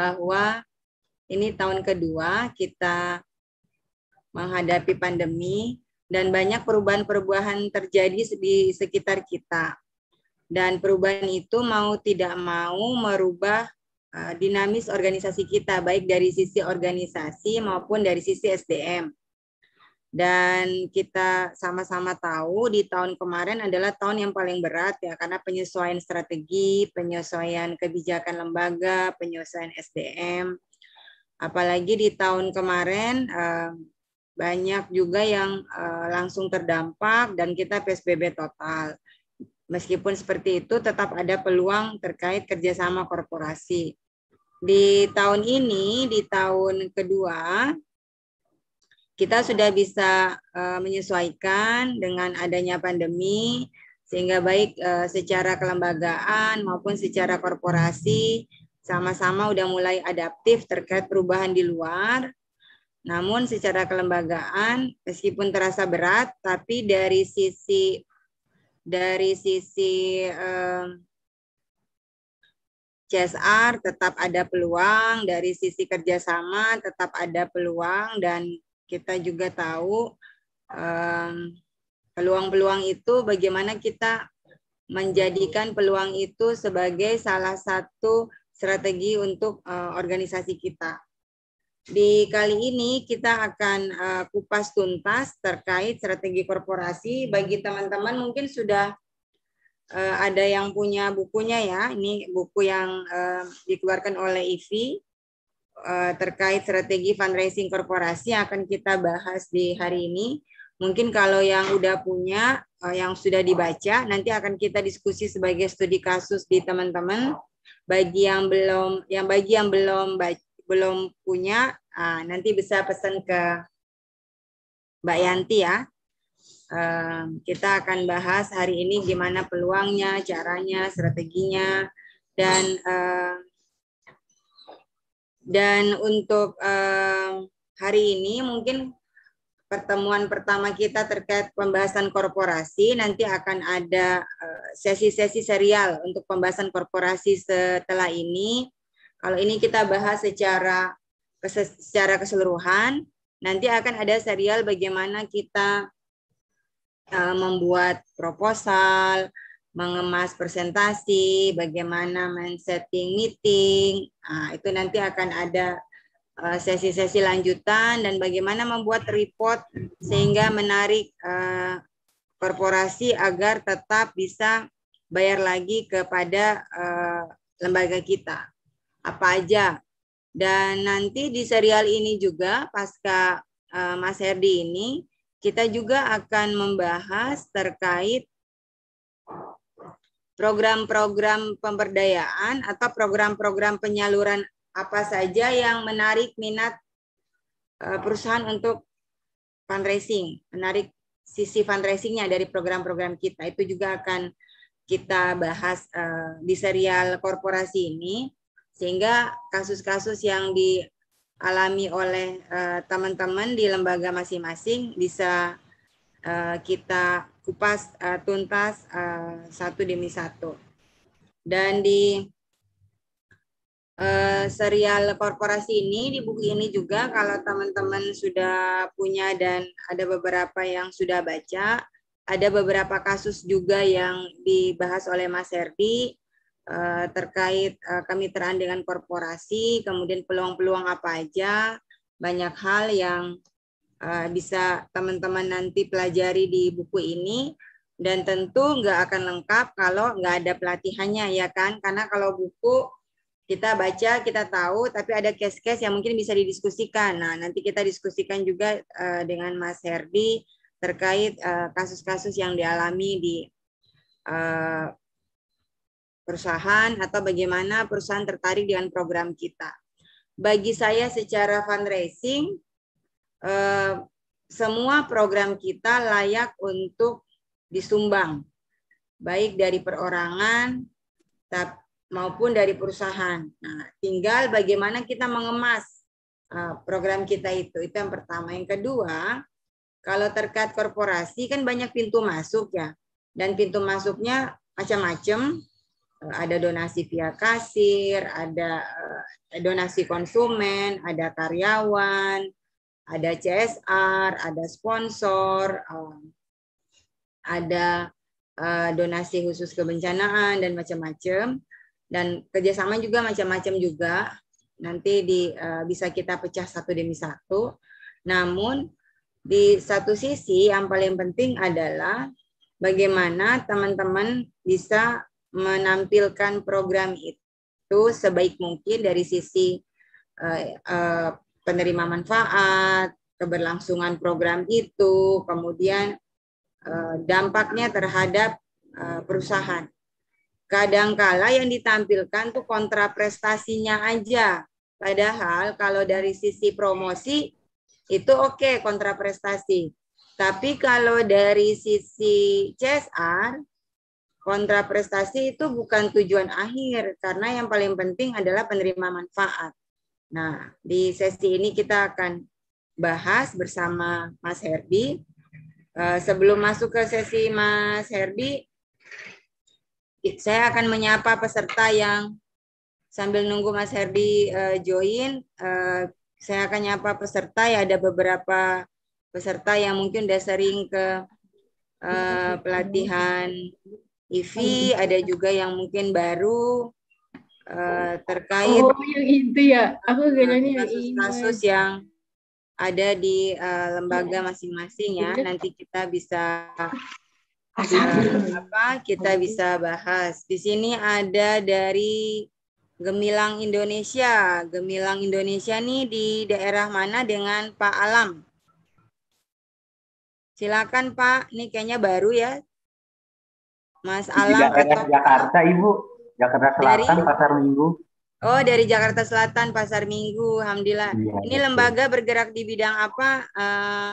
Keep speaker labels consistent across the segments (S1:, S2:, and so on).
S1: bahwa ini tahun kedua kita menghadapi pandemi dan banyak perubahan-perubahan terjadi di sekitar kita. Dan perubahan itu mau tidak mau merubah eh, dinamis organisasi kita baik dari sisi organisasi maupun dari sisi SDM dan kita sama-sama tahu di tahun kemarin adalah tahun yang paling berat ya karena penyesuaian strategi, penyesuaian kebijakan lembaga, penyesuaian SDM. Apalagi di tahun kemarin eh, banyak juga yang eh, langsung terdampak dan kita PSBB total. Meskipun seperti itu tetap ada peluang terkait kerjasama korporasi. Di tahun ini, di tahun kedua, kita sudah bisa uh, menyesuaikan dengan adanya pandemi sehingga baik uh, secara kelembagaan maupun secara korporasi sama-sama udah mulai adaptif terkait perubahan di luar. Namun secara kelembagaan meskipun terasa berat tapi dari sisi dari sisi eh, CSR tetap ada peluang, dari sisi kerjasama tetap ada peluang dan kita juga tahu peluang-peluang um, itu bagaimana kita menjadikan peluang itu sebagai salah satu strategi untuk uh, organisasi kita. Di kali ini kita akan uh, kupas tuntas terkait strategi korporasi. Bagi teman-teman mungkin sudah uh, ada yang punya bukunya ya. Ini buku yang uh, dikeluarkan oleh IFI uh, terkait strategi fundraising korporasi akan kita bahas di hari ini. Mungkin kalau yang udah punya, uh, yang sudah dibaca, nanti akan kita diskusi sebagai studi kasus di teman-teman. Bagi yang belum, yang bagi yang belum belum punya, uh, nanti bisa pesan ke Mbak Yanti ya. Uh, kita akan bahas hari ini gimana peluangnya, caranya, strateginya, dan uh, dan untuk uh, hari ini mungkin pertemuan pertama kita terkait pembahasan korporasi nanti akan ada eh, sesi-sesi serial untuk pembahasan korporasi setelah ini. Kalau ini kita bahas secara secara keseluruhan, nanti akan ada serial bagaimana kita eh, membuat proposal, mengemas presentasi, bagaimana men-setting meeting. Nah, itu nanti akan ada eh, sesi-sesi lanjutan dan bagaimana membuat report sehingga menarik eh, korporasi agar tetap bisa bayar lagi kepada eh, lembaga kita. Apa aja. Dan nanti di serial ini juga pasca uh, Mas Herdi ini kita juga akan membahas terkait program-program pemberdayaan atau program-program penyaluran apa saja yang menarik minat eh, perusahaan untuk fundraising, menarik sisi fundraisingnya dari program-program kita itu juga akan kita bahas eh, di serial korporasi ini sehingga kasus-kasus yang dialami oleh eh, teman-teman di lembaga masing-masing bisa kita kupas uh, tuntas uh, satu demi satu. Dan di uh, serial korporasi ini di buku ini juga kalau teman-teman sudah punya dan ada beberapa yang sudah baca, ada beberapa kasus juga yang dibahas oleh Mas Herdi uh, terkait uh, kemitraan dengan korporasi, kemudian peluang-peluang apa aja, banyak hal yang Eh, bisa teman-teman nanti pelajari di buku ini dan tentu nggak akan lengkap kalau nggak ada pelatihannya ya kan karena kalau buku kita baca kita tahu tapi ada case-case yang mungkin bisa didiskusikan nah nanti kita diskusikan juga eh, dengan Mas Herdi terkait eh, kasus-kasus yang dialami di perusahaan atau bagaimana perusahaan tertarik dengan program kita. Bagi saya secara fundraising, Eh, semua program kita layak untuk disumbang, baik dari perorangan maupun dari perusahaan. Nah, tinggal bagaimana kita mengemas eh, program kita itu. Itu yang pertama. Yang kedua, kalau terkait korporasi kan banyak pintu masuk ya. Dan pintu masuknya macam-macam. Eh, ada donasi via kasir, ada donasi konsumen, ada karyawan, ada CSR, ada sponsor, um, ada uh, donasi khusus kebencanaan dan macam-macam dan kerjasama juga macam-macam juga nanti di uh, bisa kita pecah satu demi satu. Namun di satu sisi yang paling penting adalah bagaimana teman-teman bisa menampilkan program itu sebaik mungkin dari sisi uh, penerima manfaat, keberlangsungan program itu, kemudian eh, dampaknya terhadap eh, perusahaan. Kadangkala yang ditampilkan tuh kontraprestasinya aja. Padahal kalau dari sisi promosi itu oke okay, kontraprestasi. Tapi kalau dari sisi CSR kontraprestasi itu bukan tujuan akhir karena yang paling penting adalah penerima manfaat. Nah, di sesi ini kita akan bahas bersama Mas Herdi. Eh, sebelum masuk ke sesi Mas Herdi, saya akan menyapa peserta yang sambil nunggu Mas Herdi eh, join. Eh, saya akan menyapa peserta ya ada beberapa peserta yang mungkin sudah sering ke pelatihan IV, ada juga yang mungkin baru uh, terkait oh, yang itu ya aku eh, kasus-kasus yang ada di uh, lembaga iya. masing-masing ya iya. nanti kita bisa uh, apa kita bisa bahas di sini ada dari Gemilang Indonesia Gemilang Indonesia nih di daerah mana dengan Pak Alam silakan Pak ini kayaknya baru ya Mas Alam di
S2: Jakarta Ibu Jakarta Selatan dari, Pasar Minggu.
S1: Oh, dari Jakarta Selatan Pasar Minggu, alhamdulillah. Iya, Ini betul. lembaga bergerak di bidang apa? Uh,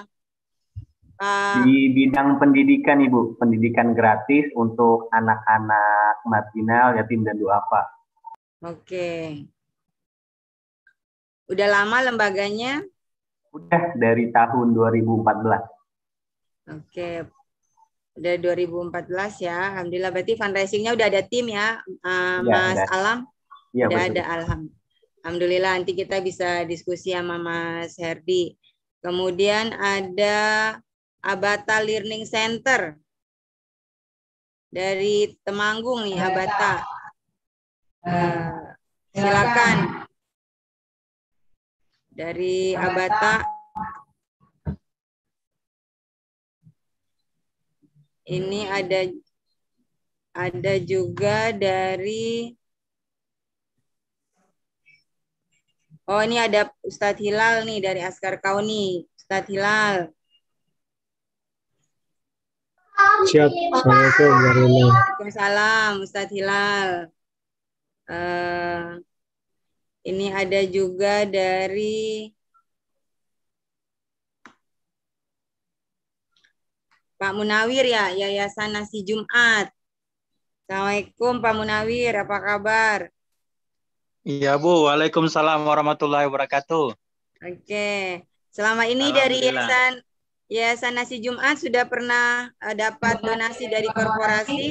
S3: uh, di bidang pendidikan, Ibu. Pendidikan gratis untuk anak-anak
S2: marginal, yatim dan duafa.
S1: Oke. Okay. Udah lama lembaganya?
S2: Udah dari tahun 2014.
S1: Oke, Udah 2014 ya, alhamdulillah. Berarti fundraisingnya udah ada tim ya, uh, Mas Alam. Ya, udah betul. ada alham. Alhamdulillah nanti kita bisa diskusi sama Mas Herdi. Kemudian ada Abata Learning Center dari Temanggung nih Abata. Uh, silakan dari Abata Ini ada ada juga dari Oh, ini ada Ustadz Hilal nih dari Askar Kauni. Ustadz Hilal.
S2: Siap. Assalamualaikum warahmatullahi
S1: Waalaikumsalam Ustadz Hilal. Uh, ini ada juga dari Pak Munawir ya, Yayasan Nasi Jumat. Assalamualaikum Pak Munawir, apa kabar?
S2: Iya Bu, Waalaikumsalam
S3: warahmatullahi wabarakatuh.
S1: Oke, selama ini dari Yayasan Yayasan Nasi Jumat sudah pernah eh, dapat donasi dari korporasi?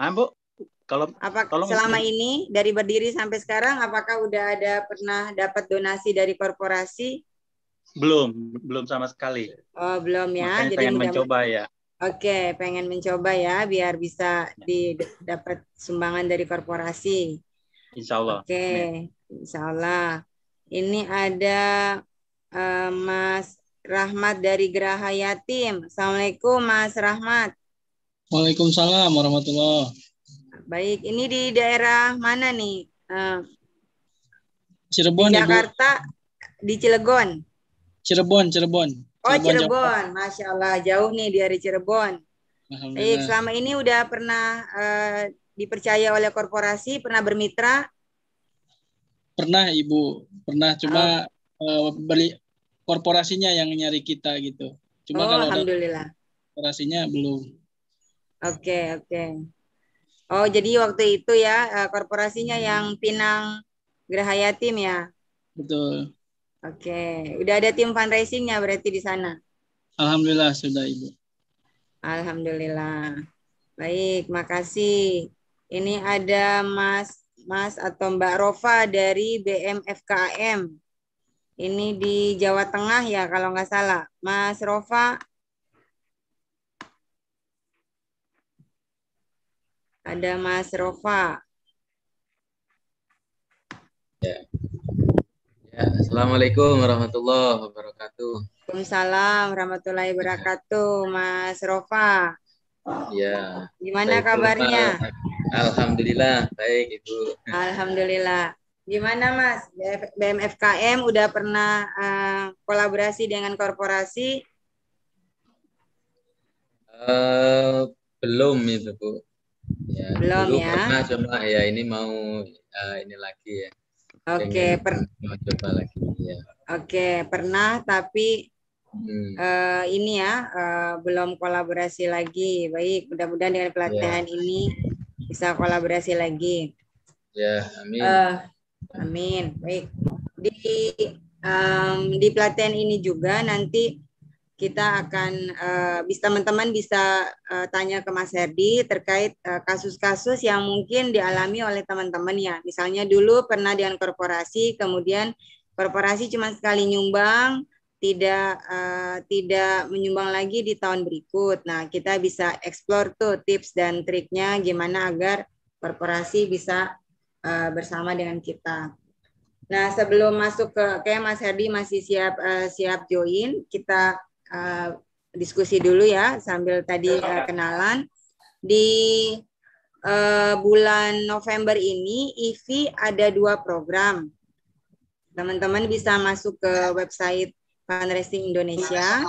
S3: Ah Bu, kalau apa selama
S1: ini dari berdiri sampai sekarang apakah udah ada pernah dapat donasi dari korporasi?
S3: Belum, belum sama sekali.
S1: Oh, belum ya. Makanya Jadi pengen mencoba ya. Oke, pengen mencoba ya biar bisa ya. didapat sumbangan dari korporasi.
S3: Insya Allah. Oke, okay.
S1: Insya Allah. Ini ada uh, Mas Rahmat dari Geraha Yatim. Assalamualaikum Mas Rahmat.
S2: Waalaikumsalam warahmatullah
S1: Baik, ini di daerah mana nih? Uh,
S2: Cirebon. Di ya, Jakarta,
S1: ya, di Cilegon.
S2: Cirebon, Cirebon.
S1: Oh, Cirebon, Cirebon. Masya Allah, jauh nih dari Cirebon.
S2: Baik, selama
S1: ini udah pernah uh, dipercaya oleh korporasi, pernah bermitra?
S2: Pernah, Ibu. Pernah, cuma oh. uh, beli korporasinya yang nyari kita gitu. Cuma oh, kalau alhamdulillah. Korporasinya belum.
S1: Oke, okay, oke. Okay. Oh, jadi waktu itu ya eh, korporasinya yang Pinang Gerahayatim ya? Betul. Oke, udah ada tim fundraisingnya berarti di sana.
S2: Alhamdulillah sudah ibu.
S1: Alhamdulillah. Baik, makasih. Ini ada Mas Mas atau Mbak Rova dari BMFKM. Ini di Jawa Tengah ya kalau nggak salah. Mas Rova, ada Mas Rova. Ya.
S3: Assalamualaikum warahmatullahi wabarakatuh.
S1: Waalaikumsalam warahmatullahi wabarakatuh, Mas Rofa. Ya. Gimana baik, kabarnya?
S2: Alhamdulillah baik Ibu.
S1: Alhamdulillah. Gimana Mas? BMFKM udah pernah uh, kolaborasi dengan korporasi?
S3: Uh, belum itu Bu. Ya, belum ya. Pernah cuma ya ini mau uh, ini lagi ya
S1: Oke, okay, per...
S2: coba lagi ya. Oke,
S1: okay, pernah tapi hmm. uh, ini ya uh, belum kolaborasi lagi. Baik, mudah-mudahan dengan pelatihan yeah. ini bisa kolaborasi lagi.
S3: Ya, amin. Uh,
S1: amin. Baik. Di um, di pelatihan ini juga nanti kita akan uh, bisa teman-teman bisa eh, tanya ke Mas Herdi terkait eh, kasus-kasus yang mungkin dialami oleh teman-teman ya. Misalnya dulu pernah dengan korporasi, kemudian korporasi cuma sekali nyumbang, tidak tidak menyumbang lagi di tahun berikut. Nah, kita bisa eksplor tuh tips dan triknya gimana agar korporasi bisa bersama dengan kita. Nah, sebelum masuk ke kayak Mas Herdi masih siap siap join, kita Eh, diskusi dulu ya sambil tadi uh, kenalan di uh, bulan November ini IVI ada dua program. Teman-teman bisa masuk ke website Fundraising Indonesia.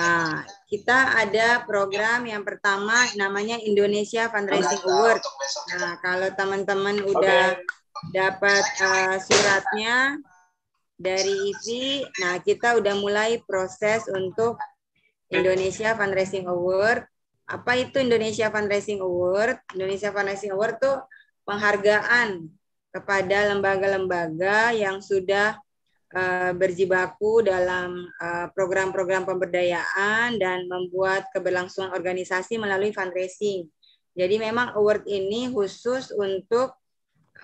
S1: Nah, kita ada program yang pertama namanya Indonesia Fundraising Award. Nah, kalau teman-teman udah okay. dapat uh, suratnya dari IVI, nah kita udah mulai proses untuk Indonesia Fundraising Award. Apa itu Indonesia Fundraising Award? Indonesia Fundraising Award tuh penghargaan kepada lembaga-lembaga yang sudah eh, berjibaku dalam eh, program-program pemberdayaan dan membuat keberlangsungan organisasi melalui fundraising. Jadi memang award ini khusus untuk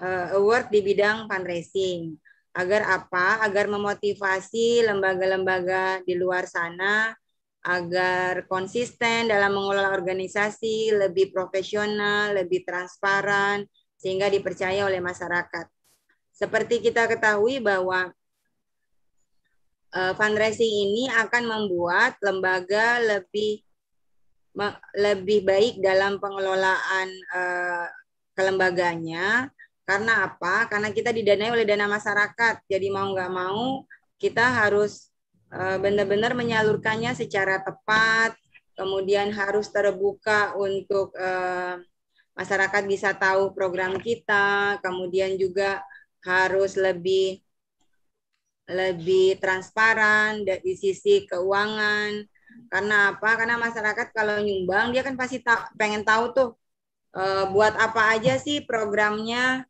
S1: eh, award di bidang fundraising. Agar apa? Agar memotivasi lembaga-lembaga di luar sana agar konsisten dalam mengelola organisasi, lebih profesional, lebih transparan, sehingga dipercaya oleh masyarakat. Seperti kita ketahui bahwa eh, fundraising ini akan membuat lembaga lebih lebih baik dalam pengelolaan uh, kelembaganya, karena apa? Karena kita didanai oleh dana masyarakat. Jadi mau nggak mau kita harus eh, benar-benar menyalurkannya secara tepat, kemudian harus terbuka untuk eh, masyarakat bisa tahu program kita, kemudian juga harus lebih lebih transparan dari sisi keuangan. Karena apa? Karena masyarakat kalau nyumbang dia kan pasti ta pengen tahu tuh uh, buat apa aja sih programnya,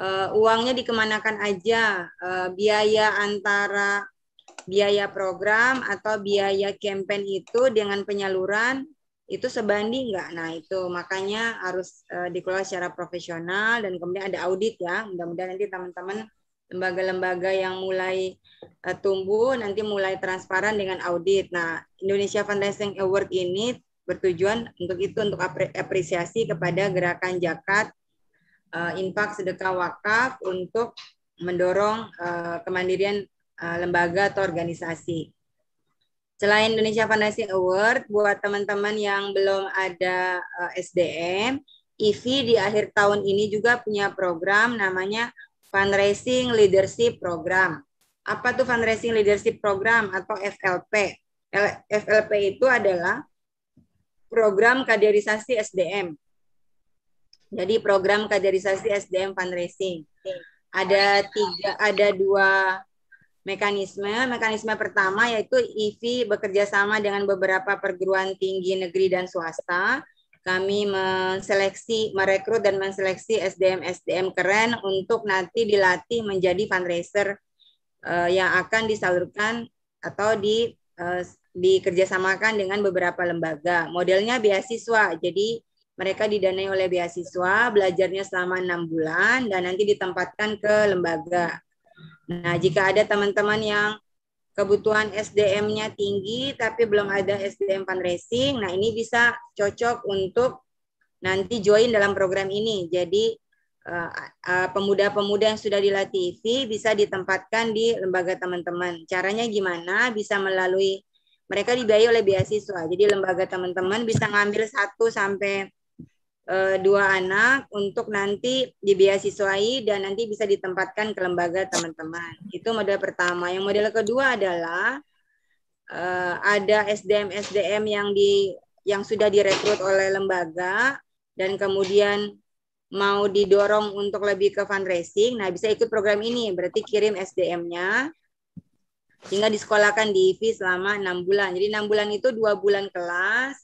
S1: uh, uangnya dikemanakan aja uh, biaya antara biaya program atau biaya campaign itu dengan penyaluran itu sebanding nggak? Nah itu makanya harus uh, dikelola secara profesional dan kemudian ada audit ya. Mudah-mudahan nanti teman-teman lembaga-lembaga yang mulai uh, tumbuh nanti mulai transparan dengan audit. Nah Indonesia Fundraising Award ini bertujuan untuk itu untuk apresiasi kepada gerakan Jakat uh, eh, infak sedekah wakaf untuk mendorong uh, kemandirian uh, lembaga atau organisasi. Selain Indonesia Foundation Award, buat teman-teman yang belum ada uh, SDM, IV di akhir tahun ini juga punya program namanya Fundraising Leadership Program. Apa tuh Fundraising Leadership Program atau FLP? FLP itu adalah program kaderisasi SDM jadi program kaderisasi SDM fundraising. Ada tiga, ada dua mekanisme. Mekanisme pertama yaitu IV e bekerja sama dengan beberapa perguruan tinggi negeri dan swasta. Kami menseleksi, merekrut dan menseleksi SDM-SDM keren untuk nanti dilatih menjadi fundraiser uh, yang akan disalurkan atau di uh, dikerjasamakan dengan beberapa lembaga. Modelnya beasiswa, jadi mereka didanai oleh beasiswa, belajarnya selama enam bulan, dan nanti ditempatkan ke lembaga. Nah, jika ada teman-teman yang kebutuhan SDM-nya tinggi tapi belum ada SDM fundraising. Nah, ini bisa cocok untuk nanti join dalam program ini. Jadi eh, pemuda-pemuda yang sudah dilatih TV bisa ditempatkan di lembaga teman-teman. Caranya gimana? Bisa melalui mereka dibayar oleh beasiswa. Jadi lembaga teman-teman bisa ngambil satu sampai Eh, dua anak untuk nanti dibiasiswai dan nanti bisa ditempatkan ke lembaga teman-teman. Itu model pertama. Yang model kedua adalah uh, ada SDM SDM yang di yang sudah direkrut oleh lembaga dan kemudian mau didorong untuk lebih ke fundraising, nah bisa ikut program ini. Berarti kirim SDM-nya sehingga disekolahkan di IVI selama enam bulan. Jadi enam bulan itu dua bulan kelas,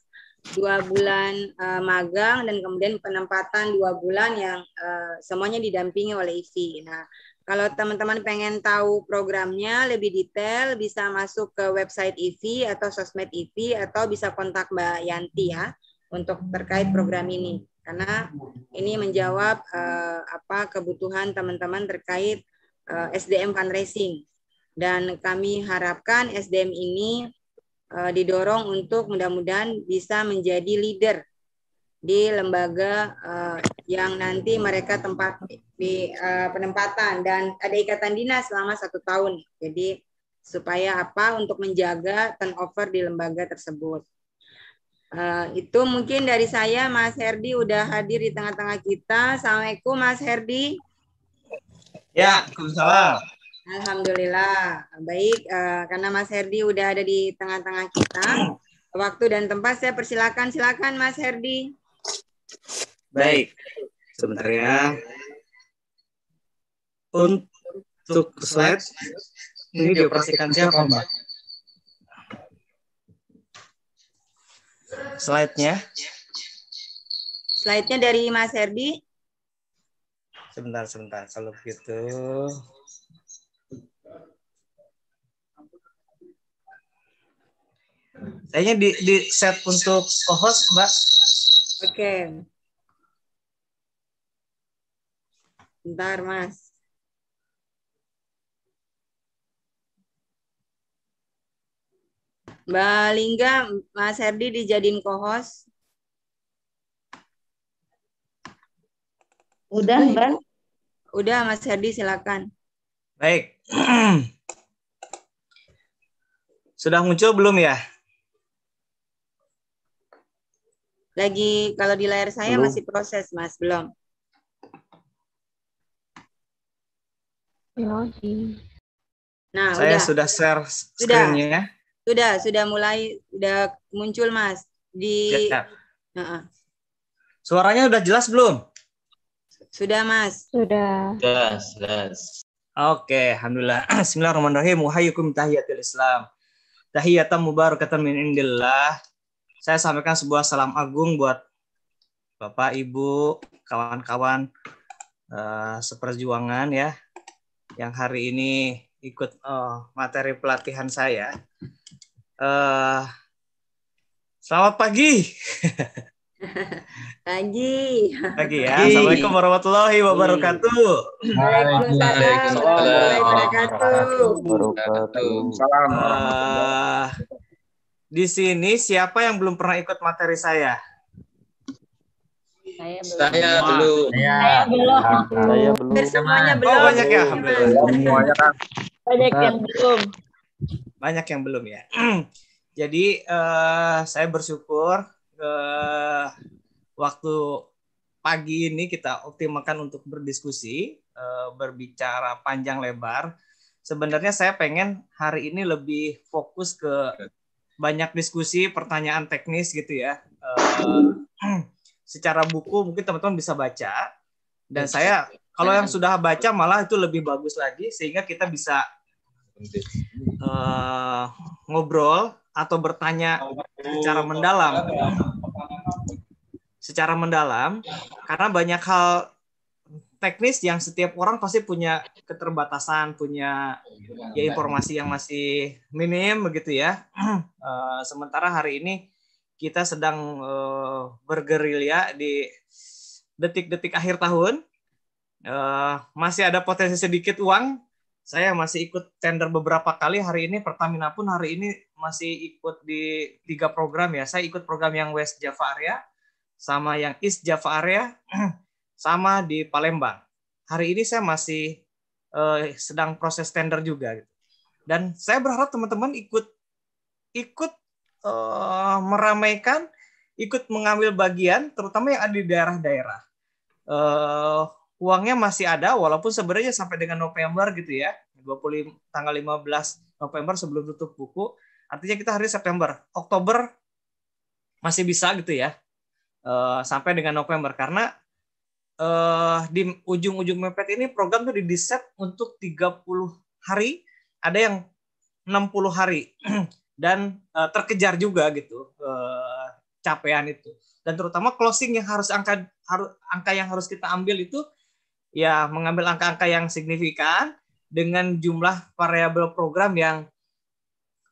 S1: dua bulan uh, magang dan kemudian penempatan dua bulan yang uh, semuanya didampingi oleh IVI. Nah, kalau teman-teman pengen tahu programnya lebih detail bisa masuk ke website IVI atau sosmed IVI atau bisa kontak Mbak Yanti ya untuk terkait program ini karena ini menjawab uh, apa kebutuhan teman-teman terkait uh, SDM fundraising dan kami harapkan SDM ini Eh, didorong untuk mudah-mudahan bisa menjadi leader di lembaga uh, yang nanti mereka tempat di uh, penempatan dan ada ikatan dinas selama satu tahun. Jadi supaya apa untuk menjaga turnover di lembaga tersebut. Uh, itu mungkin dari saya Mas Herdi udah hadir di tengah-tengah kita. Assalamualaikum Mas Herdi.
S2: Ya, assalamualaikum
S1: Alhamdulillah, baik. Uh, karena Mas Herdi udah ada di tengah-tengah kita, waktu dan tempat saya persilakan. Silakan Mas Herdi.
S2: Baik, sebentar ya.
S4: Untuk slide, ini dioperasikan siapa Mbak? Slide-nya?
S1: Slide-nya dari Mas Herdi.
S3: Sebentar, sebentar. Kalau begitu,
S4: Kayaknya di, di set untuk co-host, Mbak.
S1: Oke. Okay. Bentar, Mas. Mbak Lingga, Mas Herdi dijadiin co Udah, Mbak. Udah, Mas Herdi silakan.
S4: Baik. Sudah muncul belum ya?
S1: Lagi kalau di layar saya belum. masih proses, Mas, belum. Nah, saya udah. sudah
S4: share screennya sudah. ya.
S1: Sudah, sudah mulai sudah muncul, Mas. Di ya, ya. Uh -uh.
S4: Suaranya sudah jelas belum?
S1: Sudah, Mas. Sudah.
S4: Jelas jelas. Oke, alhamdulillah. Bismillahirrahmanirrahim. Wahayyukum tahiyatul Islam. Tahiyatan mubarakatan min indillah saya sampaikan sebuah salam agung buat Bapak, Ibu, kawan-kawan uh, seperjuangan ya, yang hari ini ikut uh, materi pelatihan saya. Uh, selamat pagi.
S1: Pagi. Pagi ya. Assalamualaikum
S4: warahmatullahi wabarakatuh. Waalaikumsalam Waalaikumsalam. wabarakatuh. Waalaikumsalam. Uh, di sini siapa yang belum pernah ikut materi saya?
S2: Saya belum. Saya belum. Saya, belum. Saya oh, ya, belum. Semuanya belum. Oh, banyak ya.
S4: Banyak yang belum. Banyak yang belum ya. Jadi uh, saya bersyukur uh, waktu pagi ini kita optimalkan untuk berdiskusi, uh, berbicara panjang lebar. Sebenarnya saya pengen hari ini lebih fokus ke banyak diskusi pertanyaan teknis gitu ya uh, secara buku mungkin teman-teman bisa baca dan saya kalau yang sudah baca malah itu lebih bagus lagi sehingga kita bisa uh, ngobrol atau bertanya secara mendalam secara mendalam karena banyak hal teknis yang setiap orang pasti punya keterbatasan, punya
S2: ya informasi yang
S4: masih minim begitu ya. Eh, sementara hari ini kita sedang eh, bergerilya di detik-detik akhir tahun. Eh, masih ada potensi sedikit uang. Saya masih ikut tender beberapa kali hari ini Pertamina pun hari ini masih ikut di tiga program ya. Saya ikut program yang West Java Area sama yang East Java Area sama di Palembang. Hari ini saya masih eh, sedang proses tender juga gitu. Dan saya berharap teman-teman ikut ikut eh, meramaikan, ikut mengambil bagian terutama yang ada di daerah-daerah. Eh, uangnya masih ada walaupun sebenarnya sampai dengan November gitu ya. 25 tanggal 15 November sebelum tutup buku. Artinya kita hari September, Oktober masih bisa gitu ya. Uh, sampai dengan November karena uh, di ujung-ujung mepet ini program tuh didesain untuk 30 hari, ada yang 60 hari dan uh, terkejar juga gitu uh, capaian itu. Dan terutama closing yang harus angka harus angka yang harus kita ambil itu ya mengambil angka-angka yang signifikan dengan jumlah variabel program yang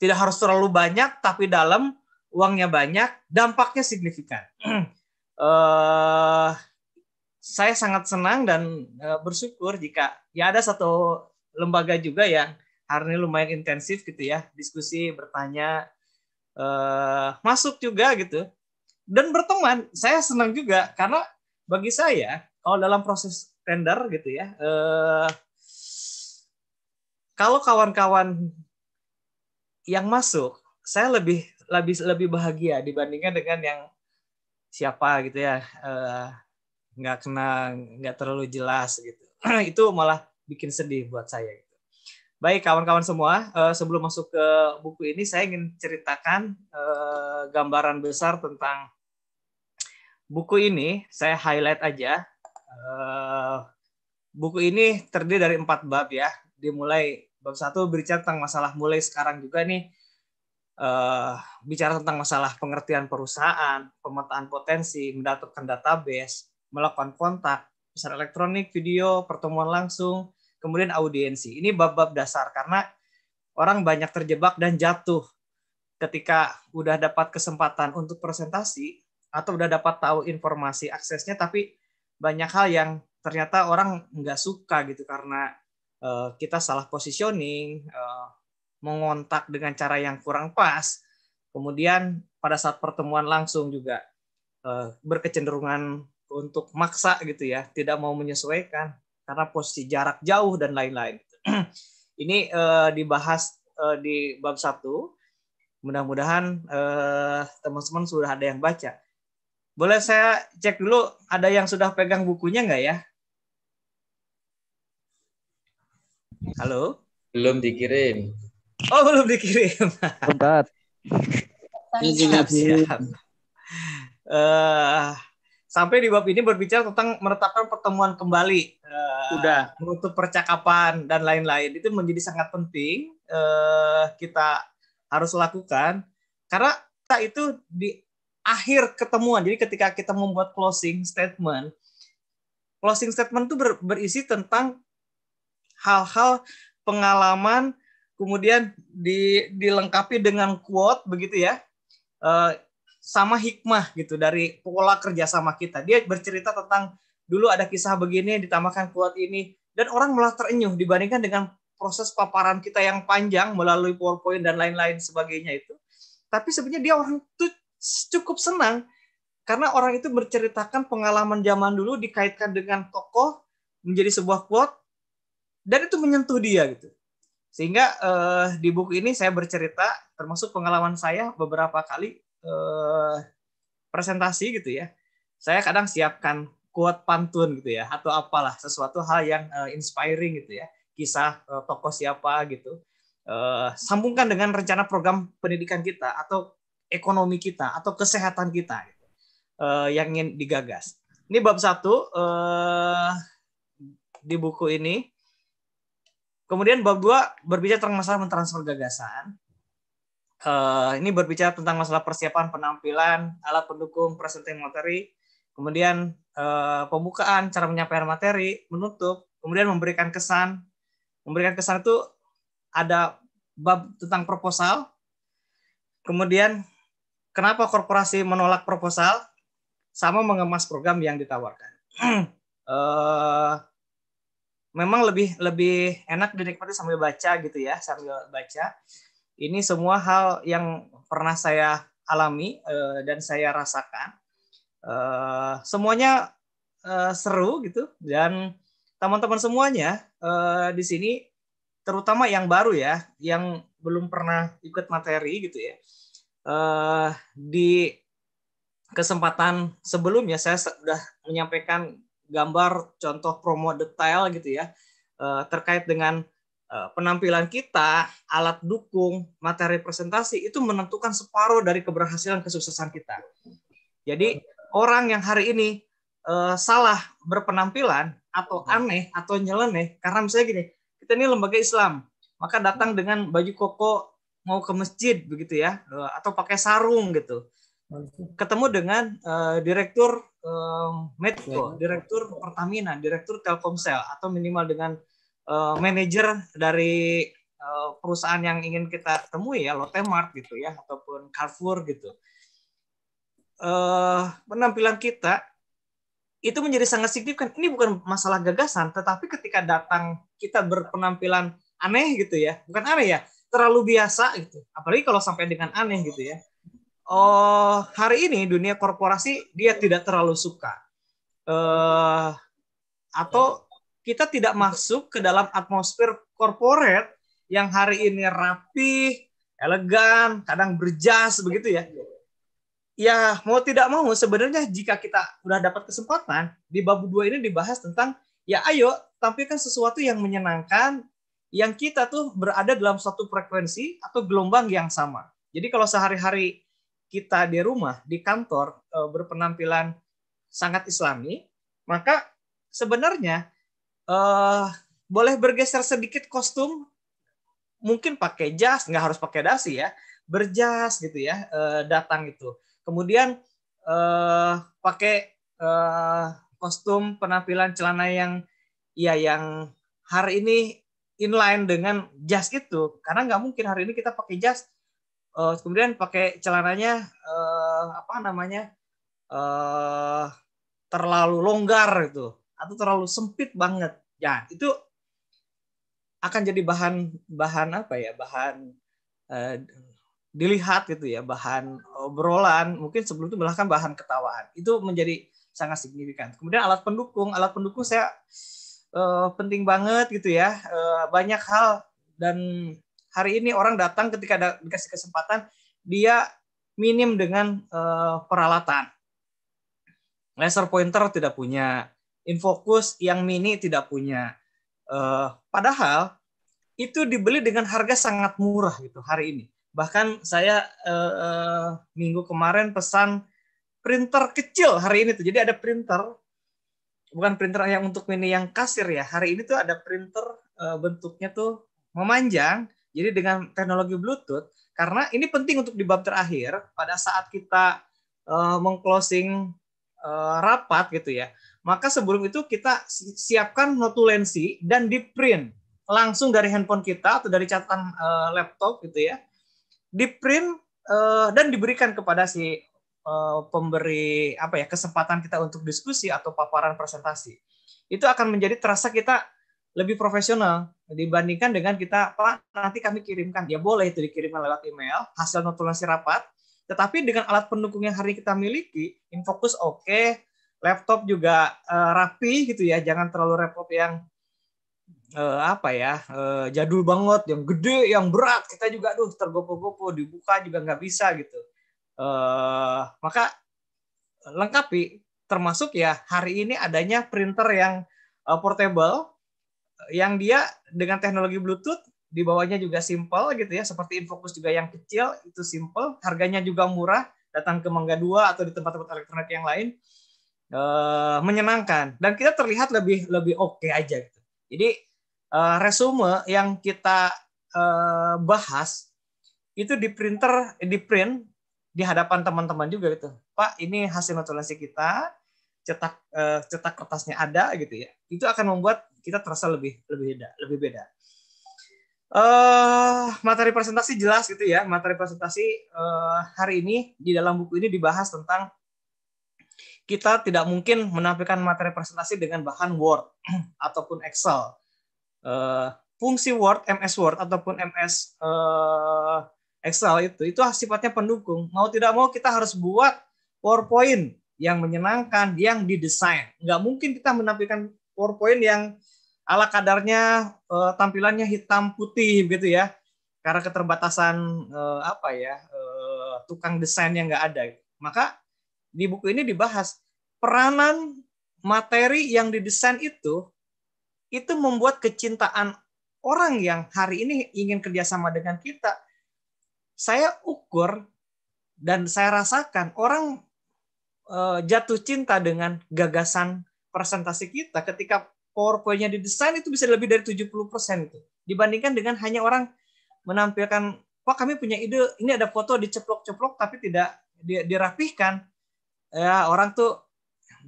S4: tidak harus terlalu banyak tapi dalam uangnya banyak dampaknya signifikan. uh, saya sangat senang dan eh, bersyukur jika ya ada satu lembaga juga yang hari ini lumayan intensif gitu ya diskusi bertanya uh, masuk juga gitu dan berteman saya senang juga karena bagi saya kalau dalam proses tender gitu ya uh, kalau kawan-kawan yang masuk saya lebih lebih lebih bahagia dibandingkan dengan yang siapa gitu ya uh, nggak kena nggak terlalu jelas gitu itu malah bikin sedih buat saya gitu. baik kawan-kawan semua uh, sebelum masuk ke buku ini saya ingin ceritakan uh, gambaran besar tentang buku ini saya highlight aja uh, buku ini terdiri dari empat bab ya dimulai bab satu berbicara tentang masalah mulai sekarang juga nih uh, bicara tentang masalah pengertian perusahaan, pemetaan potensi, mendapatkan database, melakukan kontak, pesan elektronik, video, pertemuan langsung, kemudian audiensi. Ini bab-bab dasar karena orang banyak terjebak dan jatuh ketika udah dapat kesempatan untuk presentasi atau udah dapat tahu informasi aksesnya tapi banyak hal yang ternyata orang nggak suka gitu karena uh, kita salah positioning, uh, mengontak dengan cara yang kurang pas, kemudian pada saat pertemuan langsung juga eh, berkecenderungan untuk maksa gitu ya, tidak mau menyesuaikan karena posisi jarak jauh dan lain-lain. Ini eh, dibahas eh, di bab satu Mudah-mudahan eh, teman-teman sudah ada yang baca. Boleh saya cek dulu ada yang sudah pegang bukunya nggak ya? Halo? Belum dikirim. Oh, belum dikirim. tepat Ini juga siap. Uh, sampai di bab ini berbicara tentang menetapkan pertemuan kembali, uh, udah menutup percakapan dan lain-lain itu menjadi sangat penting uh, kita harus lakukan karena kita itu di akhir ketemuan. Jadi ketika kita membuat closing statement, closing statement itu ber, berisi tentang hal-hal pengalaman, kemudian di, dilengkapi dengan quote begitu ya. Uh, sama hikmah gitu dari pola kerja sama kita. Dia bercerita tentang dulu ada kisah begini ditambahkan kuat ini dan orang malah terenyuh dibandingkan dengan proses paparan kita yang panjang melalui PowerPoint dan lain-lain sebagainya itu. Tapi sebenarnya dia orang itu cukup senang karena orang itu berceritakan pengalaman zaman dulu dikaitkan dengan tokoh menjadi sebuah quote dan itu menyentuh dia gitu. Sehingga eh, di buku ini saya bercerita termasuk pengalaman saya beberapa kali Eh, presentasi gitu ya, saya kadang siapkan quote pantun gitu ya, atau apalah sesuatu hal yang eh, inspiring gitu ya, kisah eh, tokoh siapa gitu. Eh, sambungkan dengan rencana program pendidikan kita atau ekonomi kita atau kesehatan kita gitu, eh, yang ingin digagas. Ini bab satu eh, di buku ini. Kemudian bab dua berbicara tentang masalah mentransfer gagasan uh, ini berbicara tentang masalah persiapan penampilan, alat pendukung, presenting materi, kemudian uh, pembukaan, cara menyampaikan materi, menutup, kemudian memberikan kesan. Memberikan kesan itu ada bab tentang proposal. Kemudian kenapa korporasi menolak proposal sama mengemas program yang ditawarkan. uh, memang lebih lebih enak dinikmati sambil baca gitu ya, sambil baca. Ini semua hal yang pernah saya alami uh, dan saya rasakan. Uh, semuanya uh, seru gitu dan teman-teman semuanya uh, di sini terutama yang baru ya, yang belum pernah ikut materi gitu ya. Uh, di kesempatan sebelumnya saya sudah menyampaikan gambar contoh promo detail gitu ya uh, terkait dengan Eh, penampilan kita, alat dukung, materi presentasi itu menentukan separuh dari keberhasilan kesuksesan kita. Jadi orang yang hari ini uh, salah berpenampilan atau hmm. aneh atau nyeleneh karena misalnya gini, kita ini lembaga Islam, maka datang hmm. dengan baju koko mau ke masjid begitu ya eh, atau pakai sarung gitu. Ketemu dengan uh, direktur Medco, direktur Pertamina, direktur Telkomsel atau minimal dengan uh, eh, manajer dari uh, perusahaan yang ingin kita temui ya Lotte Mart gitu ya ataupun Carrefour gitu uh, penampilan kita itu menjadi sangat signifikan ini bukan masalah gagasan tetapi ketika datang kita berpenampilan aneh gitu ya bukan aneh ya terlalu biasa gitu apalagi kalau sampai dengan aneh gitu ya oh hari ini dunia korporasi dia tidak terlalu suka uh, atau kita tidak masuk ke dalam atmosfer corporate yang hari ini rapi, elegan, kadang berjas iya. begitu ya. Ya, mau tidak mau sebenarnya jika kita sudah dapat kesempatan di bab 2 ini dibahas tentang ya ayo tampilkan sesuatu yang menyenangkan yang kita tuh berada dalam suatu frekuensi atau gelombang yang sama. Jadi kalau sehari-hari kita di rumah, di kantor eh, berpenampilan sangat islami, maka sebenarnya Eh, boleh bergeser sedikit kostum, mungkin pakai jas, nggak harus pakai dasi ya, berjas gitu ya, uh, datang itu. Kemudian uh, pakai uh, kostum penampilan celana yang ya yang hari ini inline dengan jas gitu karena nggak mungkin hari ini kita pakai jas, uh, kemudian pakai celananya uh, apa namanya? Uh, terlalu longgar gitu atau terlalu sempit banget. Ya, itu akan jadi bahan bahan apa ya? Bahan uh, dilihat gitu ya, bahan obrolan, mungkin sebelum itu bahkan bahan ketawaan. Itu menjadi sangat signifikan. Kemudian alat pendukung, alat pendukung saya uh, penting banget gitu ya. Uh, banyak hal dan hari ini orang datang ketika ada, dikasih kesempatan dia minim dengan uh, peralatan. Laser pointer tidak punya, Infocus yang mini tidak punya. Uh, padahal itu dibeli dengan harga sangat murah gitu hari ini. Bahkan saya uh, minggu kemarin pesan printer kecil hari ini tuh. Jadi ada printer bukan printer yang untuk mini yang kasir ya. Hari ini tuh ada printer uh, bentuknya tuh memanjang. Jadi dengan teknologi Bluetooth karena ini penting untuk di bab terakhir pada saat kita uh, mengclosing uh, rapat gitu ya maka sebelum itu kita siapkan notulensi dan di print langsung dari handphone kita atau dari catatan uh, laptop gitu ya. Di print uh, dan diberikan kepada si uh, pemberi apa ya kesempatan kita untuk diskusi atau paparan presentasi. Itu akan menjadi terasa kita lebih profesional dibandingkan dengan kita Pak nanti kami kirimkan ya boleh itu dikirimkan lewat email hasil notulasi rapat tetapi dengan alat pendukung yang hari kita miliki infocus oke okay, laptop juga uh, rapi gitu ya jangan terlalu repot yang uh, apa ya uh, jadul banget yang gede yang berat kita juga tuh tergopoh-gopoh dibuka juga nggak bisa gitu uh, maka lengkapi termasuk ya hari ini adanya printer yang uh, portable yang dia dengan teknologi bluetooth di bawahnya juga simple gitu ya seperti infocus juga yang kecil itu simple harganya juga murah datang ke Mangga 2 atau di tempat-tempat elektronik yang lain uh, menyenangkan dan kita terlihat lebih lebih oke okay aja gitu. Jadi uh, resume yang kita uh, bahas itu di printer di print di hadapan teman-teman juga gitu. Pak, ini hasil notulensi kita cetak uh, cetak kertasnya ada gitu ya. Itu akan membuat kita terasa lebih lebih beda, lebih beda. Uh, materi presentasi jelas gitu ya. Materi presentasi uh, hari ini di dalam buku ini dibahas tentang kita tidak mungkin menampilkan materi presentasi dengan bahan Word ataupun Excel. Eh, fungsi Word, MS Word ataupun MS eh, Excel itu itu sifatnya pendukung. Mau tidak mau kita harus buat PowerPoint yang menyenangkan, yang didesain. Nggak mungkin kita menampilkan PowerPoint yang ala kadarnya eh, tampilannya hitam putih gitu ya. Karena keterbatasan apa ya tukang desain yang nggak ada. Maka di buku ini dibahas peranan materi yang didesain itu itu membuat kecintaan orang yang hari ini ingin kerjasama dengan kita saya ukur dan saya rasakan orang eh, jatuh cinta dengan gagasan presentasi kita ketika PowerPoint-nya didesain itu bisa lebih dari 70% itu. Dibandingkan dengan hanya orang menampilkan, "Wah, kami punya ide, ini ada foto diceplok-ceplok tapi tidak dirapihkan." ya orang tuh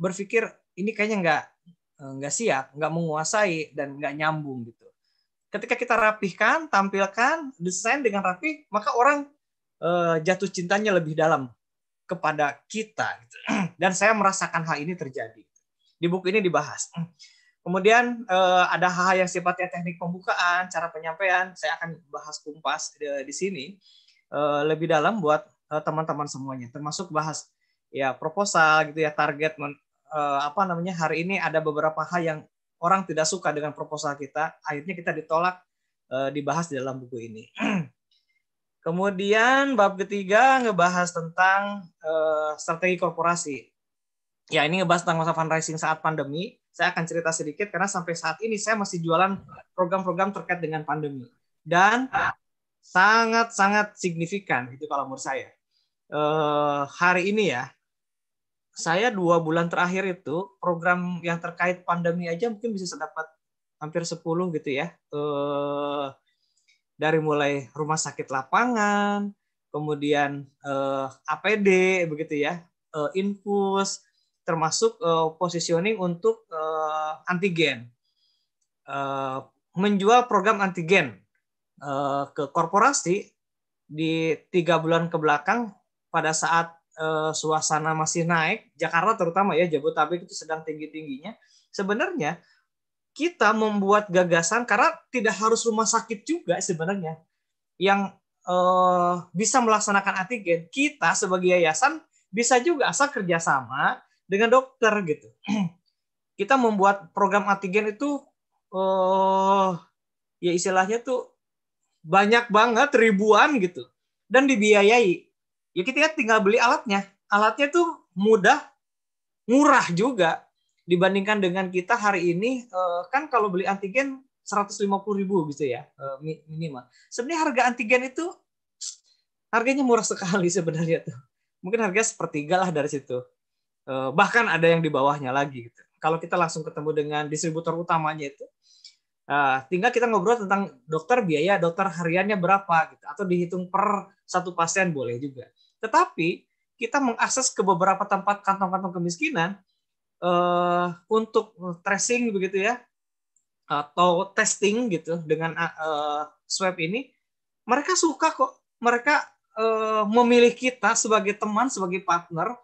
S4: berpikir ini kayaknya nggak eh, nggak siap, nggak menguasai dan nggak nyambung gitu. Ketika kita rapihkan, tampilkan, desain dengan rapi maka orang eh, jatuh cintanya lebih dalam kepada kita. Gitu. Dan saya merasakan hal ini terjadi. Di buku ini dibahas. Kemudian eh, ada hal-hal yang sifatnya teknik pembukaan, cara penyampaian. Saya akan bahas kumpas di, eh, di sini eh, lebih dalam buat eh, teman-teman semuanya, termasuk bahas ya proposal gitu ya target men, eh, apa namanya hari ini ada beberapa hal yang orang tidak suka dengan proposal kita akhirnya kita ditolak eh, dibahas di dalam buku ini kemudian bab ketiga ngebahas tentang eh, strategi korporasi ya ini ngebahas tentang masa fundraising saat pandemi saya akan cerita sedikit karena sampai saat ini saya masih jualan program-program terkait dengan pandemi dan sangat-sangat signifikan itu kalau menurut saya uh, hari ini ya saya dua bulan terakhir itu program yang terkait pandemi aja mungkin bisa dapat hampir 10 gitu ya. Eh, dari mulai rumah sakit lapangan, kemudian eh, APD begitu ya, eh, infus, termasuk eh, positioning untuk eh, antigen. Eh, menjual program antigen eh, ke korporasi di tiga bulan kebelakang pada saat Eh, suasana masih naik, Jakarta terutama ya Jabodetabek itu sedang tinggi-tingginya. Sebenarnya kita membuat gagasan karena tidak harus rumah sakit juga sebenarnya yang uh, bisa melaksanakan antigen. Kita sebagai yayasan bisa juga asal kerjasama dengan dokter gitu. kita membuat program antigen itu uh, ya istilahnya tuh banyak banget ribuan gitu dan dibiayai ya kita kan tinggal beli alatnya. Alatnya tuh mudah, murah juga dibandingkan dengan kita hari ini eh, kan kalau beli antigen 150 ribu gitu ya eh, minimal. Sebenarnya harga antigen itu harganya murah sekali sebenarnya tuh. Mungkin harga sepertiga lah dari situ. Eh, bahkan ada yang di bawahnya lagi gitu. Kalau kita langsung ketemu dengan distributor utamanya itu tinggal kita ngobrol tentang dokter biaya dokter hariannya berapa gitu atau dihitung per satu pasien boleh juga. Tetapi kita mengakses ke beberapa tempat kantong-kantong kemiskinan uh, untuk tracing begitu ya atau testing gitu dengan uh, swab ini mereka suka kok mereka uh, memilih kita sebagai teman sebagai partner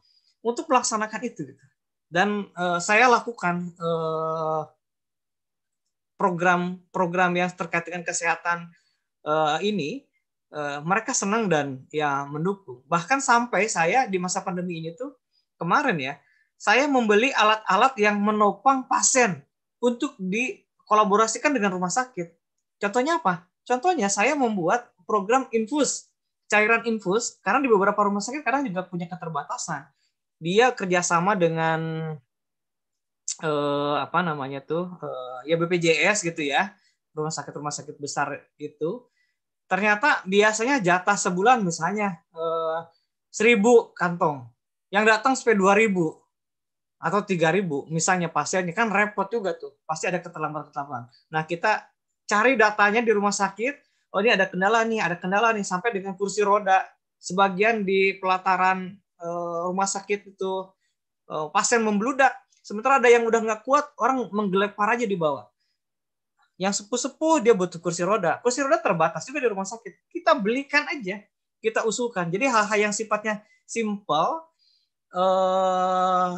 S4: untuk melaksanakan itu gitu. dan uh, saya lakukan program program-program yang terkait dengan kesehatan uh, ini Eh, mereka senang dan ya mendukung. Bahkan sampai saya di masa pandemi ini tuh kemarin ya, saya membeli alat-alat yang menopang pasien untuk dikolaborasikan dengan rumah sakit. Contohnya apa? Contohnya saya membuat program infus, cairan infus, karena di beberapa rumah sakit kadang juga punya keterbatasan. Dia kerjasama dengan eh, apa namanya tuh eh, ya BPJS gitu ya rumah sakit rumah sakit besar itu ternyata biasanya jatah sebulan misalnya eh, seribu kantong yang datang sampai dua ribu atau tiga ribu misalnya pasiennya kan repot juga tuh pasti ada keterlambatan keterlambatan nah kita cari datanya di rumah sakit oh ini ada kendala nih ada kendala nih sampai dengan kursi roda sebagian di pelataran eh, rumah sakit itu eh, pasien membludak sementara ada yang udah nggak kuat orang menggelepar aja di bawah yang sepuh-sepuh dia butuh kursi roda. Kursi roda terbatas juga di rumah sakit. Kita belikan aja. Kita usulkan. Jadi hal-hal yang sifatnya simple, eh,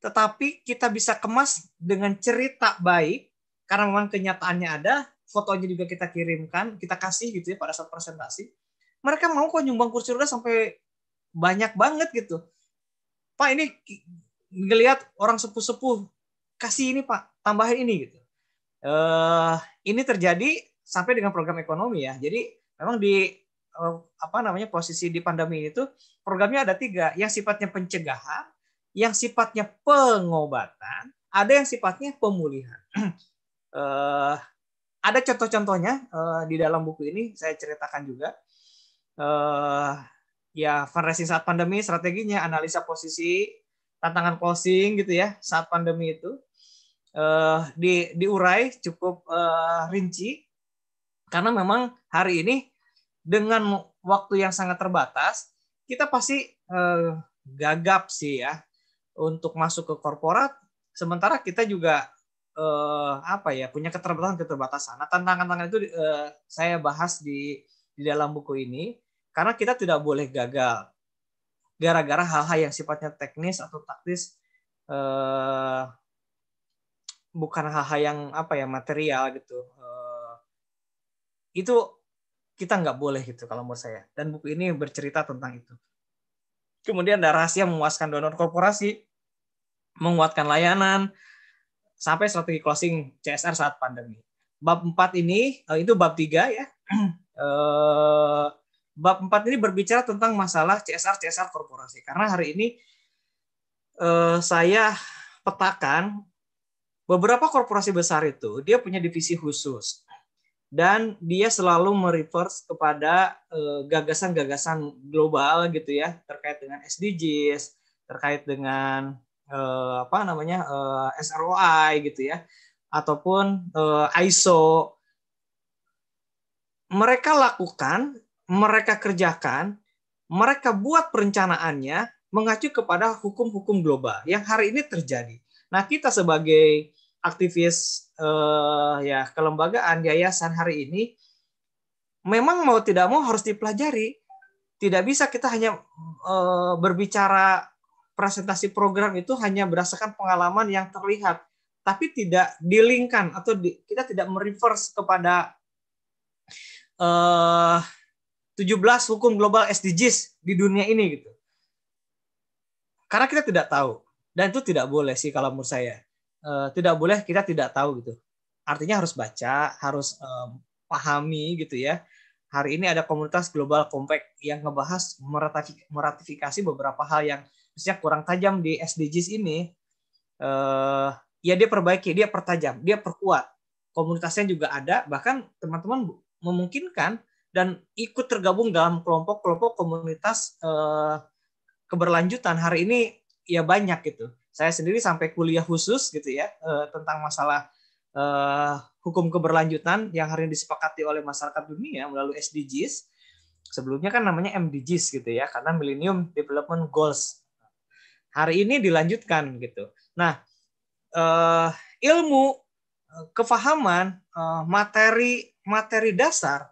S4: tetapi kita bisa kemas dengan cerita baik, karena memang kenyataannya ada, fotonya juga kita kirimkan, kita kasih gitu ya pada saat presentasi. Mereka mau kok nyumbang kursi roda sampai banyak banget gitu. Pak ini ngelihat orang sepuh-sepuh kasih ini pak tambahin ini gitu eh, ini terjadi sampai dengan program ekonomi ya. Jadi memang di uh, apa namanya posisi di pandemi itu programnya ada tiga, yang sifatnya pencegahan, yang sifatnya pengobatan, ada yang sifatnya pemulihan. eh, ada contoh-contohnya uh, di dalam buku ini saya ceritakan juga. Eh, ya fundraising saat pandemi, strateginya, analisa posisi, tantangan closing gitu ya saat pandemi itu uh, di diurai cukup uh, rinci karena memang hari ini dengan waktu yang sangat terbatas kita pasti uh, gagap sih ya untuk masuk ke korporat sementara kita juga uh, apa ya punya keterbatasan keterbatasan nah tantangan-tantangan itu uh, saya bahas di di dalam buku ini karena kita tidak boleh gagal gara-gara hal-hal yang sifatnya teknis atau taktis eh, bukan hal-hal yang apa ya material gitu eh, itu kita nggak boleh gitu kalau menurut saya dan buku ini bercerita tentang itu kemudian ada rahasia memuaskan donor korporasi menguatkan layanan sampai strategi closing CSR saat pandemi bab 4 ini uh, itu bab 3 ya eh, bab 4 ini berbicara tentang masalah CSR CSR korporasi karena hari ini saya petakan Beberapa korporasi besar itu dia punya divisi khusus dan dia selalu mereverse kepada eh, gagasan-gagasan uh, global gitu ya terkait dengan SDGs, terkait dengan uh, apa namanya uh, eh, SROI gitu ya ataupun ISO mereka lakukan, mereka kerjakan, mereka buat perencanaannya mengacu kepada hukum-hukum global yang hari ini terjadi. Nah, kita sebagai aktivis uh, ya kelembagaan yayasan hari ini memang mau tidak mau harus dipelajari. Tidak bisa kita hanya uh, berbicara presentasi program itu hanya berdasarkan pengalaman yang terlihat, tapi tidak dilingkan atau di, kita tidak mereverse kepada eh, uh, 17 hukum global SDGs di dunia ini gitu. Karena kita tidak tahu dan itu tidak boleh sih kalau menurut saya. Eh, tidak boleh kita tidak tahu gitu. Artinya harus baca, harus um, pahami gitu ya. Hari ini ada komunitas Global Compact yang ngebahas meratifikasi beberapa hal yang misalnya kurang tajam di SDGs ini. Uh, ya dia perbaiki, dia pertajam, dia perkuat. Komunitasnya juga ada, bahkan teman-teman memungkinkan dan ikut tergabung dalam kelompok-kelompok komunitas uh, keberlanjutan hari ini ya banyak gitu saya sendiri sampai kuliah khusus gitu ya eh, tentang masalah eh, hukum keberlanjutan yang hari ini disepakati oleh masyarakat dunia melalui SDGs. Sebelumnya kan namanya MDGs gitu ya karena Millennium Development Goals. Hari ini dilanjutkan gitu. Nah, eh, ilmu, kefahaman, materi materi dasar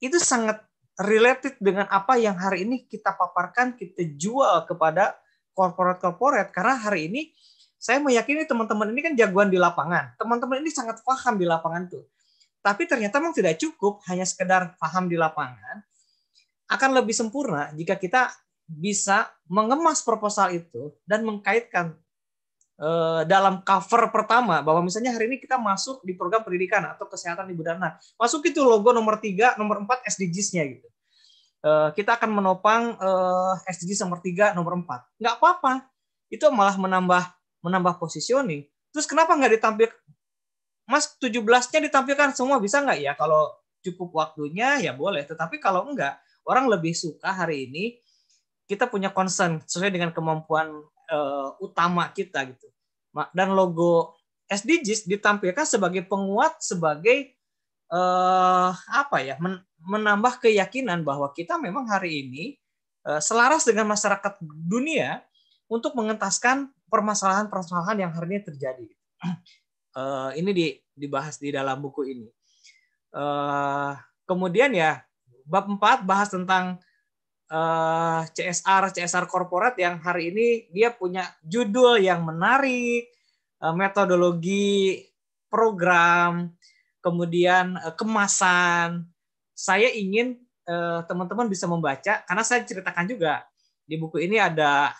S4: itu sangat related dengan apa yang hari ini kita paparkan, kita jual kepada korporat-korporat karena hari ini saya meyakini teman-teman ini kan jagoan di lapangan. Teman-teman ini sangat paham di lapangan tuh. Tapi ternyata memang tidak cukup hanya sekedar paham di lapangan. Akan lebih sempurna jika kita bisa mengemas proposal itu dan mengkaitkan eh, dalam cover pertama bahwa misalnya hari ini kita masuk di program pendidikan atau kesehatan ibu dan anak. Masuk itu logo nomor tiga, nomor empat SDGs-nya gitu. Eh, kita akan menopang eh, SDG nomor 3, nomor 4. Nggak apa-apa. Itu malah menambah menambah positioning. Terus kenapa nggak ditampilkan Mas 17-nya ditampilkan semua bisa nggak ya? Kalau cukup waktunya ya boleh. Tetapi kalau nggak, orang lebih suka hari ini kita punya concern sesuai dengan kemampuan uh, utama kita gitu. Dan logo SDGs ditampilkan sebagai penguat, sebagai uh, apa ya? Men menambah keyakinan bahwa kita memang hari ini eh, selaras dengan masyarakat dunia untuk mengentaskan permasalahan-permasalahan yang hari ini terjadi. Eh, ini dibahas di dalam buku ini. Eh, kemudian ya bab 4 bahas tentang CSR CSR korporat yang hari ini dia punya judul yang menarik, metodologi program, kemudian kemasan, saya ingin eh, teman-teman bisa membaca karena saya ceritakan juga di buku ini ada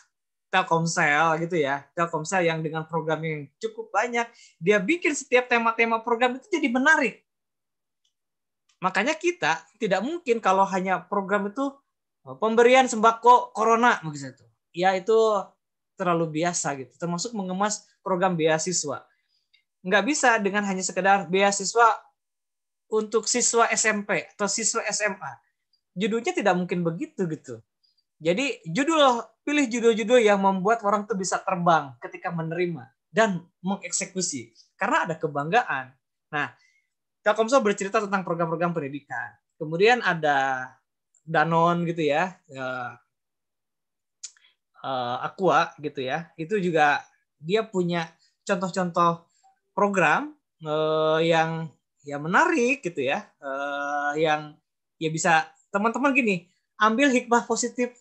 S4: Telkomsel gitu ya. Telkomsel yang dengan program yang cukup banyak, dia bikin setiap tema-tema program itu jadi menarik. Makanya kita tidak mungkin kalau hanya program itu oh, pemberian sembako corona begitu. Ya itu terlalu biasa gitu. Termasuk mengemas program beasiswa. Nggak bisa dengan hanya sekedar beasiswa untuk siswa SMP atau siswa SMA. Judulnya tidak mungkin begitu gitu. Jadi judul pilih judul-judul yang membuat orang tuh bisa terbang ketika menerima dan mengeksekusi karena ada kebanggaan. Nah, Telkomsel bercerita tentang program-program pendidikan. Kemudian ada Danon gitu ya, eh, eh, Aqua gitu ya. Itu juga dia punya contoh-contoh program eh, yang ya menarik gitu ya uh, yang ya bisa teman-teman gini ambil hikmah positif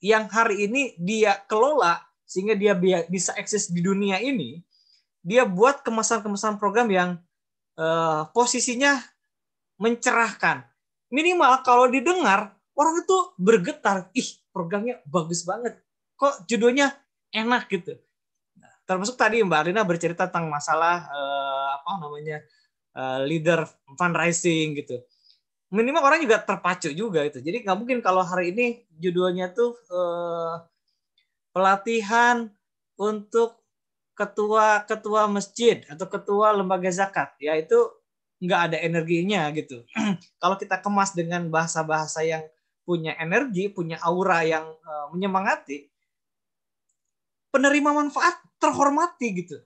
S4: yang hari ini dia kelola sehingga dia bisa eksis di dunia ini dia buat kemasan-kemasan program yang uh, posisinya mencerahkan minimal kalau didengar orang itu bergetar ih programnya bagus banget kok judulnya enak gitu nah, termasuk tadi Mbak Rina bercerita tentang masalah uh, apa namanya Eh, leader fundraising gitu minimal orang juga terpacu juga itu jadi nggak mungkin kalau hari ini judulnya tuh uh, pelatihan untuk ketua ketua masjid atau ketua lembaga zakat ya itu nggak ada energinya gitu kalau kita kemas dengan bahasa bahasa yang punya energi punya aura yang uh, menyemangati penerima manfaat terhormati gitu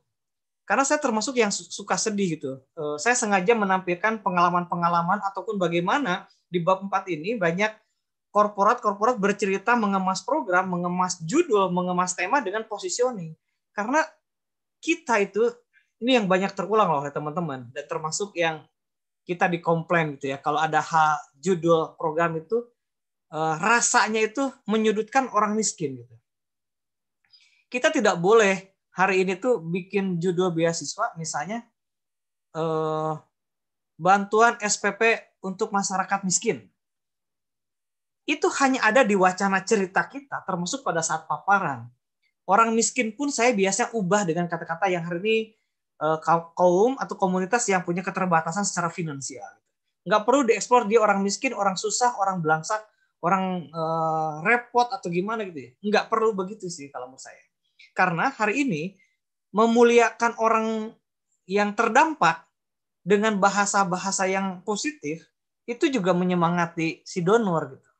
S4: karena saya termasuk yang suka sedih gitu. Eh, saya sengaja menampilkan pengalaman-pengalaman ataupun bagaimana di bab 4 ini banyak korporat-korporat bercerita mengemas program, mengemas judul, mengemas tema dengan positioning. Karena kita itu ini yang banyak terulang loh teman-teman dan termasuk yang kita dikomplain gitu ya. Kalau ada hal judul program itu eh, rasanya itu menyudutkan orang miskin gitu. Kita tidak boleh hari ini tuh bikin judul beasiswa misalnya eh, bantuan SPP untuk masyarakat miskin. Itu hanya ada di wacana cerita kita termasuk pada saat paparan. Orang miskin pun saya biasanya ubah dengan kata-kata yang hari ini eh, kaum atau komunitas yang punya keterbatasan secara finansial. Nggak perlu dieksplor dia orang miskin, orang susah, orang belangsak, orang eh, repot atau gimana gitu ya. Nggak perlu begitu sih kalau menurut saya karena hari ini memuliakan orang yang terdampak dengan bahasa-bahasa yang positif itu juga menyemangati si donor gitu.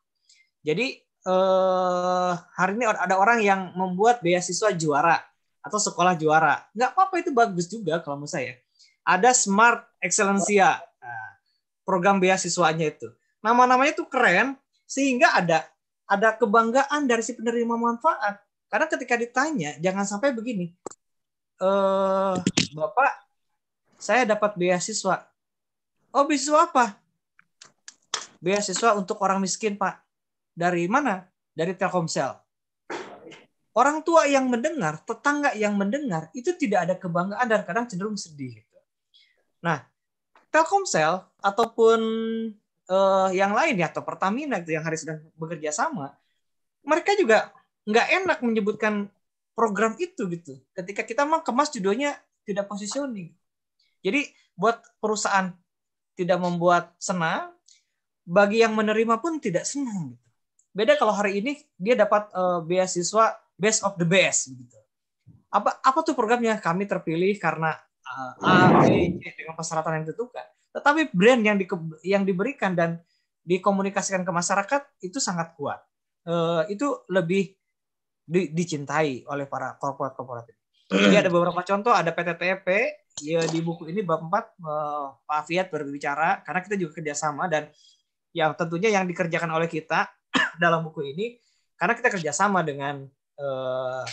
S4: Jadi eh, hari ini ada orang yang membuat beasiswa juara atau sekolah juara. Nggak apa-apa itu bagus juga kalau menurut saya. Ada Smart Excellencia nah, program beasiswanya itu. Nama-namanya itu keren sehingga ada ada kebanggaan dari si penerima manfaat. Karena ketika ditanya, jangan sampai begini. E, Bapak, saya dapat beasiswa. Oh, beasiswa apa? Beasiswa untuk orang miskin, Pak. Dari mana? Dari Telkomsel. Orang tua yang mendengar, tetangga yang mendengar, itu tidak ada kebanggaan dan kadang cenderung sedih. Gitu. Nah, Telkomsel ataupun uh, yang lain ya atau Pertamina gitu, yang hari sedang bekerja sama, mereka juga nggak enak menyebutkan program itu gitu. Ketika kita mau kemas judulnya tidak positioning. Jadi buat perusahaan tidak membuat senang, bagi yang menerima pun tidak senang gitu. Beda kalau hari ini dia dapat uh, beasiswa best of the best gitu. Apa apa tuh programnya? Kami terpilih karena uh, A, B, C dengan persyaratan yang ditentukan. Tetapi brand yang di, yang diberikan dan dikomunikasikan ke masyarakat itu sangat kuat. Uh, itu lebih di, dicintai oleh para korporat korporat Jadi ada beberapa contoh, ada PT PTTP ya di buku ini bab 4 uh, eh, Pak Fiat berbicara karena kita juga kerjasama dan yang tentunya yang dikerjakan oleh kita dalam buku ini karena kita kerjasama dengan uh,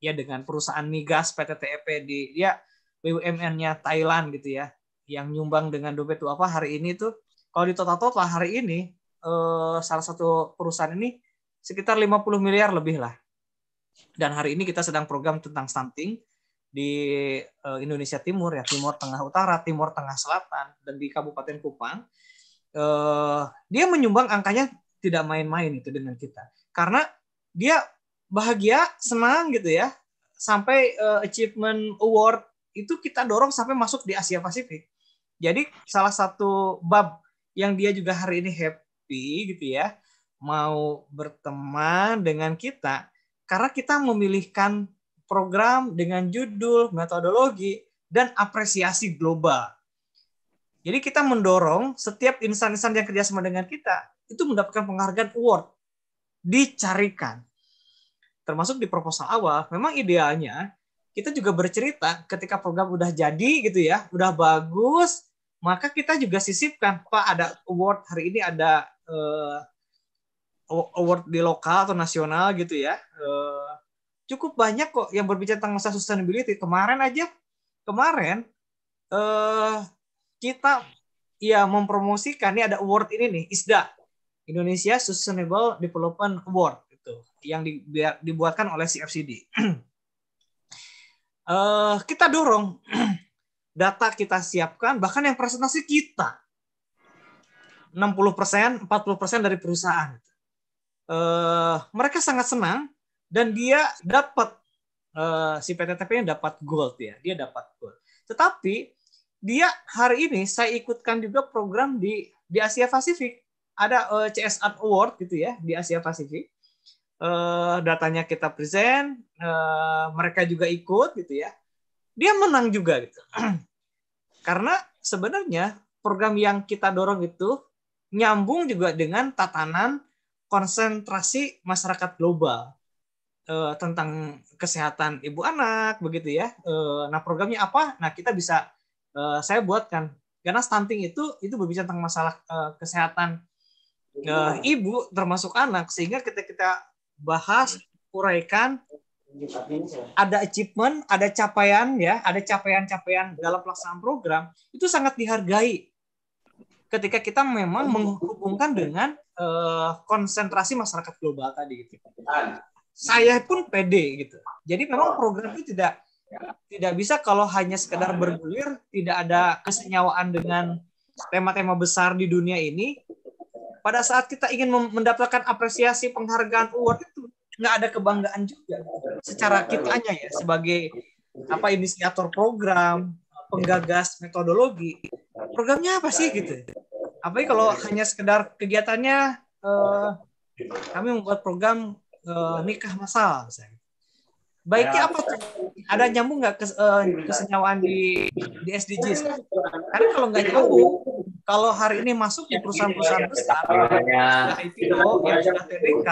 S4: ya dengan perusahaan migas PT PTTEP di ya BUMN-nya Thailand gitu ya yang nyumbang dengan dompet itu apa hari ini tuh kalau di total total hari ini uh, salah satu perusahaan ini sekitar 50 miliar lebih lah dan hari ini kita sedang program tentang stunting di eh, Indonesia Timur ya Timur Tengah Utara, Timur Tengah Selatan dan di Kabupaten Kupang Uh, dia menyumbang angkanya tidak main-main itu dengan kita karena dia bahagia senang gitu ya sampai uh, achievement award itu kita dorong sampai masuk di Asia Pasifik jadi salah satu bab yang dia juga hari ini happy gitu ya mau berteman dengan kita karena kita memilihkan program dengan judul, metodologi, dan apresiasi global. Jadi kita mendorong setiap insan-insan yang kerjasama dengan kita itu mendapatkan penghargaan award, dicarikan. Termasuk di proposal awal, memang idealnya kita juga bercerita ketika program udah jadi gitu ya, udah bagus, maka kita juga sisipkan, Pak ada award hari ini ada eh, award di lokal atau nasional gitu ya. Uh, cukup banyak kok yang berbicara tentang masalah sustainability. Kemarin aja, kemarin uh, kita ya mempromosikan ini ada award ini nih ISDA Indonesia Sustainable Development Award itu yang dibuatkan oleh CFCD. uh, eh, kita dorong data kita siapkan bahkan yang presentasi kita 60 persen, 40 persen dari perusahaan uh, mereka sangat senang dan dia dapat uh, si PTTP-nya dapat gold ya, dia dapat gold. Tetapi dia hari ini saya ikutkan juga program di di Asia Pasifik ada uh, eh, CS Art Award gitu ya di Asia Pasifik. Uh, datanya kita present, uh, mereka juga ikut gitu ya. Dia menang juga gitu. Karena sebenarnya program yang kita dorong itu nyambung juga dengan tatanan konsentrasi masyarakat global uh, tentang kesehatan ibu anak begitu ya. Uh, nah programnya apa? Nah kita bisa uh, saya buatkan karena stunting itu itu berbicara tentang masalah uh, kesehatan uh, ibu termasuk anak sehingga kita kita bahas uraikan ada achievement, ada capaian ya, ada capaian-capaian dalam pelaksanaan program itu sangat dihargai ketika kita memang menghubungkan dengan uh, konsentrasi masyarakat global tadi gitu. saya pun pede gitu. Jadi memang oh. program itu tidak tidak bisa kalau hanya sekedar bergulir, tidak ada kesenyawaan dengan tema-tema besar di dunia ini. Pada saat kita ingin mendapatkan apresiasi penghargaan award itu nggak ada kebanggaan juga secara kitanya ya sebagai apa inisiator program, penggagas metodologi. Programnya apa sih gitu? Apalagi kalau hanya sekedar kegiatannya uh, kami membuat program uh, nikah masal. Baiknya ya. apa tuh? Ada nyambung nggak kes, uh, kesenyawaan di, di SDGs? Karena kalau nggak nyambung, kalau hari ini masuk di perusahaan perusahaan ya, ya, besar, ya, yang TDK,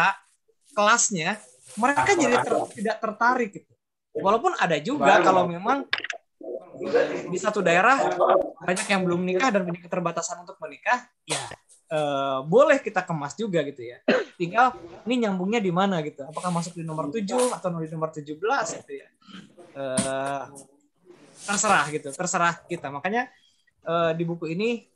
S4: kelasnya, mereka jadi ter, tidak tertarik gitu. Walaupun ada juga kalau memang di satu daerah banyak yang belum menikah dan punya keterbatasan untuk menikah, ya eh, boleh kita kemas juga gitu ya. Tinggal ini nyambungnya di mana gitu. Apakah masuk di nomor 7 atau di nomor 17 gitu ya. Eh, terserah gitu, terserah kita. Makanya eh, di buku ini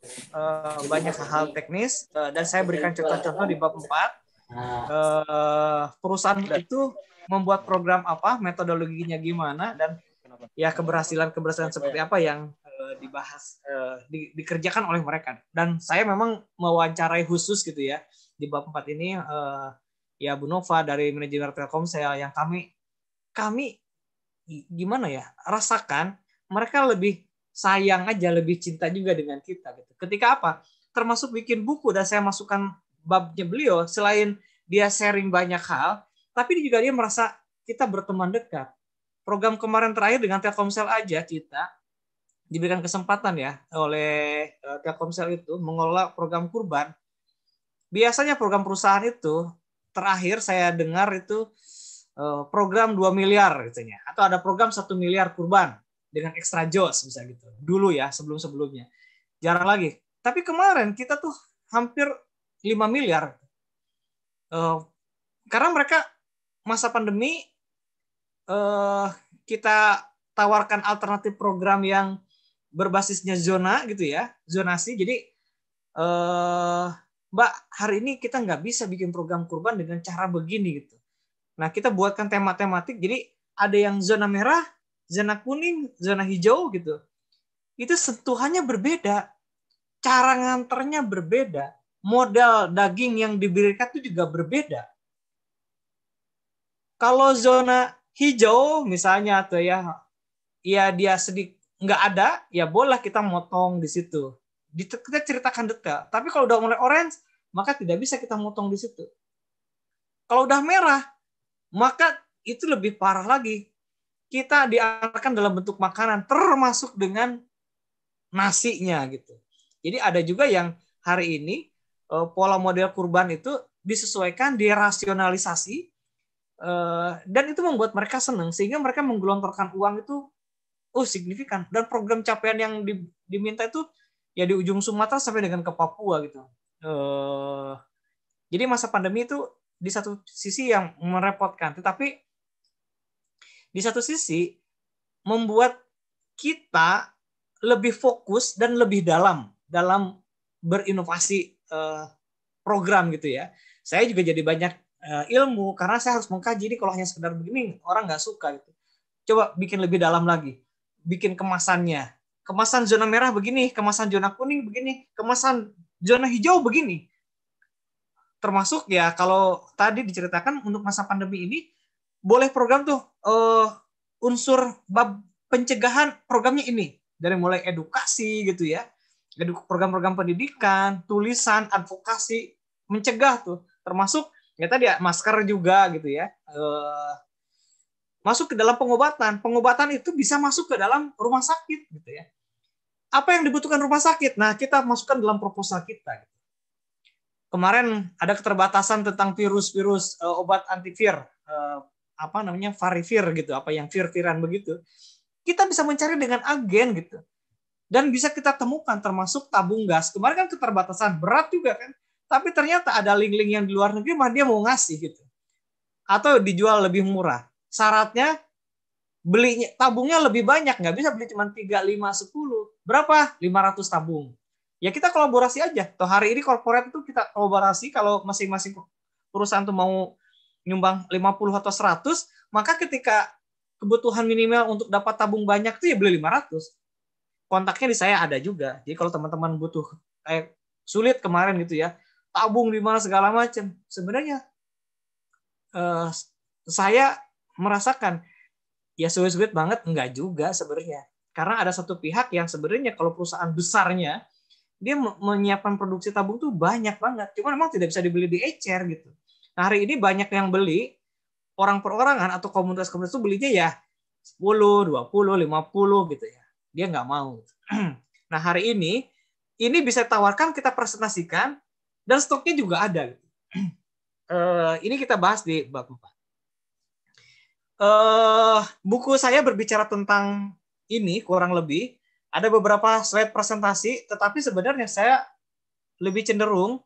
S4: banyak hal teknis dan saya berikan contoh-contoh di bab 4. perusahaan itu membuat program apa, metodologinya gimana dan ya keberhasilan keberhasilan iya, seperti iya. apa yang eh, dibahas eh, di, dikerjakan oleh mereka dan saya memang mewawancarai khusus gitu ya di bab 4 ini eh, ya Bu Nova dari manajemen saya yang kami kami gimana ya rasakan mereka lebih sayang aja lebih cinta juga dengan kita gitu ketika apa termasuk bikin buku dan saya masukkan babnya beliau selain dia sharing banyak hal tapi juga dia merasa kita berteman dekat program kemarin terakhir dengan Telkomsel aja kita diberikan kesempatan ya oleh eh, Telkomsel itu mengelola program kurban. Biasanya program perusahaan itu terakhir saya dengar itu eh, program 2 miliar katanya atau ada program 1 miliar kurban dengan ekstra jos bisa gitu. Dulu ya sebelum-sebelumnya. Jarang lagi. Tapi kemarin kita tuh hampir 5 miliar. Eh, karena mereka masa pandemi uh, kita tawarkan alternatif program yang berbasisnya zona gitu ya zonasi jadi uh, Mbak hari ini kita nggak bisa bikin program kurban dengan cara begini gitu nah kita buatkan tema tematik jadi ada yang zona merah zona kuning zona hijau gitu itu sentuhannya berbeda cara nganternya berbeda modal daging yang diberikan itu juga berbeda kalau zona hijau misalnya tuh ya ya dia sedikit nggak ada ya boleh kita motong di situ kita ceritakan detail tapi kalau udah mulai orange maka tidak bisa kita motong di situ kalau udah merah maka itu lebih parah lagi kita diarahkan dalam bentuk makanan termasuk dengan nasinya gitu jadi ada juga yang hari ini eh, pola model kurban itu disesuaikan dirasionalisasi Eh, dan itu membuat mereka senang sehingga mereka menggelontorkan uang itu oh signifikan dan program capaian yang di, diminta itu ya di ujung Sumatera sampai dengan ke Papua gitu. Uh, jadi masa pandemi itu di satu sisi yang merepotkan, tetapi di satu sisi membuat kita lebih fokus dan lebih dalam dalam berinovasi eh, program gitu ya. Saya juga jadi banyak uh, ilmu karena saya harus mengkaji. Jadi kalau hanya sekedar begini orang nggak suka gitu. Coba bikin lebih dalam lagi, bikin kemasannya. Kemasan zona merah begini, kemasan zona kuning begini, kemasan zona hijau begini. Termasuk ya kalau tadi diceritakan untuk masa pandemi ini boleh program tuh uh, unsur bab pencegahan programnya ini dari mulai edukasi gitu ya program-program pendidikan tulisan advokasi mencegah tuh termasuk ternyata dia masker juga gitu ya uh, masuk ke dalam pengobatan pengobatan itu bisa masuk ke dalam rumah sakit gitu ya apa yang dibutuhkan rumah sakit nah kita masukkan dalam proposal kita gitu. kemarin ada keterbatasan tentang virus-virus uh, obat antivir uh, apa namanya varivir gitu apa yang vir-viran begitu kita bisa mencari dengan agen gitu dan bisa kita temukan termasuk tabung gas kemarin kan keterbatasan berat juga kan tapi ternyata ada link-link yang di luar negeri mah dia mau ngasih gitu. Atau dijual lebih murah. Syaratnya belinya tabungnya lebih banyak, nggak bisa beli cuma tiga, lima, sepuluh. Berapa? 500 tabung. Ya kita kolaborasi aja. Tuh hari ini korporat itu kita kolaborasi kalau masing-masing perusahaan tuh mau nyumbang 50 atau 100, maka ketika kebutuhan minimal untuk dapat tabung banyak tuh ya beli 500. Kontaknya di saya ada juga. Jadi kalau teman-teman butuh kayak eh, sulit kemarin gitu ya, tabung di mana segala macam. Sebenarnya eh, saya merasakan ya sulit-sulit banget enggak juga sebenarnya. Karena ada satu pihak yang sebenarnya kalau perusahaan besarnya dia menyiapkan produksi tabung tuh banyak banget. Cuma memang tidak bisa dibeli di ecer gitu. Nah, hari ini banyak yang beli orang perorangan atau komunitas-komunitas itu belinya ya 10, 20, 50 gitu ya. Dia nggak mau. nah, hari ini ini bisa tawarkan kita presentasikan dan stoknya juga ada. Uh, ini kita bahas di bab 4. Uh, eh, buku saya berbicara tentang ini kurang lebih. Ada beberapa slide presentasi, tetapi sebenarnya saya lebih cenderung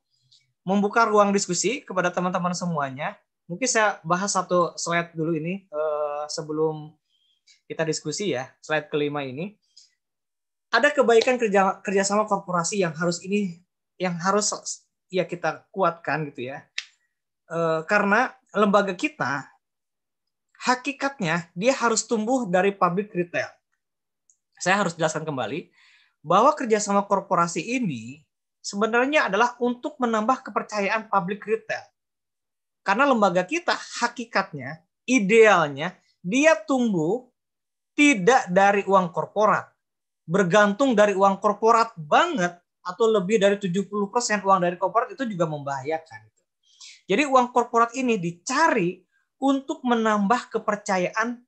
S4: membuka ruang diskusi kepada teman-teman semuanya. Mungkin saya bahas satu slide dulu ini uh, sebelum kita diskusi ya, slide kelima ini. Ada kebaikan kerja kerjasama korporasi yang harus ini yang harus ya kita kuatkan gitu ya. E, karena lembaga kita hakikatnya dia harus tumbuh dari public retail. Saya harus jelaskan kembali bahwa kerjasama korporasi ini sebenarnya adalah untuk menambah kepercayaan public retail. Karena lembaga kita hakikatnya, idealnya, dia tumbuh tidak dari uang korporat. Bergantung dari uang korporat banget atau lebih dari 70% uang dari korporat itu juga membahayakan. Gitu. Jadi uang korporat ini dicari untuk menambah kepercayaan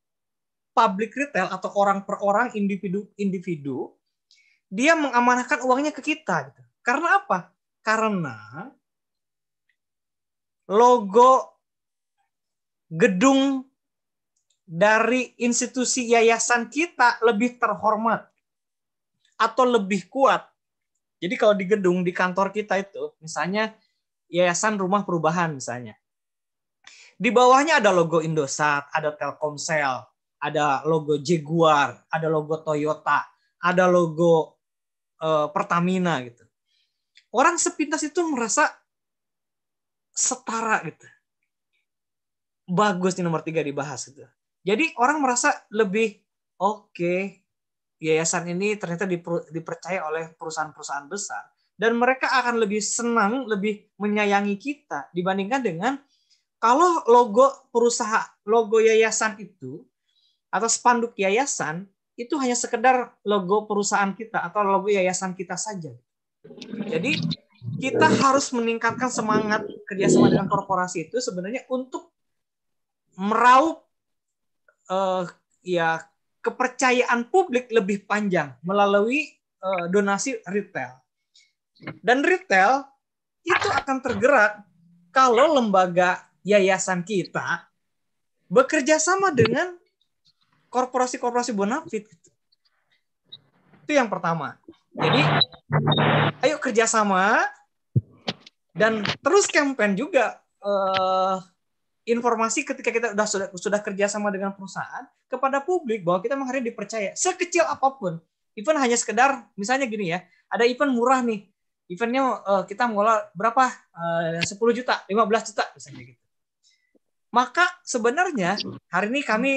S4: public retail atau orang per orang individu-individu dia mengamanahkan uangnya ke kita gitu. Karena apa? Karena logo gedung dari institusi yayasan kita lebih terhormat atau lebih kuat jadi kalau di gedung di kantor kita itu, misalnya Yayasan Rumah Perubahan misalnya. Di bawahnya ada logo Indosat, ada Telkomsel, ada logo Jaguar, ada logo Toyota, ada logo eh, Pertamina gitu. Orang sepintas itu merasa setara gitu. Bagus di nomor tiga dibahas gitu. Jadi orang merasa lebih oke, okay, yayasan ini ternyata dipercaya oleh perusahaan-perusahaan besar dan mereka akan lebih senang, lebih menyayangi kita dibandingkan dengan kalau logo perusahaan, logo yayasan itu atau spanduk yayasan itu hanya sekedar logo perusahaan kita atau logo yayasan kita saja. Jadi kita harus meningkatkan semangat kerjasama dengan korporasi itu sebenarnya untuk meraup uh, ya kepercayaan publik lebih panjang melalui eh, donasi retail. Dan retail itu akan tergerak kalau lembaga yayasan kita bekerja sama dengan korporasi-korporasi bonafit. Itu yang pertama. Jadi, ayo kerjasama dan terus campaign juga uh, informasi ketika kita sudah sudah, sudah dengan perusahaan kepada publik bahwa kita menghargai dipercaya sekecil apapun. Event hanya sekedar misalnya gini ya, ada event murah nih. Eventnya uh, kita mengolah berapa? Eh, uh, 10 juta, 15 juta misalnya gitu. Maka sebenarnya hari ini kami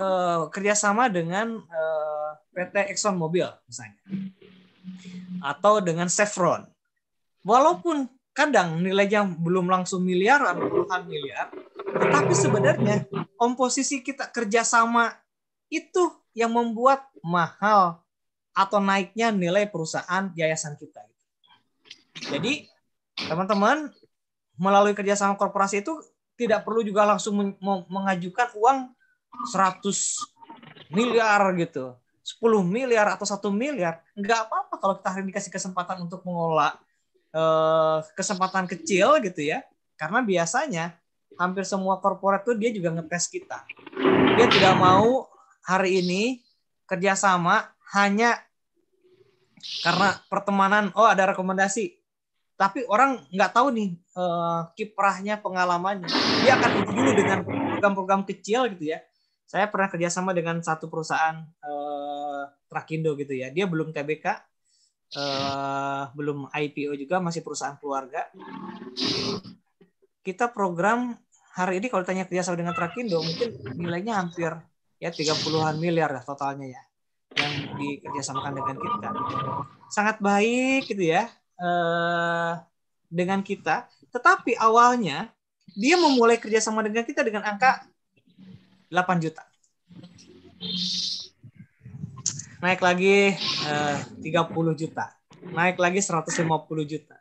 S4: uh, kerjasama dengan uh, PT Exxon Mobil misalnya, atau dengan Chevron. Walaupun kadang nilainya belum langsung miliaran, puluhan miliar, tetapi sebenarnya komposisi kita kerjasama itu yang membuat mahal atau naiknya nilai perusahaan yayasan kita. Jadi teman-teman melalui kerjasama korporasi itu tidak perlu juga langsung mengajukan uang 100 miliar gitu. 10 miliar atau satu miliar, nggak apa-apa kalau kita hari ini dikasih kesempatan untuk mengolah. Eh, kesempatan kecil gitu ya karena biasanya hampir semua korporat tuh dia juga ngetes kita dia tidak mau hari ini kerjasama hanya karena pertemanan oh ada rekomendasi tapi orang nggak tahu nih eh, kiprahnya pengalamannya dia akan uji dulu dengan program-program kecil gitu ya saya pernah kerjasama dengan satu perusahaan eh, Trakindo gitu ya dia belum TBK uh, belum IPO juga masih perusahaan keluarga. Kita program hari ini kalau tanya kerjasama dengan Trakindo mungkin nilainya hampir ya 30-an miliar lah totalnya ya yang dikerjasamakan dengan kita. Sangat baik gitu ya uh, dengan kita. Tetapi awalnya dia memulai kerjasama dengan kita dengan angka 8 juta naik lagi eh, uh, 30 juta, naik lagi 150 juta,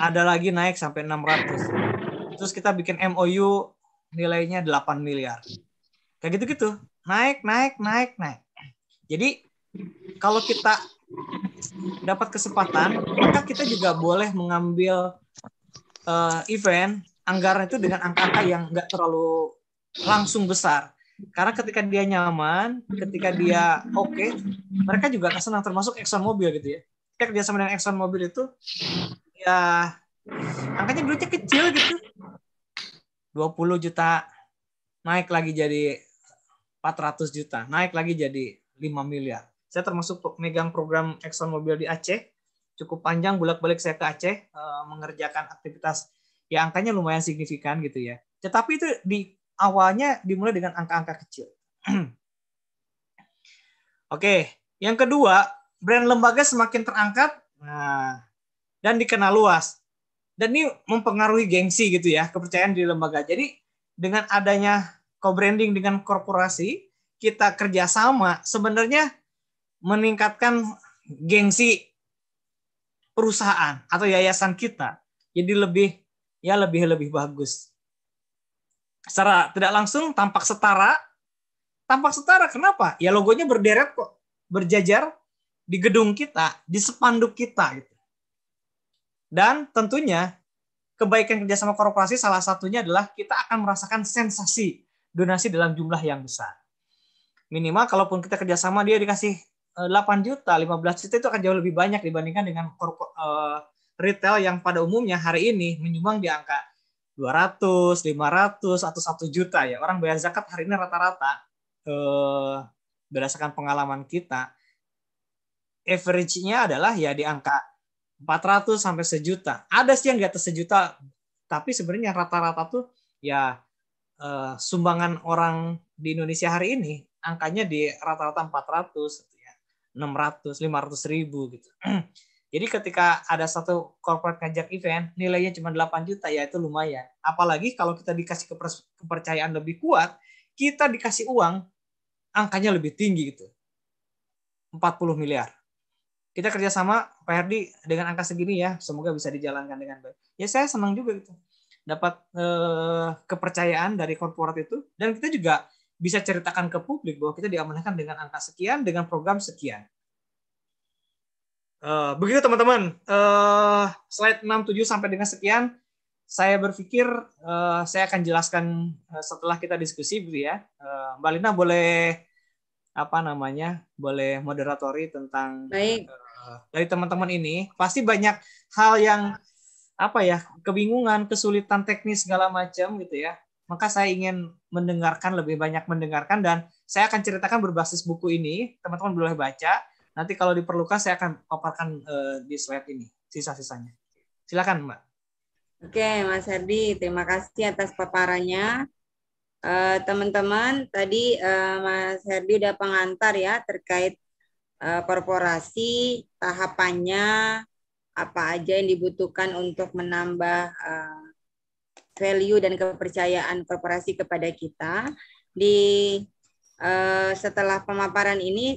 S4: ada lagi naik sampai 600. Terus kita bikin MOU nilainya 8 miliar. Kayak gitu-gitu, naik, naik, naik, naik. Jadi kalau kita dapat kesempatan, maka kita juga boleh mengambil uh, event anggaran itu dengan angka-angka yang nggak terlalu langsung besar. Karena ketika dia nyaman, ketika hmm. dia oke, okay, mereka juga akan senang termasuk Exxon Mobil gitu ya. Ketika dia sama dengan Exxon Mobil itu ya angkanya dulunya kecil gitu. 20 juta naik lagi jadi 400 juta, naik lagi jadi 5 miliar. Saya termasuk megang program Exxon Mobil di Aceh. Cukup panjang bolak-balik saya ke Aceh eh, mengerjakan aktivitas yang angkanya lumayan signifikan gitu ya. Tetapi itu di awalnya dimulai dengan angka-angka kecil. Oke, yang kedua, brand lembaga semakin terangkat nah, dan dikenal luas. Dan ini mempengaruhi gengsi gitu ya, kepercayaan di lembaga. Jadi dengan adanya co-branding dengan korporasi, kita kerjasama sebenarnya meningkatkan gengsi perusahaan atau yayasan kita. Jadi lebih ya lebih lebih bagus secara tidak langsung tampak setara. Tampak setara kenapa? Ya logonya berderet kok, berjajar di gedung kita, di sepanduk kita gitu. Dan tentunya kebaikan kerjasama korporasi salah satunya adalah kita akan merasakan sensasi donasi dalam jumlah yang besar. Minimal kalaupun kita kerjasama dia dikasih 8 eh, juta, 15 juta itu akan jauh lebih banyak dibandingkan dengan eh, retail yang pada umumnya hari ini menyumbang di angka 200, 500 atau 1 juta ya. Orang bayar zakat hari ini rata-rata eh, berdasarkan pengalaman kita average-nya adalah ya di angka 400 sampai sejuta. Ada sih yang di atas sejuta, tapi sebenarnya rata-rata tuh ya eh, sumbangan orang di Indonesia hari ini angkanya di rata-rata 400 ya, 600, 500 ribu gitu. Jadi ketika ada satu corporate ngajak event, nilainya cuma 8 juta, ya itu lumayan. Apalagi kalau kita dikasih kepercayaan lebih kuat, kita dikasih uang, angkanya lebih tinggi gitu. 40 miliar. Kita kerjasama Pak Herdi dengan angka segini ya, semoga bisa dijalankan dengan baik. Ya saya senang juga gitu. Dapat eh, kepercayaan dari korporat itu, dan kita juga bisa ceritakan ke publik bahwa kita diamanahkan dengan angka sekian, dengan program sekian. Eh, begitu teman-teman. Uh, slide 67 sampai dengan sekian saya berpikir uh, saya akan jelaskan setelah kita diskusi gitu ya. Uh, Mbak Lina boleh apa namanya? Boleh moderatori tentang Baik. Uh, dari teman-teman ini pasti banyak hal yang apa ya, kebingungan, kesulitan teknis segala macam gitu ya. Maka saya ingin mendengarkan lebih banyak mendengarkan dan saya akan ceritakan berbasis buku ini, teman-teman boleh baca Nanti kalau diperlukan saya akan paparkan uh, di slide ini sisa-sisanya. Silakan Mbak.
S1: Oke Mas Herdi, terima kasih atas paparannya. Eh, teman-teman, uh, tadi uh, Mas Herdi udah pengantar ya terkait uh, korporasi, tahapannya, apa aja yang dibutuhkan untuk menambah uh, value dan kepercayaan korporasi kepada kita. Di uh, setelah pemaparan ini,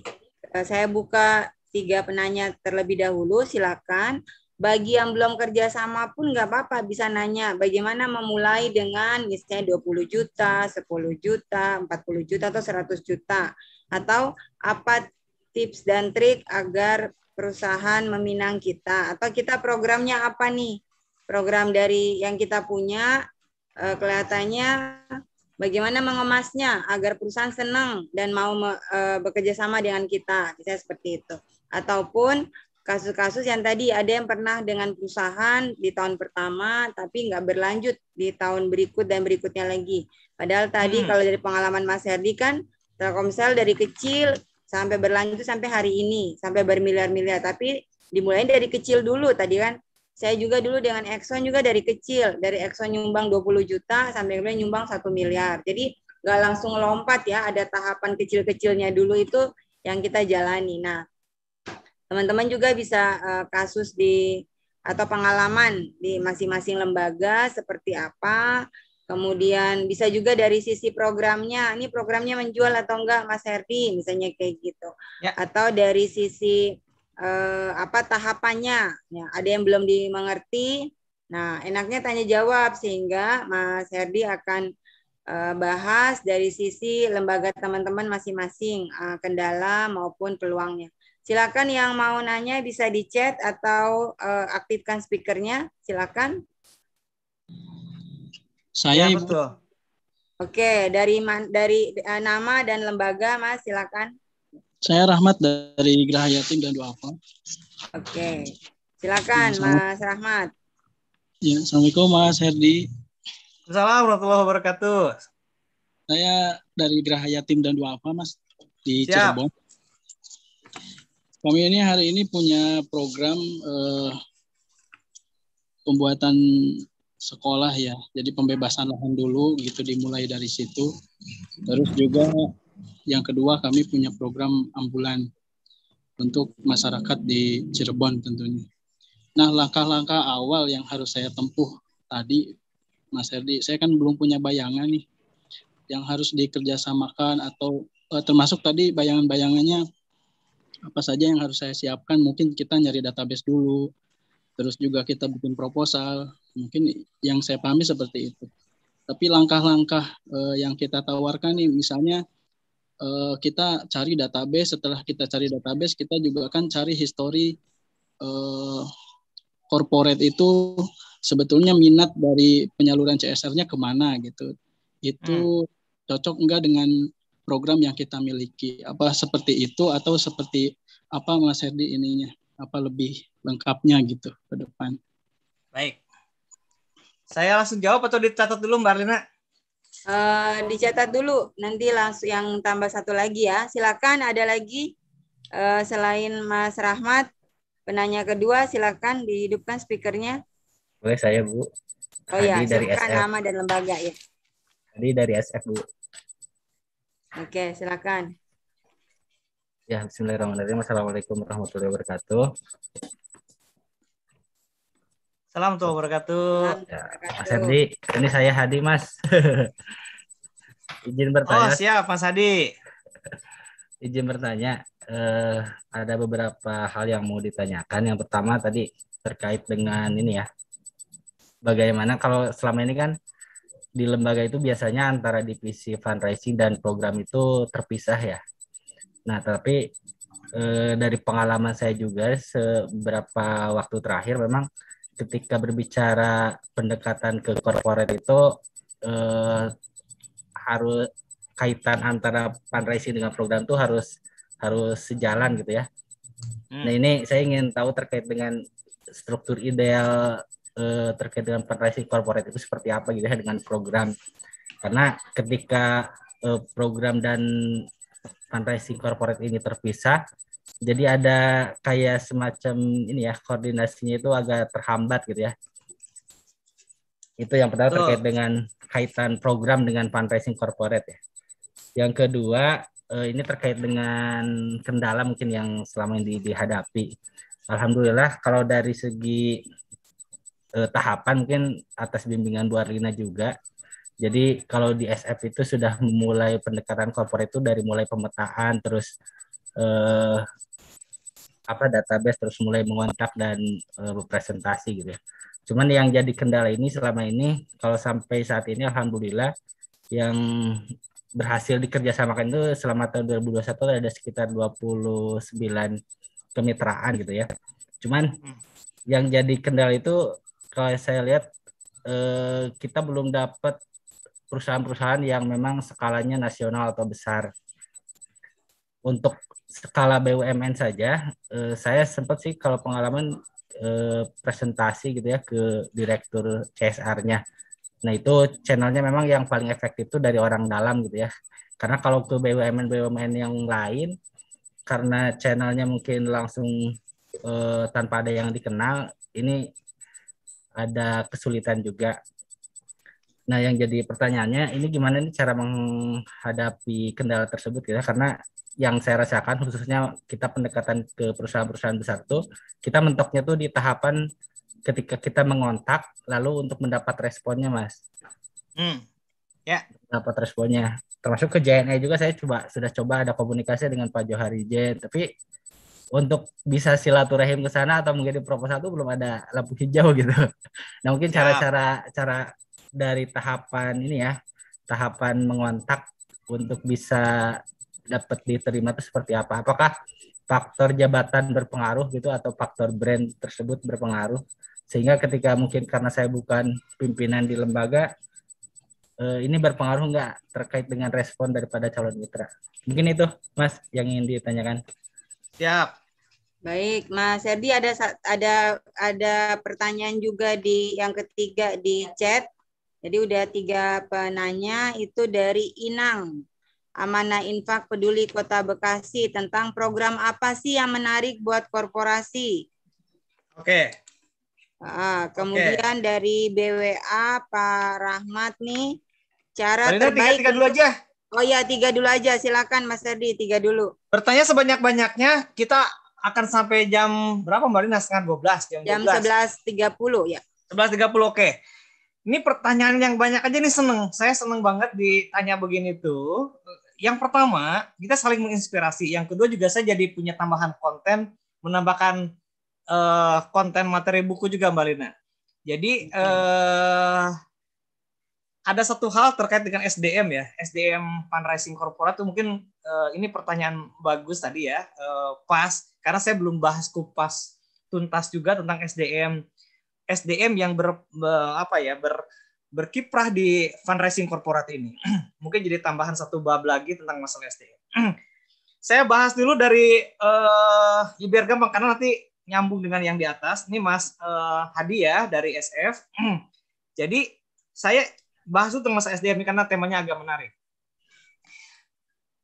S1: Eh, saya buka tiga penanya terlebih dahulu, silakan. Bagi yang belum kerjasama pun nggak apa-apa, bisa nanya bagaimana memulai dengan misalnya 20 juta, 10 juta, 40 juta, atau 100 juta. Atau apa tips dan trik agar perusahaan meminang kita. Atau kita programnya apa nih? Program dari yang kita punya eh, kelihatannya Bagaimana mengemasnya agar perusahaan senang dan mau me, e, bekerja sama dengan kita, misalnya seperti itu. Ataupun kasus-kasus yang tadi ada yang pernah dengan perusahaan di tahun pertama tapi nggak berlanjut di tahun berikut dan berikutnya lagi. Padahal tadi hmm. kalau dari pengalaman Mas Herdi kan Telkomsel dari kecil sampai berlanjut sampai hari ini sampai bermiliar-miliar tapi dimulai dari kecil dulu tadi kan saya hmm. juga dulu dengan Exxon juga dari kecil, dari Exxon nyumbang 20 juta sampai kemudian nyumbang 1 miliar. Jadi nggak langsung lompat ya, ada tahapan kecil-kecilnya dulu itu yang kita jalani. Nah, teman-teman juga bisa uh, kasus di atau pengalaman di masing-masing lembaga seperti apa. Kemudian bisa juga dari sisi programnya, ini programnya menjual atau enggak Mas Herdi misalnya kayak gitu. Ya. Atau dari sisi eh, apa tahapannya. Ya, ada yang belum dimengerti. Nah, enaknya tanya jawab sehingga Mas Herdi akan eh, bahas dari sisi lembaga teman-teman masing-masing eh, kendala maupun peluangnya. Silakan yang mau nanya bisa di chat atau eh, aktifkan speakernya. Silakan.
S2: Saya ya, Betul.
S1: Oke, dari dari eh, nama dan lembaga Mas silakan.
S2: Saya Rahmat dari Geraha Yatim dan Dua Duafa.
S1: Oke, silakan Mas Rahmat.
S2: Ya, Assalamualaikum Mas Herdi. Assalamualaikum warahmatullahi wabarakatuh. Saya dari Geraha Yatim dan Dua Duafa Mas di Siap. Cirebon. Kami ini hari ini punya program eh, pembuatan sekolah ya. Jadi pembebasan lahan dulu gitu dimulai dari situ.
S1: Terus juga
S2: yang kedua kami punya program ambulan untuk masyarakat di Cirebon tentunya. Nah langkah-langkah awal yang harus saya tempuh tadi Mas Herdi, saya kan belum punya bayangan nih yang harus dikerjasamakan atau eh, termasuk tadi bayangan-bayangannya apa saja yang harus saya siapkan mungkin kita nyari database dulu terus juga kita bikin proposal mungkin yang saya pahami seperti itu tapi langkah-langkah eh, yang kita tawarkan nih misalnya Eh, kita cari database. Setelah kita cari database, kita juga akan cari histori uh, eh, corporate itu sebetulnya minat dari penyaluran CSR-nya kemana gitu. Itu hmm. cocok enggak dengan program yang kita miliki? Apa seperti itu atau seperti apa Mas Herdi ininya? Apa lebih lengkapnya gitu ke depan?
S4: Baik. Saya langsung jawab atau dicatat dulu Mbak Lina?
S1: Uh, dicatat dulu, nanti langsung yang tambah satu lagi ya. Silakan ada lagi uh, selain Mas Rahmat, penanya kedua silakan dihidupkan speakernya.
S3: Boleh saya Bu. Oh iya, Hadi ya, dari SF. nama
S1: dan lembaga ya.
S3: tadi dari SF Bu.
S1: Oke, silakan.
S3: Ya, Bismillahirrahmanirrahim. Assalamualaikum warahmatullahi wabarakatuh.
S4: Salam tuh ya, wabarakatuh. Mas Hadi, ini saya
S3: Hadi Mas. Izin bertanya. Oh
S4: siap Mas Hadi.
S3: Izin bertanya, eh, ada beberapa hal yang mau ditanyakan. Yang pertama tadi terkait dengan ini ya, bagaimana kalau selama ini kan di lembaga itu biasanya antara divisi fundraising dan program itu terpisah ya. Nah tapi eh, dari pengalaman saya juga seberapa waktu terakhir memang ketika berbicara pendekatan ke korporat itu eh, harus kaitan antara fundraising dengan program itu harus harus sejalan gitu ya. Hmm. Nah ini saya ingin tahu terkait dengan struktur ideal eh, terkait dengan fundraising korporat itu seperti apa gitu ya dengan program. Karena ketika eh, program dan fundraising korporat ini terpisah, jadi ada kayak semacam ini ya koordinasinya itu agak terhambat gitu ya itu yang pertama terkait dengan kaitan program dengan fundraising corporate ya yang kedua eh, ini terkait dengan kendala mungkin yang selama ini dihadapi alhamdulillah kalau dari segi eh, tahapan mungkin atas bimbingan Bu Arlina juga jadi kalau di SF itu sudah mulai pendekatan korporat itu dari mulai pemetaan terus eh, apa database terus mulai mengontak dan eh, berpresentasi gitu ya. Cuman yang jadi kendala ini selama ini kalau sampai saat ini alhamdulillah yang berhasil dikerjasamakan itu selama tahun 2021 ada sekitar 29 kemitraan gitu ya. Cuman hmm. yang jadi kendala itu kalau saya lihat eh, kita belum dapat perusahaan-perusahaan yang memang skalanya nasional atau besar untuk skala BUMN saja, eh, saya sempat sih kalau pengalaman eh, presentasi gitu ya ke direktur CSR-nya. Nah itu channelnya memang yang paling efektif itu dari orang dalam gitu ya. Karena kalau ke BUMN BUMN yang lain, karena channelnya mungkin langsung eh, tanpa ada yang dikenal, ini ada kesulitan juga. Nah yang jadi pertanyaannya, ini gimana nih cara menghadapi kendala tersebut gitu ya? Karena yang saya rasakan khususnya kita pendekatan ke perusahaan-perusahaan besar itu kita mentoknya tuh di tahapan ketika kita mengontak lalu untuk mendapat responnya mas
S2: hmm. ya yeah.
S3: dapat responnya termasuk ke JNE juga saya coba sudah coba ada komunikasi dengan Pak Johari J tapi untuk bisa silaturahim ke sana atau menjadi proposal itu belum ada lampu hijau gitu nah mungkin cara-cara yeah. cara dari tahapan ini ya tahapan mengontak untuk bisa dapat diterima itu seperti apa? Apakah faktor jabatan berpengaruh gitu atau faktor brand tersebut berpengaruh sehingga ketika mungkin karena saya bukan pimpinan di lembaga eh, ini berpengaruh nggak terkait dengan respon daripada calon mitra? Mungkin itu Mas yang ingin ditanyakan.
S1: Siap. Baik, Mas Erdi ada ada ada pertanyaan juga di yang ketiga di chat. Jadi udah tiga penanya itu dari Inang. Amanah Infak Peduli Kota Bekasi tentang program apa sih yang menarik buat korporasi? Oke. Ah, kemudian okay. dari BWA Pak Rahmat nih cara Marina, terbaik. Tiga, tiga dulu aja. Oh ya tiga dulu aja silakan Mas Erdi tiga dulu. Bertanya sebanyak banyaknya kita akan sampai jam berapa Mbak Rina? Setengah 12 jam, jam 12. Jam 11.30 ya. puluh
S4: oke. Ini pertanyaan yang banyak aja nih seneng. Saya seneng banget ditanya begini tuh yang pertama kita saling menginspirasi. Yang kedua juga saya jadi punya tambahan konten, menambahkan uh, konten materi buku juga Mbak Lina. Jadi uh, ada satu hal terkait dengan SDM ya, SDM fundraising korporat itu mungkin uh, ini pertanyaan bagus tadi ya, uh, pas karena saya belum bahas kupas tuntas juga tentang SDM SDM yang ber, ber apa ya ber berkiprah di fundraising korporat ini. Mungkin jadi tambahan satu bab lagi tentang masalah SDM. Saya bahas dulu dari uh, ya biar gampang karena nanti nyambung dengan yang di atas. Ini Mas uh, Hadi ya dari SF. jadi saya bahas dulu tentang masalah SDM ini karena temanya agak menarik.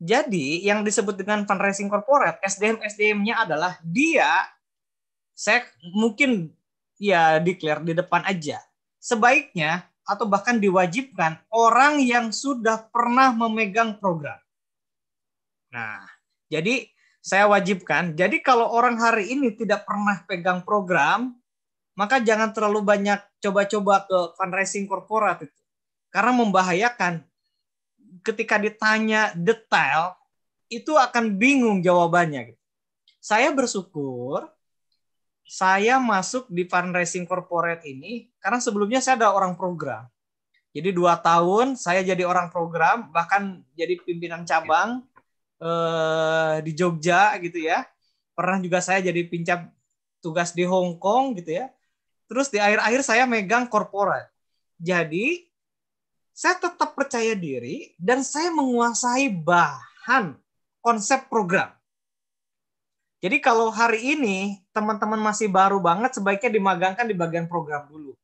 S4: Jadi yang disebut dengan fundraising korporat, SDM SDM-nya adalah dia saya mungkin ya declare di depan aja. Sebaiknya atau bahkan diwajibkan orang yang sudah pernah memegang program. Nah, jadi saya wajibkan. Jadi kalau orang hari ini tidak pernah pegang program, maka jangan terlalu banyak coba-coba ke fundraising korporat itu. Karena membahayakan. Ketika ditanya detail, itu akan bingung jawabannya. Saya bersyukur saya masuk di fundraising corporate ini karena sebelumnya saya ada orang program. Jadi dua tahun saya jadi orang program, bahkan jadi pimpinan cabang eh, di Jogja gitu ya. Pernah juga saya jadi pincap tugas di Hong Kong gitu ya. Terus di akhir-akhir saya megang corporate. Jadi saya tetap percaya diri dan saya menguasai bahan konsep program. Jadi kalau hari ini teman-teman masih baru banget sebaiknya dimagangkan di bagian program dulu.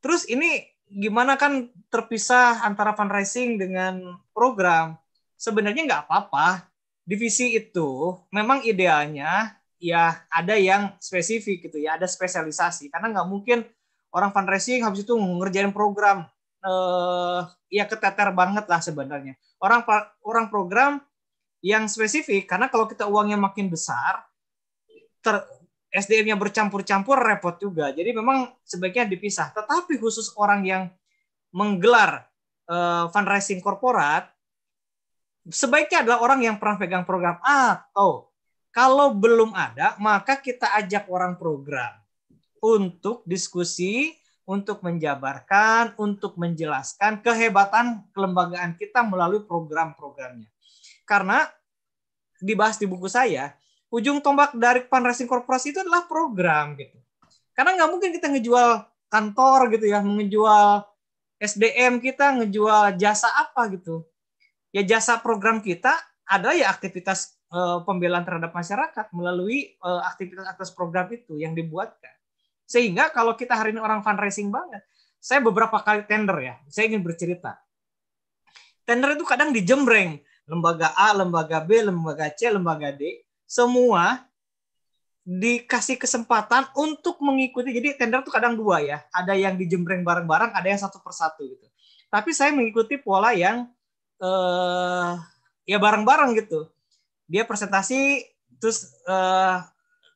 S4: Terus ini gimana kan terpisah antara fundraising dengan program? Sebenarnya nggak apa-apa. Divisi itu memang idealnya ya ada yang spesifik gitu ya, ada spesialisasi. Karena nggak mungkin orang fundraising habis itu ngerjain program eh, ya keteter banget lah sebenarnya. Orang orang program yang spesifik karena kalau kita uangnya makin besar ter, SDM-nya bercampur-campur repot juga. Jadi memang sebaiknya dipisah. Tetapi khusus orang yang menggelar uh, fundraising korporat sebaiknya adalah orang yang pernah pegang program atau oh, kalau belum ada maka kita ajak orang program untuk diskusi, untuk menjabarkan, untuk menjelaskan kehebatan kelembagaan kita melalui program-programnya karena dibahas di buku saya, ujung tombak dari Pan Racing Corporation itu adalah program gitu. Karena nggak mungkin kita ngejual kantor gitu ya, ngejual SDM kita, ngejual jasa apa gitu. Ya jasa program kita ada ya aktivitas e, pembelaan terhadap masyarakat melalui e, aktivitas atas program itu yang dibuatkan. Sehingga kalau kita hari ini orang fundraising banget, saya beberapa kali tender ya, saya ingin bercerita. Tender itu kadang dijembreng lembaga A, lembaga B, lembaga C, lembaga D, semua dikasih kesempatan untuk mengikuti. Jadi tender tuh kadang dua ya, ada yang dijembreng bareng-bareng, ada yang satu persatu gitu. Tapi saya mengikuti pola yang eh, ya bareng-bareng gitu. Dia presentasi, terus eh,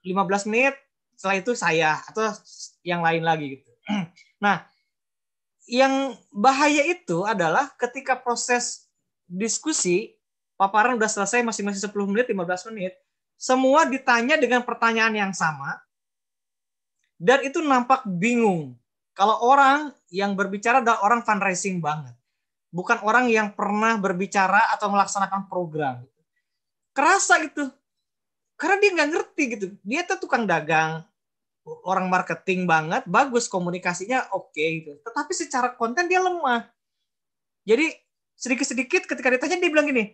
S4: 15 menit, setelah itu saya atau yang lain lagi gitu. Nah, yang bahaya itu adalah ketika proses diskusi, paparan udah selesai masing-masing 10 menit, 15 menit, semua ditanya dengan pertanyaan yang sama, dan itu nampak bingung. Kalau orang yang berbicara adalah orang fundraising banget. Bukan orang yang pernah berbicara atau melaksanakan program. Kerasa itu. Karena dia nggak ngerti gitu. Dia tuh tukang dagang, orang marketing banget, bagus komunikasinya oke okay, gitu. Tetapi secara konten dia lemah. Jadi sedikit-sedikit ketika ditanya dia bilang gini,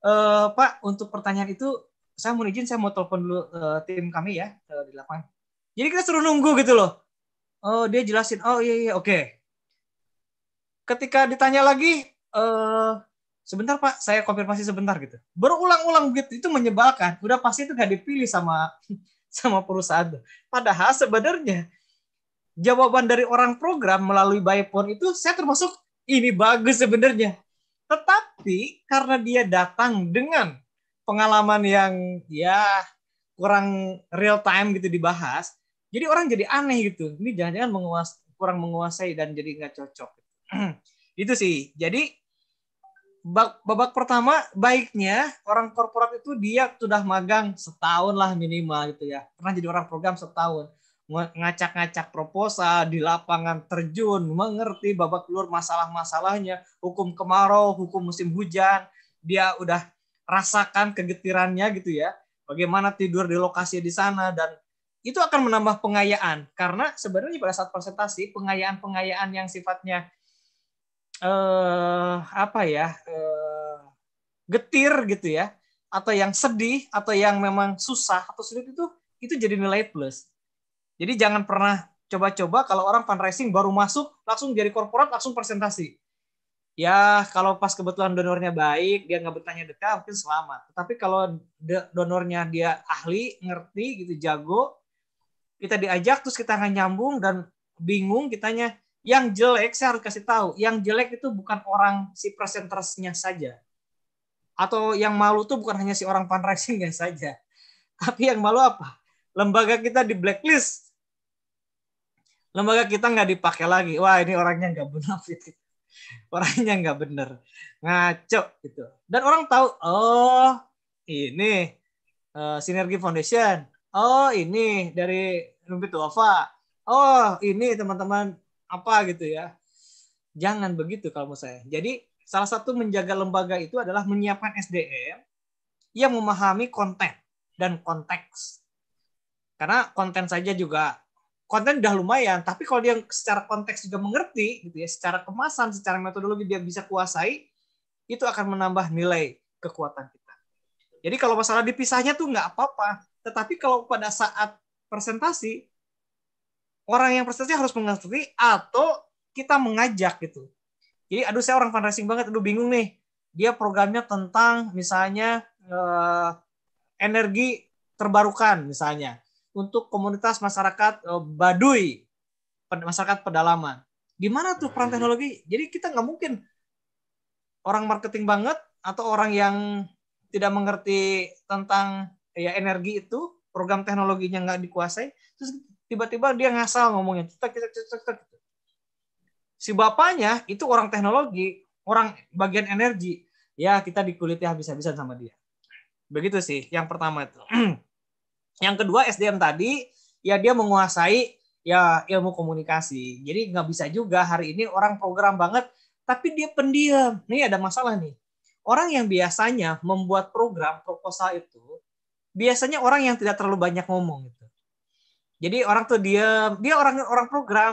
S4: e, Pak untuk pertanyaan itu saya mau izin saya mau telepon dulu uh, tim kami ya uh, di lapangan. Jadi kita suruh nunggu gitu loh. Oh dia jelasin. Oh iya iya oke. Okay. Ketika ditanya lagi, uh, sebentar Pak saya konfirmasi sebentar gitu. Berulang-ulang gitu itu menyebalkan. Udah pasti itu gak dipilih sama sama perusahaan. Padahal sebenarnya jawaban dari orang program melalui by phone itu saya termasuk ini bagus sebenarnya. Tetapi karena dia datang dengan pengalaman yang ya kurang real time gitu dibahas, jadi orang jadi aneh gitu. Ini jangan-jangan menguas kurang menguasai dan jadi nggak cocok. itu sih. Jadi babak, babak pertama baiknya orang korporat itu dia sudah magang setahun lah minimal gitu ya. Pernah jadi orang program setahun ngacak-ngacak proposal di lapangan terjun, mengerti babak belur masalah-masalahnya, hukum kemarau, hukum musim hujan, dia udah rasakan kegetirannya gitu ya. Bagaimana tidur di lokasi di sana dan itu akan menambah pengayaan karena sebenarnya pada saat presentasi pengayaan-pengayaan yang sifatnya eh apa ya? Eh, getir gitu ya atau yang sedih atau yang memang susah atau sulit itu itu jadi nilai plus jadi jangan pernah coba-coba kalau orang fundraising baru masuk langsung jadi korporat langsung presentasi. Ya kalau pas kebetulan donornya baik dia nggak bertanya detail mungkin selamat. Tetapi kalau donornya dia ahli ngerti gitu jago kita diajak terus kita nggak nyambung dan bingung kitanya yang jelek saya harus kasih tahu yang jelek itu bukan orang si presentersnya saja atau yang malu tuh bukan hanya si orang fundraisingnya saja tapi yang malu apa lembaga kita di blacklist lembaga kita nggak dipakai lagi wah ini orangnya nggak benar, orangnya nggak benar, ngaco gitu dan orang tahu oh ini uh, sinergi foundation oh ini dari rumpit Tuafa, oh ini teman-teman apa gitu ya jangan begitu kalau menurut saya jadi salah satu menjaga lembaga itu adalah menyiapkan SDM yang memahami konten dan konteks karena konten saja juga konten udah lumayan, tapi kalau dia secara konteks juga mengerti gitu ya, secara kemasan, secara metodologi dia bisa kuasai, itu akan menambah nilai kekuatan kita. Jadi kalau masalah dipisahnya tuh nggak apa-apa, tetapi kalau pada saat presentasi orang yang presentasi harus mengerti atau kita mengajak gitu. Jadi aduh saya orang fundraising banget, aduh bingung nih. Dia programnya tentang misalnya eh, energi terbarukan misalnya untuk komunitas masyarakat eh, Baduy, masyarakat pedalaman. Gimana tuh peran teknologi? Jadi kita nggak mungkin orang marketing banget atau orang yang tidak mengerti tentang ya energi itu program teknologinya nggak dikuasai terus tiba-tiba dia ngasal ngomongnya cetek cetek cetek cetek si bapaknya itu orang teknologi orang bagian energi ya kita dikuliti habis-habisan sama dia begitu sih yang pertama itu Yang kedua SDM tadi ya dia menguasai ya ilmu komunikasi. Jadi nggak bisa juga hari ini orang program banget tapi dia pendiam. Nih ada masalah nih. Orang yang biasanya membuat program proposal itu biasanya orang yang tidak terlalu banyak ngomong gitu. Jadi orang tuh dia dia orang orang program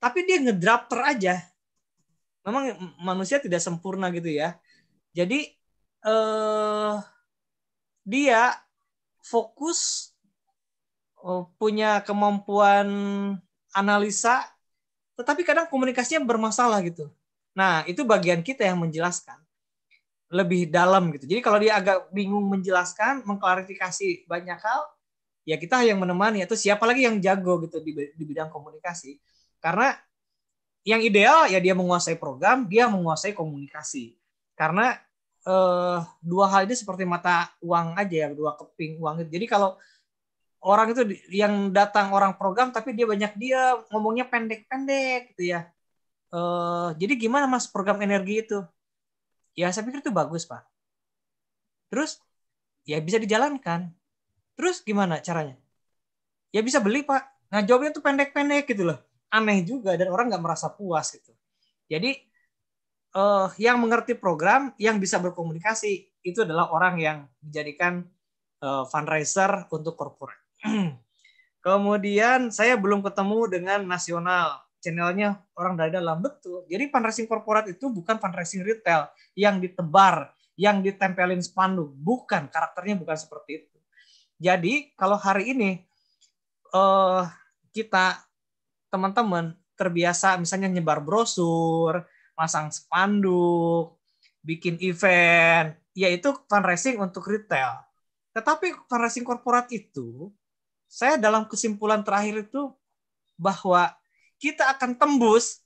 S4: tapi dia ngedrafter aja. Memang manusia tidak sempurna gitu ya. Jadi eh dia fokus, eh, punya kemampuan analisa, tetapi kadang komunikasinya bermasalah gitu. Nah, itu bagian kita yang menjelaskan lebih dalam gitu. Jadi kalau dia agak bingung menjelaskan, mengklarifikasi banyak hal, ya kita yang menemani atau siapa lagi yang jago gitu di, di bidang komunikasi. Karena yang ideal ya dia menguasai program, dia menguasai komunikasi. Karena uh, dua hal ini seperti mata uang aja ya, dua keping uang itu. Jadi kalau orang itu yang datang orang program tapi dia banyak dia ngomongnya pendek-pendek gitu ya. Uh, jadi gimana Mas program energi itu? Ya saya pikir itu bagus, Pak. Terus ya bisa dijalankan. Terus gimana caranya? Ya bisa beli, Pak. Nah, jawabnya tuh pendek-pendek gitu loh. Aneh juga dan orang nggak merasa puas gitu. Jadi uh, yang mengerti program, yang bisa berkomunikasi itu adalah orang yang dijadikan uh, eh, fundraiser untuk korporat. Kemudian saya belum ketemu dengan nasional. Channelnya orang dari dalam betul. Jadi fundraising korporat itu bukan fundraising retail yang ditebar, yang ditempelin spanduk, bukan karakternya bukan seperti itu. Jadi kalau hari ini uh, kita teman-teman terbiasa misalnya nyebar brosur, masang spanduk, bikin event, yaitu fundraising untuk retail. Tetapi fundraising korporat itu, saya dalam kesimpulan terakhir itu bahwa kita akan tembus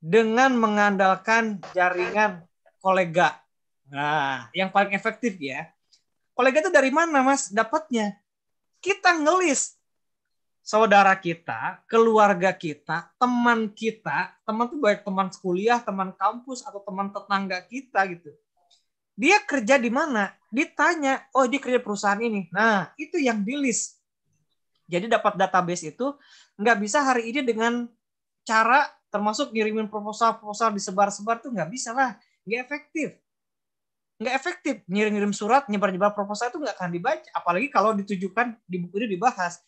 S4: dengan mengandalkan jaringan kolega. Nah, yang paling efektif ya. Kolega itu dari mana, Mas, dapatnya? Kita ngelis saudara kita, keluarga kita, teman kita, teman tuh baik teman sekuliah, teman kampus atau teman tetangga kita gitu. Dia kerja di mana? Ditanya, oh dia kerja perusahaan ini. Nah itu yang di list. Jadi dapat database itu nggak bisa hari ini dengan cara termasuk ngirimin proposal-proposal disebar-sebar tuh nggak bisa lah, nggak efektif nggak efektif ngirim-ngirim surat nyebar-nyebar proposal itu nggak akan dibaca apalagi kalau ditujukan di buku ini dibahas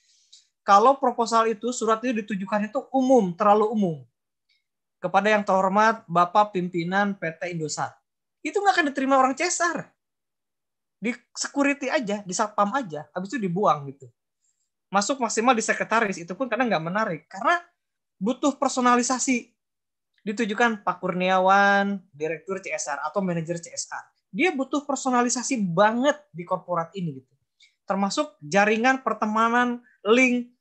S4: kalau proposal itu surat itu ditujukan itu umum, terlalu umum. Kepada yang terhormat Bapak Pimpinan PT Indosat. Itu nggak akan diterima orang Cesar. Di security aja, di satpam aja, habis itu dibuang gitu. Masuk maksimal di sekretaris, itu pun kadang nggak menarik. Karena butuh personalisasi. Ditujukan Pak Kurniawan, Direktur CSR, atau Manajer CSR. Dia butuh personalisasi banget di korporat ini gitu termasuk jaringan pertemanan link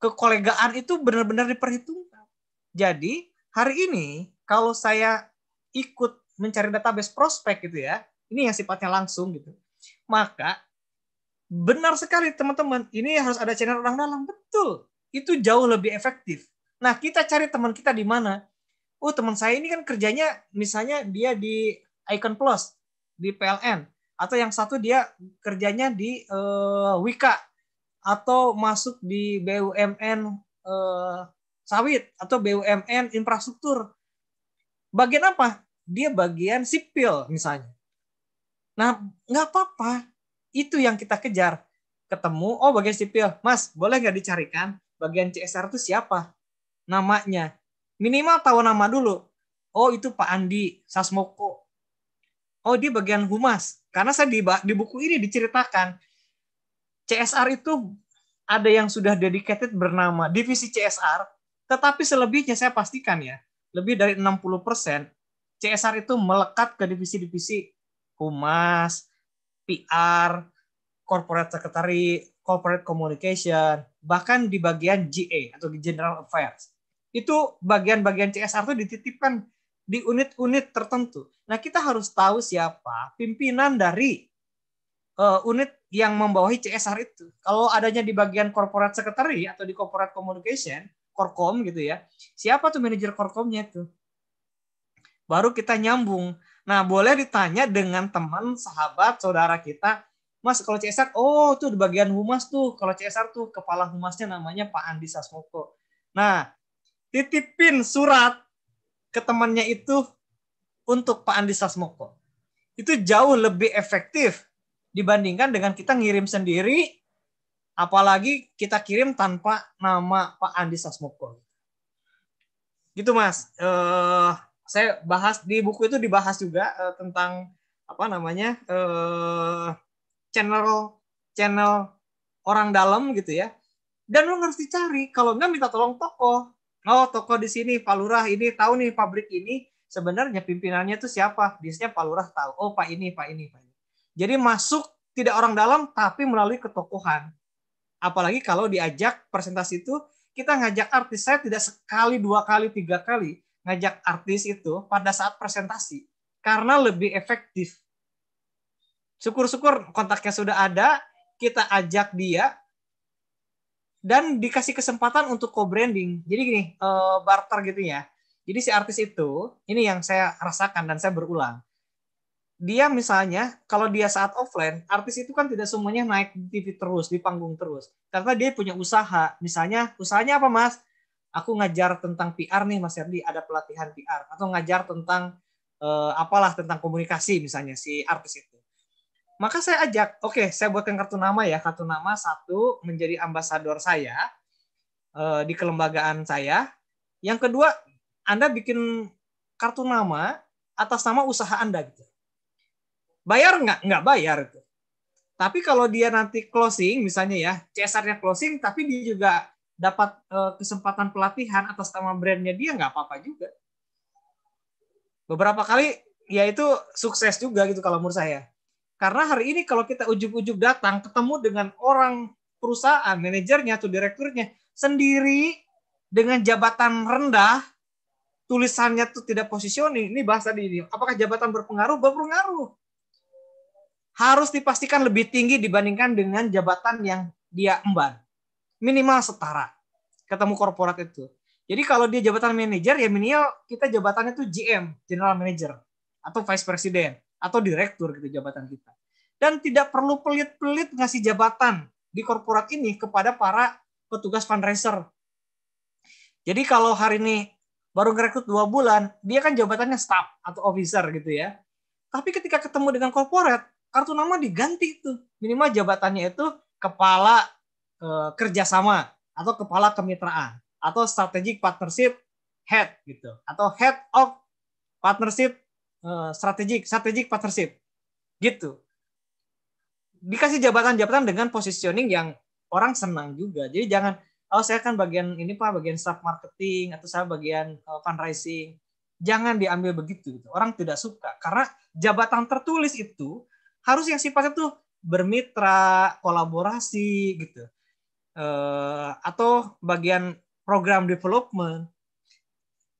S4: kekolegaan itu benar-benar diperhitungkan. Jadi hari ini kalau saya ikut mencari database prospek gitu ya, ini yang sifatnya langsung gitu, maka benar sekali teman-teman, ini harus ada channel orang dalam betul. Itu jauh lebih efektif. Nah kita cari teman kita di mana? Oh teman saya ini kan kerjanya misalnya dia di Icon Plus di PLN atau yang satu dia kerjanya di uh, Wika atau masuk di BUMN eh, sawit atau BUMN infrastruktur. Bagian apa? Dia bagian sipil misalnya. Nah, nggak apa-apa. Itu yang kita kejar. Ketemu, oh bagian sipil. Mas, boleh nggak dicarikan bagian CSR itu siapa? Namanya. Minimal tahu nama dulu. Oh, itu Pak Andi Sasmoko. Oh, dia bagian humas. Karena saya di, di buku ini diceritakan CSR itu ada yang sudah dedicated bernama divisi CSR, tetapi selebihnya saya pastikan ya, lebih dari 60% CSR itu melekat ke divisi-divisi humas, PR, corporate secretary, corporate communication, bahkan di bagian GA atau general affairs. Itu bagian-bagian CSR itu dititipkan di unit-unit tertentu. Nah, kita harus tahu siapa pimpinan dari eh, unit yang membawahi CSR itu. Kalau adanya di bagian corporate secretary atau di corporate communication, korkom gitu ya, siapa tuh manajer korkomnya itu? Baru kita nyambung. Nah, boleh ditanya dengan teman, sahabat, saudara kita, Mas, kalau CSR, oh tuh di bagian humas tuh, kalau CSR tuh kepala humasnya namanya Pak Andi Sasmoko. Nah, titipin surat ke temannya itu untuk Pak Andi Sasmoko. Itu jauh lebih efektif dibandingkan dengan kita ngirim sendiri apalagi kita kirim tanpa nama Pak Andi Sasmoko. Gitu Mas. uh, saya bahas di buku itu dibahas juga uh, tentang apa namanya? uh, channel channel orang dalam gitu ya. Dan lo harus dicari. Kalau enggak minta tolong toko. Oh, toko di sini Pak Lurah ini tahu nih pabrik ini sebenarnya pimpinannya itu siapa? Biasanya Pak Lurah tahu. Oh, Pak ini, Pak ini, Pak ini. Jadi masuk tidak orang dalam tapi melalui ketokohan. Apalagi kalau diajak presentasi itu kita ngajak artis saya tidak sekali, dua kali, tiga kali ngajak artis itu pada saat presentasi karena lebih efektif. Syukur-syukur kontaknya sudah ada, kita ajak dia dan dikasih kesempatan untuk co-branding. Jadi gini, eh, barter gitu ya. Jadi si artis itu, ini yang saya rasakan dan saya berulang dia misalnya kalau dia saat offline, artis itu kan tidak semuanya naik di TV terus, di panggung terus. Karena dia punya usaha. Misalnya, usahanya apa, Mas? Aku ngajar tentang PR nih, Mas Herdi, ada pelatihan PR atau ngajar tentang eh, apalah tentang komunikasi misalnya si artis itu. Maka saya ajak, oke, okay, saya buatkan kartu nama ya, kartu nama satu menjadi ambasador saya eh, di kelembagaan saya. Yang kedua, Anda bikin kartu nama atas nama usaha Anda gitu Bayar nggak? Nggak bayar. itu Tapi kalau dia nanti closing, misalnya ya, CSR-nya closing, tapi dia juga dapat uh, kesempatan pelatihan atas nama brandnya dia, nggak apa-apa juga. Beberapa kali, ya itu sukses juga gitu kalau menurut saya. Karena hari ini kalau kita ujuk-ujuk datang, ketemu dengan orang perusahaan, manajernya atau direkturnya, sendiri dengan jabatan rendah, tulisannya tuh tidak posisioning, ini bahasa di ini, apakah jabatan berpengaruh? Berpengaruh harus dipastikan lebih tinggi dibandingkan dengan jabatan yang dia emban. Minimal setara. Ketemu korporat itu. Jadi kalau dia jabatan manajer ya minimal kita jabatannya itu GM, general manager atau vice president atau direktur gitu jabatan kita. Dan tidak perlu pelit-pelit ngasih jabatan di korporat ini kepada para petugas fundraiser. Jadi kalau hari ini baru ngerekrut dua bulan, dia kan jabatannya staff atau officer gitu ya. Tapi ketika ketemu dengan korporat, kartu nama diganti itu minimal jabatannya itu kepala e, kerjasama atau kepala kemitraan atau strategic partnership head gitu atau head of partnership e, strategic strategic partnership gitu dikasih jabatan-jabatan dengan positioning yang orang senang juga jadi jangan oh saya kan bagian ini pak bagian staff marketing atau saya bagian uh, fundraising jangan diambil begitu gitu. orang tidak suka karena jabatan tertulis itu harus yang sifatnya tuh bermitra, kolaborasi gitu. Uh, atau bagian program development.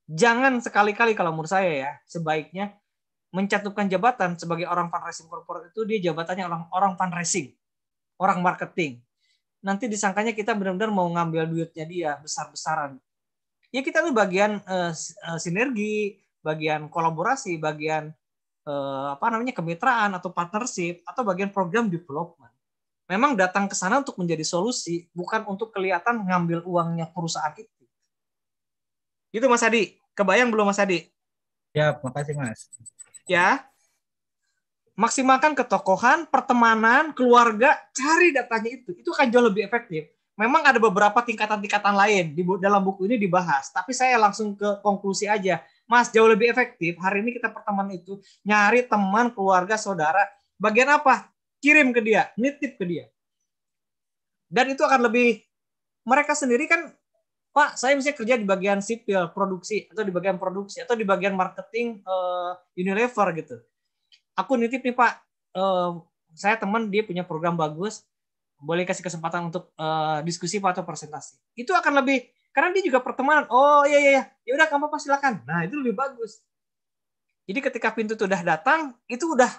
S4: Jangan sekali-kali kalau menurut saya ya, sebaiknya mencatatkan jabatan sebagai orang fundraising corporate itu dia jabatannya orang orang fundraising, orang marketing. Nanti disangkanya kita benar-benar mau ngambil duitnya dia besar-besaran. Ya kita tuh bagian uh, sinergi, bagian kolaborasi, bagian eh, apa namanya kemitraan atau partnership atau bagian program development. Memang datang ke sana untuk menjadi solusi, bukan untuk kelihatan ngambil uangnya perusahaan itu. Gitu Mas Adi, kebayang belum Mas Adi?
S3: Ya, makasih Mas.
S4: Ya. Maksimalkan ketokohan, pertemanan, keluarga, cari datanya itu. Itu kan jauh lebih efektif memang ada beberapa tingkatan-tingkatan lain di dalam buku ini dibahas, tapi saya langsung ke konklusi aja. Mas, jauh lebih efektif hari ini kita pertemanan itu nyari teman, keluarga, saudara. Bagian apa? Kirim ke dia, nitip ke dia. Dan itu akan lebih mereka sendiri kan Pak, saya misalnya kerja di bagian sipil, produksi, atau di bagian produksi, atau di bagian marketing uh, Unilever gitu. Aku nitip nih Pak, uh, saya teman dia punya program bagus, boleh kasih kesempatan untuk uh, diskusi Pak atau presentasi. Itu akan lebih karena dia juga pertemanan. Oh iya, iya iya ya udah kamu apa silakan. Nah itu lebih bagus. Jadi ketika pintu itu udah datang, itu udah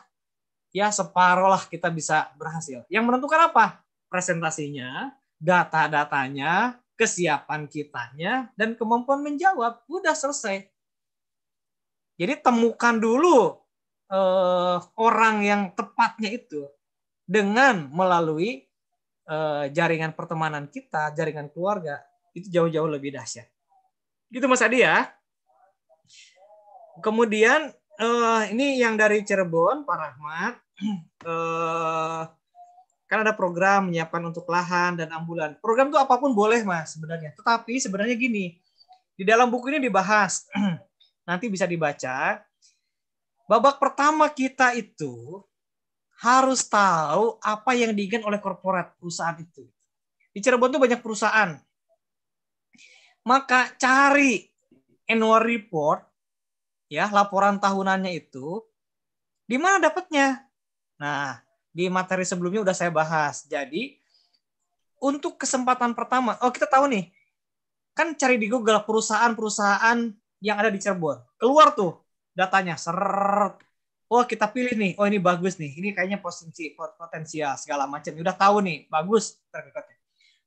S4: ya separuh lah kita bisa berhasil. Yang menentukan apa? Presentasinya, data-datanya, kesiapan kitanya, dan kemampuan menjawab. Udah selesai. Jadi temukan dulu eh, orang yang tepatnya itu dengan melalui eh, jaringan pertemanan kita, jaringan keluarga, itu jauh-jauh lebih dahsyat. Gitu Mas Adi ya. Kemudian uh, ini yang dari Cirebon, Pak Rahmat. Uh, kan ada program menyiapkan untuk lahan dan ambulan. Program itu apapun boleh mas sebenarnya. Tetapi sebenarnya gini, di dalam buku ini dibahas, nanti bisa dibaca. Babak pertama kita itu harus tahu apa yang diinginkan oleh korporat perusahaan itu. Di Cirebon itu banyak perusahaan. Maka cari annual report, ya laporan tahunannya itu, di mana dapatnya? Nah, di materi sebelumnya udah saya bahas. Jadi, untuk kesempatan pertama, oh kita tahu nih, kan cari di Google perusahaan-perusahaan yang ada di Cirebon. Keluar tuh datanya, seret. Oh kita pilih nih, oh ini bagus nih, ini kayaknya potensi, potensial segala macam. Udah tahu nih, bagus.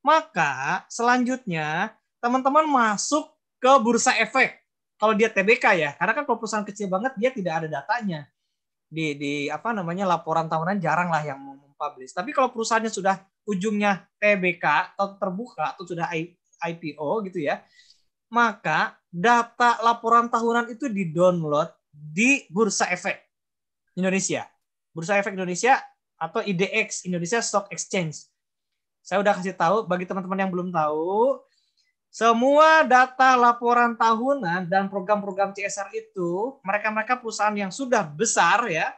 S4: Maka selanjutnya teman-teman masuk ke bursa efek kalau dia TBK ya karena kan kalau perusahaan kecil banget dia tidak ada datanya di di apa namanya laporan tahunan jarang lah yang mempublish tapi kalau perusahaannya sudah ujungnya TBK atau terbuka atau sudah IPO gitu ya maka data laporan tahunan itu di download di bursa efek Indonesia bursa efek Indonesia atau IDX Indonesia Stock Exchange saya udah kasih tahu bagi teman-teman yang belum tahu semua data laporan tahunan dan program-program CSR itu, mereka-mereka perusahaan yang sudah besar ya,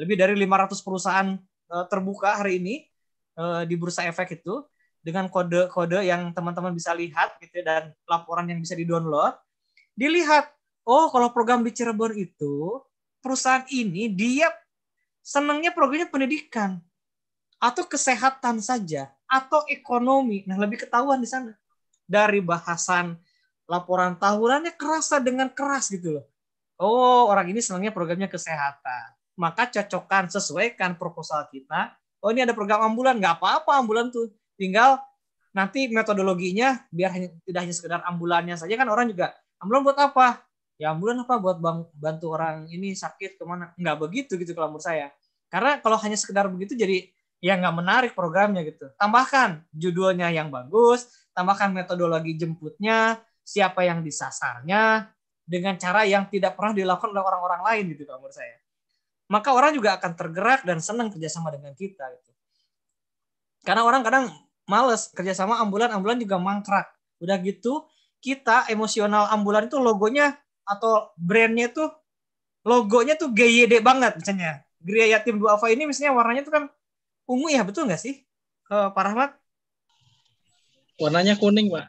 S4: lebih dari 500 perusahaan eh, terbuka hari ini eh, di Bursa Efek itu dengan kode-kode yang teman-teman bisa lihat gitu ya, dan laporan yang bisa di-download. Dilihat, oh kalau program di Cirebon itu perusahaan ini dia senangnya programnya pendidikan atau kesehatan saja atau ekonomi. Nah, lebih ketahuan di sana dari bahasan laporan tahunannya kerasa dengan keras gitu loh. Oh, orang ini senangnya programnya kesehatan. Maka cocokkan, sesuaikan proposal kita. Oh, ini ada program ambulan. Nggak apa-apa ambulan tuh. Tinggal nanti metodologinya biar hanya, tidak hanya sekedar ambulannya saja kan orang juga ambulan buat apa ya ambulan apa buat bang, bantu orang ini sakit kemana nggak begitu gitu kalau menurut saya karena kalau hanya sekedar begitu jadi ya nggak menarik programnya gitu tambahkan judulnya yang bagus tambahkan metodologi jemputnya, siapa yang disasarnya, dengan cara yang tidak pernah dilakukan oleh orang-orang lain gitu kalau menurut saya. Maka orang juga akan tergerak dan senang kerjasama dengan kita gitu. Karena orang kadang males kerjasama ambulan-ambulan juga mangkrak. Udah gitu kita emosional ambulan itu logonya atau brandnya itu logonya tuh GYD banget misalnya. Gria Yatim Duafa ini misalnya warnanya tuh kan ungu ya betul nggak sih? Ke eh, Pak Rahmat? Warnanya kuning, Pak.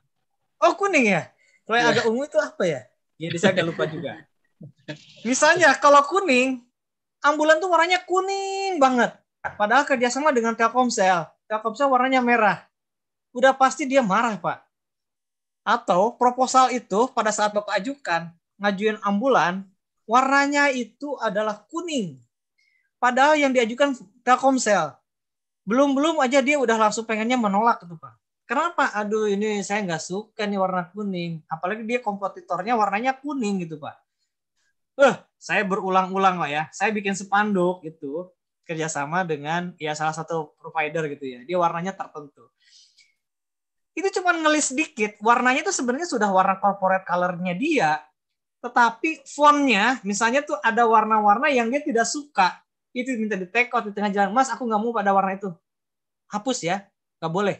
S4: Oh, kuning ya? Kalau yang iya. agak ungu itu apa ya? Ya, bisa agak lupa juga. Misalnya, kalau kuning, ambulan tuh warnanya kuning banget. Padahal kerjasama dengan Telkomsel. Telkomsel warnanya merah. Udah pasti dia marah, Pak. Atau proposal itu pada saat Bapak ajukan, ngajuin ambulan, warnanya itu adalah kuning. Padahal yang diajukan Telkomsel. Belum-belum aja dia udah langsung pengennya menolak tuh Pak kenapa aduh ini saya nggak suka nih warna kuning apalagi dia kompetitornya warnanya kuning gitu pak eh uh, saya berulang-ulang pak ya saya bikin sepanduk itu kerjasama dengan ya salah satu provider gitu ya dia warnanya tertentu itu cuma ngelis dikit warnanya itu sebenarnya sudah warna corporate colornya dia tetapi fontnya misalnya tuh ada warna-warna yang dia tidak suka itu minta di take out di tengah jalan mas aku nggak mau pada warna itu hapus ya nggak boleh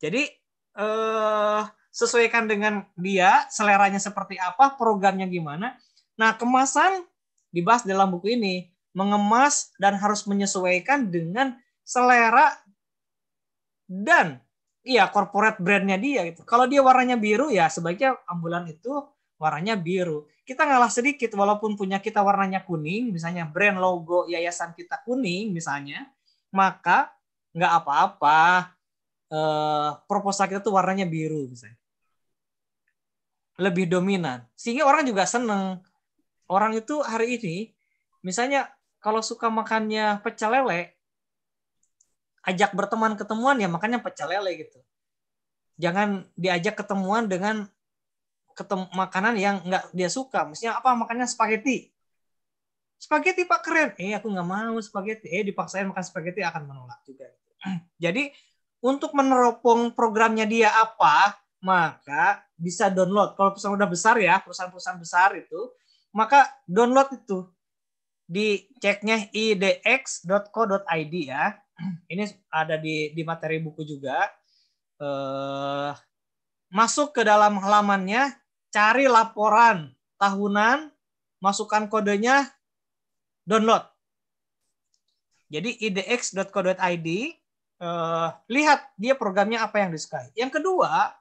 S4: jadi eh, sesuaikan dengan dia, seleranya seperti apa, programnya gimana. Nah, kemasan dibahas dalam buku ini, mengemas dan harus menyesuaikan dengan selera dan iya corporate brandnya dia gitu. Kalau dia warnanya biru ya sebaiknya ambulan itu warnanya biru. Kita ngalah sedikit walaupun punya kita warnanya kuning, misalnya brand logo yayasan kita kuning misalnya, maka nggak apa-apa uh, proposal kita tuh warnanya biru misalnya. Lebih dominan. Sehingga orang juga seneng. Orang itu hari ini, misalnya kalau suka makannya pecel lele, ajak berteman ketemuan ya makannya pecel lele gitu. Jangan diajak ketemuan dengan ketem makanan yang nggak dia suka. Misalnya apa makannya spaghetti. Spaghetti pak keren. Eh aku nggak mau spaghetti. Eh dipaksain makan spaghetti akan menolak juga. Jadi untuk meneropong programnya dia apa, maka bisa download. Kalau perusahaan udah besar ya, perusahaan-perusahaan besar itu, maka download itu di ceknya idx.co.id ya. Ini ada di di materi buku juga. Eh, masuk ke dalam halamannya, cari laporan tahunan, masukkan kodenya, download. Jadi idx.co.id uh, lihat dia programnya apa yang disukai. Yang kedua,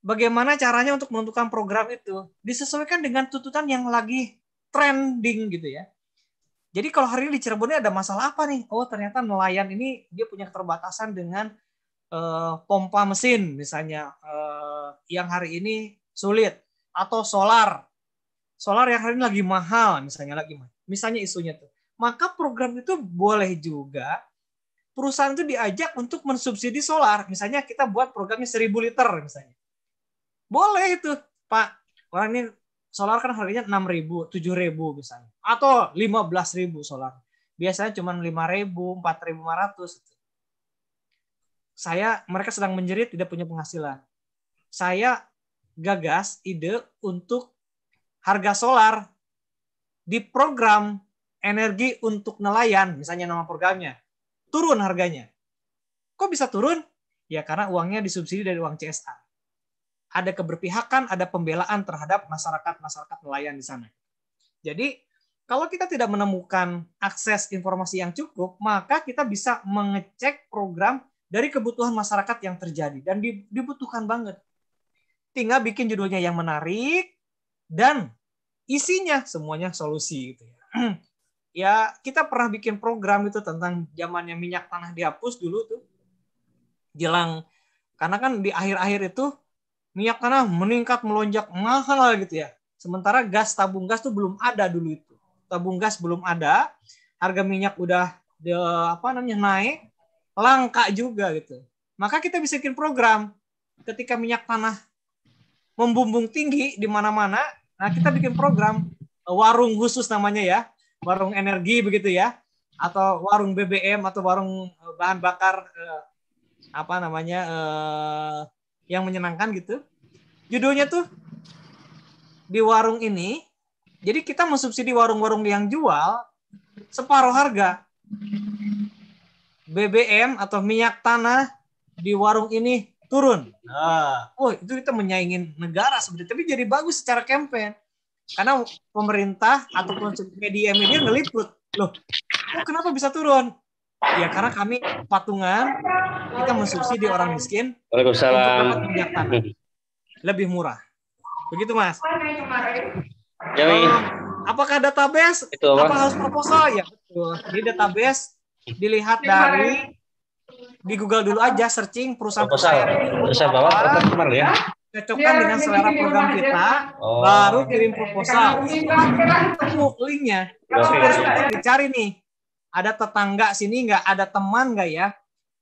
S4: bagaimana caranya untuk menentukan program itu disesuaikan dengan tuntutan yang lagi trending gitu ya. Jadi kalau hari ini di Cirebon ini ada masalah apa nih? Oh ternyata nelayan ini dia punya keterbatasan dengan uh, pompa mesin misalnya uh, yang hari ini sulit atau solar. Solar yang hari ini lagi mahal misalnya lagi mahal. Misalnya isunya tuh. Maka program itu boleh juga perusahaan itu diajak untuk mensubsidi solar. Misalnya kita buat programnya 1000 liter misalnya. Boleh itu, Pak. Orang ini solar kan harganya 6000, 7000 misalnya atau 15000 solar. Biasanya cuma 5000, 4500. Saya mereka sedang menjerit tidak punya penghasilan. Saya gagas ide untuk harga solar di program energi untuk nelayan, misalnya nama programnya turun harganya. Kok bisa turun? Ya karena uangnya disubsidi dari uang CSA. Ada keberpihakan, ada pembelaan terhadap masyarakat-masyarakat nelayan di sana. Jadi kalau kita tidak menemukan akses informasi yang cukup, maka kita bisa mengecek program dari kebutuhan masyarakat yang terjadi dan dibutuhkan banget. Tinggal bikin judulnya yang menarik dan isinya semuanya solusi gitu ya ya kita pernah bikin program itu tentang zamannya minyak tanah dihapus dulu tuh jelang karena kan di akhir-akhir itu minyak tanah meningkat melonjak mahal gitu ya. Sementara gas tabung gas tuh belum ada dulu itu. Tabung gas belum ada, harga minyak udah de, apa namanya naik, langka juga gitu. Maka kita bisa bikin program ketika minyak tanah membumbung tinggi di mana-mana, nah kita bikin program warung khusus namanya ya, warung energi begitu ya atau warung BBM atau warung eh, bahan bakar eh, apa namanya eh, yang menyenangkan gitu. Judulnya tuh di warung ini. Jadi kita mensubsidi warung-warung yang jual separuh harga. BBM atau minyak tanah di warung ini turun. Nah, oh itu kita menyaingin negara sebenarnya, tapi jadi bagus secara campaign. Karena pemerintah ataupun media-media ngeliput. Loh, oh kenapa bisa turun? Ya karena kami patungan, kita mensubsidi orang miskin Waalaikumsalam. untuk Lebih murah. Begitu, Mas. Ya, apakah database? Itu apa? harus proposal? Ya, betul. Di database dilihat dari di Google dulu aja searching perusahaan proposal. perusahaan bawah ya? cocokkan ya, dengan selera program kita, oh. baru kirim proposal. Tunggu linknya. Kita Dicari nih, ada tetangga sini nggak, ada teman nggak ya?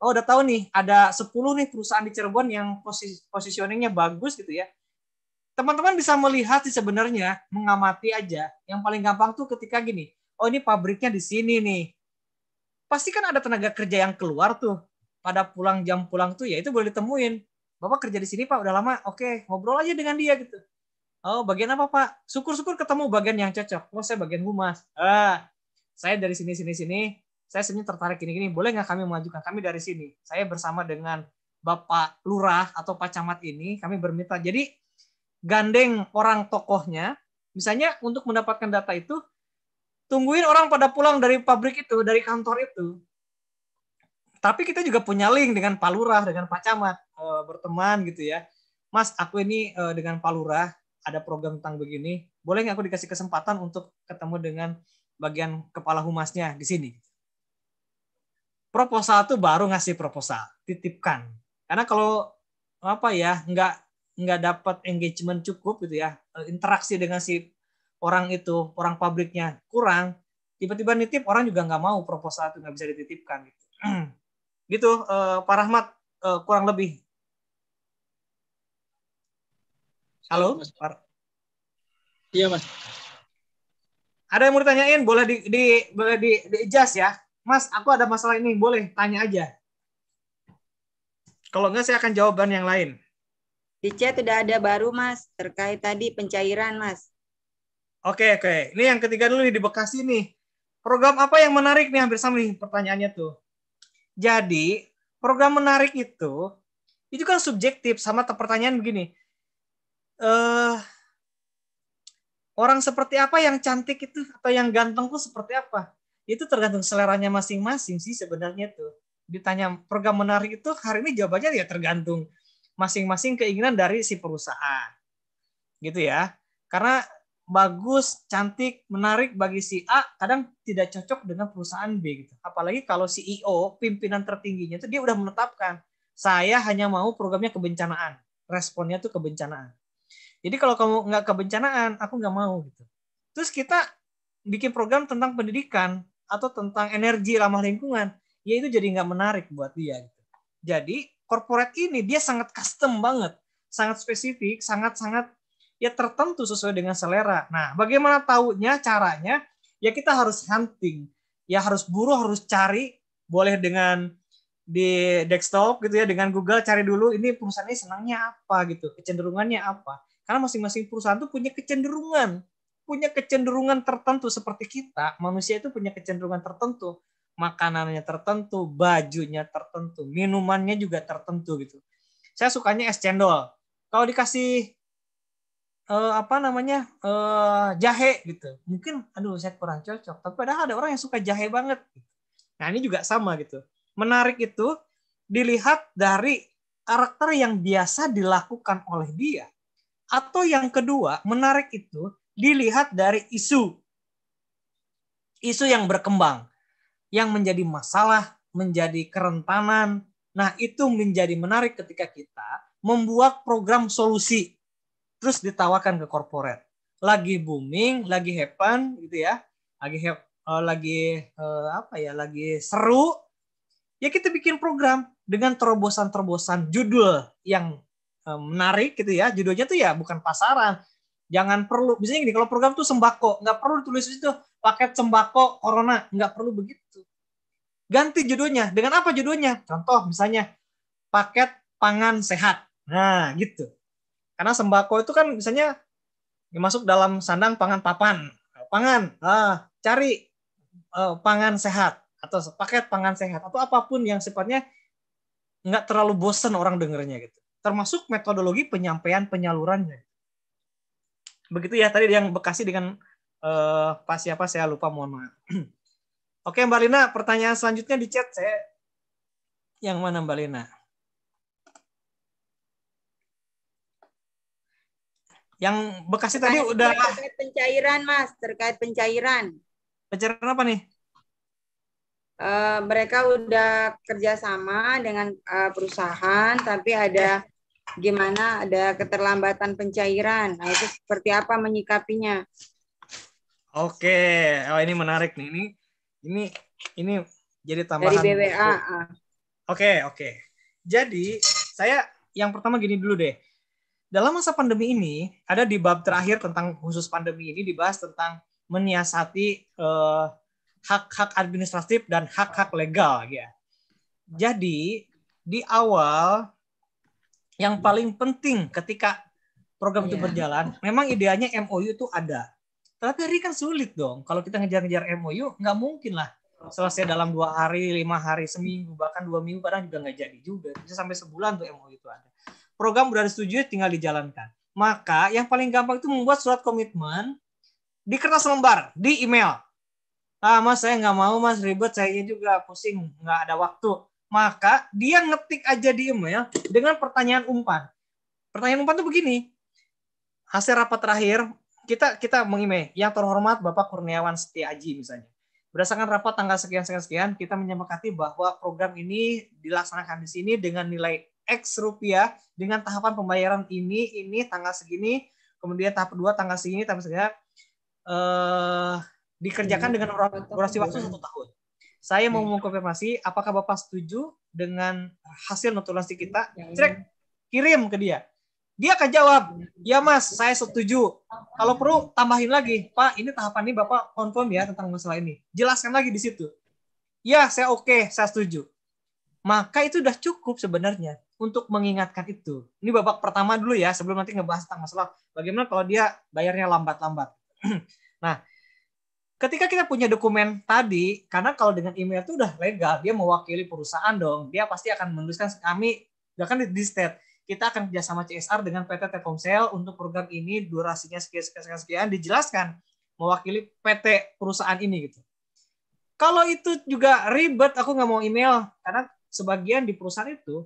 S4: Oh udah tahu nih, ada 10 nih perusahaan di Cirebon yang posis positioningnya bagus gitu ya. Teman-teman bisa melihat sih sebenarnya, mengamati aja. Yang paling gampang tuh ketika gini, oh ini pabriknya di sini nih. Pasti kan ada tenaga kerja yang keluar tuh. Pada pulang jam pulang tuh ya itu boleh ditemuin Bapak kerja di sini Pak udah lama, oke ngobrol aja dengan dia gitu. Oh bagian apa Pak? Syukur-syukur ketemu bagian yang cocok. Oh saya bagian humas. Ah saya dari sini sini sini. Saya sini tertarik ini gini. Boleh nggak kami mengajukan kami dari sini? Saya bersama dengan Bapak Lurah atau Pak Camat ini kami bermitra. Jadi gandeng orang tokohnya. Misalnya untuk mendapatkan data itu tungguin orang pada pulang dari pabrik itu, dari kantor itu. Tapi kita juga punya link dengan Pak Lurah, dengan Pak Camat uh, berteman gitu ya. Mas, aku ini uh, dengan Pak Lurah ada program tentang begini. Boleh nggak aku dikasih kesempatan untuk ketemu dengan bagian kepala humasnya di sini? Proposal itu baru ngasih proposal, titipkan. Karena kalau apa ya nggak nggak dapat engagement cukup gitu ya, interaksi dengan si orang itu, orang pabriknya kurang, tiba-tiba nitip orang juga nggak mau proposal itu nggak bisa dititipkan gitu. gitu, eh, Pak Rahmat eh, kurang lebih Halo, Mas. Iya, Mas. Ada yang mau ditanyain? Boleh di, di boleh di, di adjust ya. Mas, aku ada masalah ini, boleh tanya aja.
S1: Kalau enggak saya akan jawaban yang lain. Di chat sudah ada baru, Mas, terkait tadi pencairan, Mas. Oke, oke. Ini yang ketiga dulu nih di Bekasi
S4: nih. Program apa yang menarik nih hampir sama nih pertanyaannya tuh. Jadi, program menarik itu itu kan subjektif sama pertanyaan begini uh, orang seperti apa yang cantik itu atau yang ganteng tuh seperti apa? Itu tergantung seleranya masing-masing sih sebenarnya tuh. Ditanya program menarik itu hari ini jawabannya ya tergantung masing-masing keinginan dari si perusahaan. Gitu ya. Karena bagus, cantik, menarik bagi si A kadang tidak cocok dengan perusahaan B gitu. Apalagi kalau CEO, pimpinan tertingginya itu dia udah menetapkan saya hanya mau programnya kebencanaan. Responnya tuh kebencanaan. Jadi kalau kamu nggak kebencanaan, aku nggak mau gitu. Terus kita bikin program tentang pendidikan atau tentang energi ramah lingkungan, ya itu jadi nggak menarik buat dia. Gitu. Jadi corporate ini dia sangat custom banget, sangat spesifik, sangat-sangat ya tertentu sesuai dengan selera. Nah, bagaimana taunya, caranya? Ya kita harus hunting, ya harus buru, harus cari, boleh dengan di desktop gitu ya dengan Google cari dulu ini perusahaannya senangnya apa gitu kecenderungannya apa karena masing-masing perusahaan itu punya kecenderungan, punya kecenderungan tertentu seperti kita, manusia itu punya kecenderungan tertentu, makanannya tertentu, bajunya tertentu, minumannya juga tertentu gitu. Saya sukanya es cendol. Kalau dikasih eh, apa namanya eh, jahe gitu, mungkin aduh saya kurang cocok. Tapi padahal ada orang yang suka jahe banget. Nah ini juga sama gitu. Menarik itu dilihat dari karakter yang biasa dilakukan oleh dia atau yang kedua, menarik itu dilihat dari isu. Isu yang berkembang, yang menjadi masalah, menjadi kerentanan. Nah, itu menjadi menarik ketika kita membuat program solusi terus ditawarkan ke korporat. Lagi booming, lagi happen gitu ya. Lagi hep, uh, lagi uh, apa ya? Lagi seru. Ya kita bikin program dengan terobosan-terobosan judul yang Eh, menarik gitu ya. Judulnya tuh ya bukan pasaran. Jangan perlu, biasanya gini, kalau program tuh sembako, nggak perlu tulis itu paket sembako corona, nggak perlu begitu. Ganti judulnya, dengan apa judulnya? Contoh misalnya, paket pangan sehat. Nah, gitu. Karena sembako itu kan misalnya masuk dalam sandang pangan papan. Pangan, ah, cari uh, pangan sehat atau paket pangan sehat atau apapun yang sifatnya nggak terlalu bosen orang dengernya gitu termasuk metodologi penyampaian penyalurannya. Begitu ya tadi yang Bekasi dengan uh, Pak siapa saya lupa mohon maaf. Oke Mbak Lina, pertanyaan selanjutnya di chat saya yang mana Mbak Lina? Yang Bekasi terkait, tadi udah terkait
S1: pencairan Mas, terkait pencairan. Pencairan apa nih? Uh, mereka udah kerjasama dengan uh, perusahaan, tapi ada gimana ada keterlambatan pencairan. Nah, itu seperti apa menyikapinya?
S4: Oke, oh ini menarik nih. Ini ini ini jadi tambahan dari BWA. Ah. Oke, oke. Jadi, saya yang pertama gini dulu deh. Dalam masa pandemi ini, ada di bab terakhir tentang khusus pandemi ini dibahas tentang menyiasati hak eh, hak-hak administratif dan hak-hak legal ya. Jadi, di awal yang hmm. paling penting ketika program yeah. itu iya. berjalan, memang idealnya MOU itu ada. Tapi hari kan sulit dong. Kalau kita ngejar-ngejar MOU, nggak mungkin lah. Selesai dalam dua hari, lima hari, seminggu, bahkan dua minggu kadang juga nggak jadi juga. Bisa sampai sebulan tuh MOU itu ada. Program udah disetujui, tinggal dijalankan. Maka yang paling gampang itu membuat surat komitmen di kertas lembar, di email. Ah, mas saya nggak mau mas ribet, saya juga pusing, nggak ada waktu maka dia ngetik aja di email dengan pertanyaan umpan. Pertanyaan umpan tuh begini. Hasil rapat terakhir kita kita mengimei yang terhormat Bapak Kurniawan Setiaji misalnya. Berdasarkan rapat tanggal sekian sekian sekian kita menyepakati bahwa program ini dilaksanakan di sini dengan nilai X rupiah dengan tahapan pembayaran ini ini tanggal segini kemudian tahap kedua tanggal segini tahap segini eh dikerjakan iya. dengan durasi waktu satu tahun. Saya mau iya. mengkonfirmasi apakah Bapak setuju dengan hasil notulasi kita? Iya, iya. Cek, kirim ke dia. Dia akan jawab, ya mas, saya setuju. Kalau perlu tambahin lagi, Pak, ini tahapan ini Bapak konfirm ya tentang masalah ini. Jelaskan lagi di situ. Ya, saya oke, saya setuju. Maka itu sudah cukup sebenarnya untuk mengingatkan itu. Ini babak pertama dulu ya, sebelum nanti ngebahas tentang masalah bagaimana kalau dia bayarnya lambat-lambat. nah, ketika kita punya dokumen tadi, karena kalau dengan email itu udah legal, dia mewakili perusahaan dong, dia pasti akan menuliskan kami, bahkan di state, kita akan kerjasama CSR dengan PT Telkomsel untuk program ini durasinya sekian sekian sekian, sekian dijelaskan mewakili PT perusahaan ini gitu. Kalau itu juga ribet, aku nggak mau email karena sebagian di perusahaan itu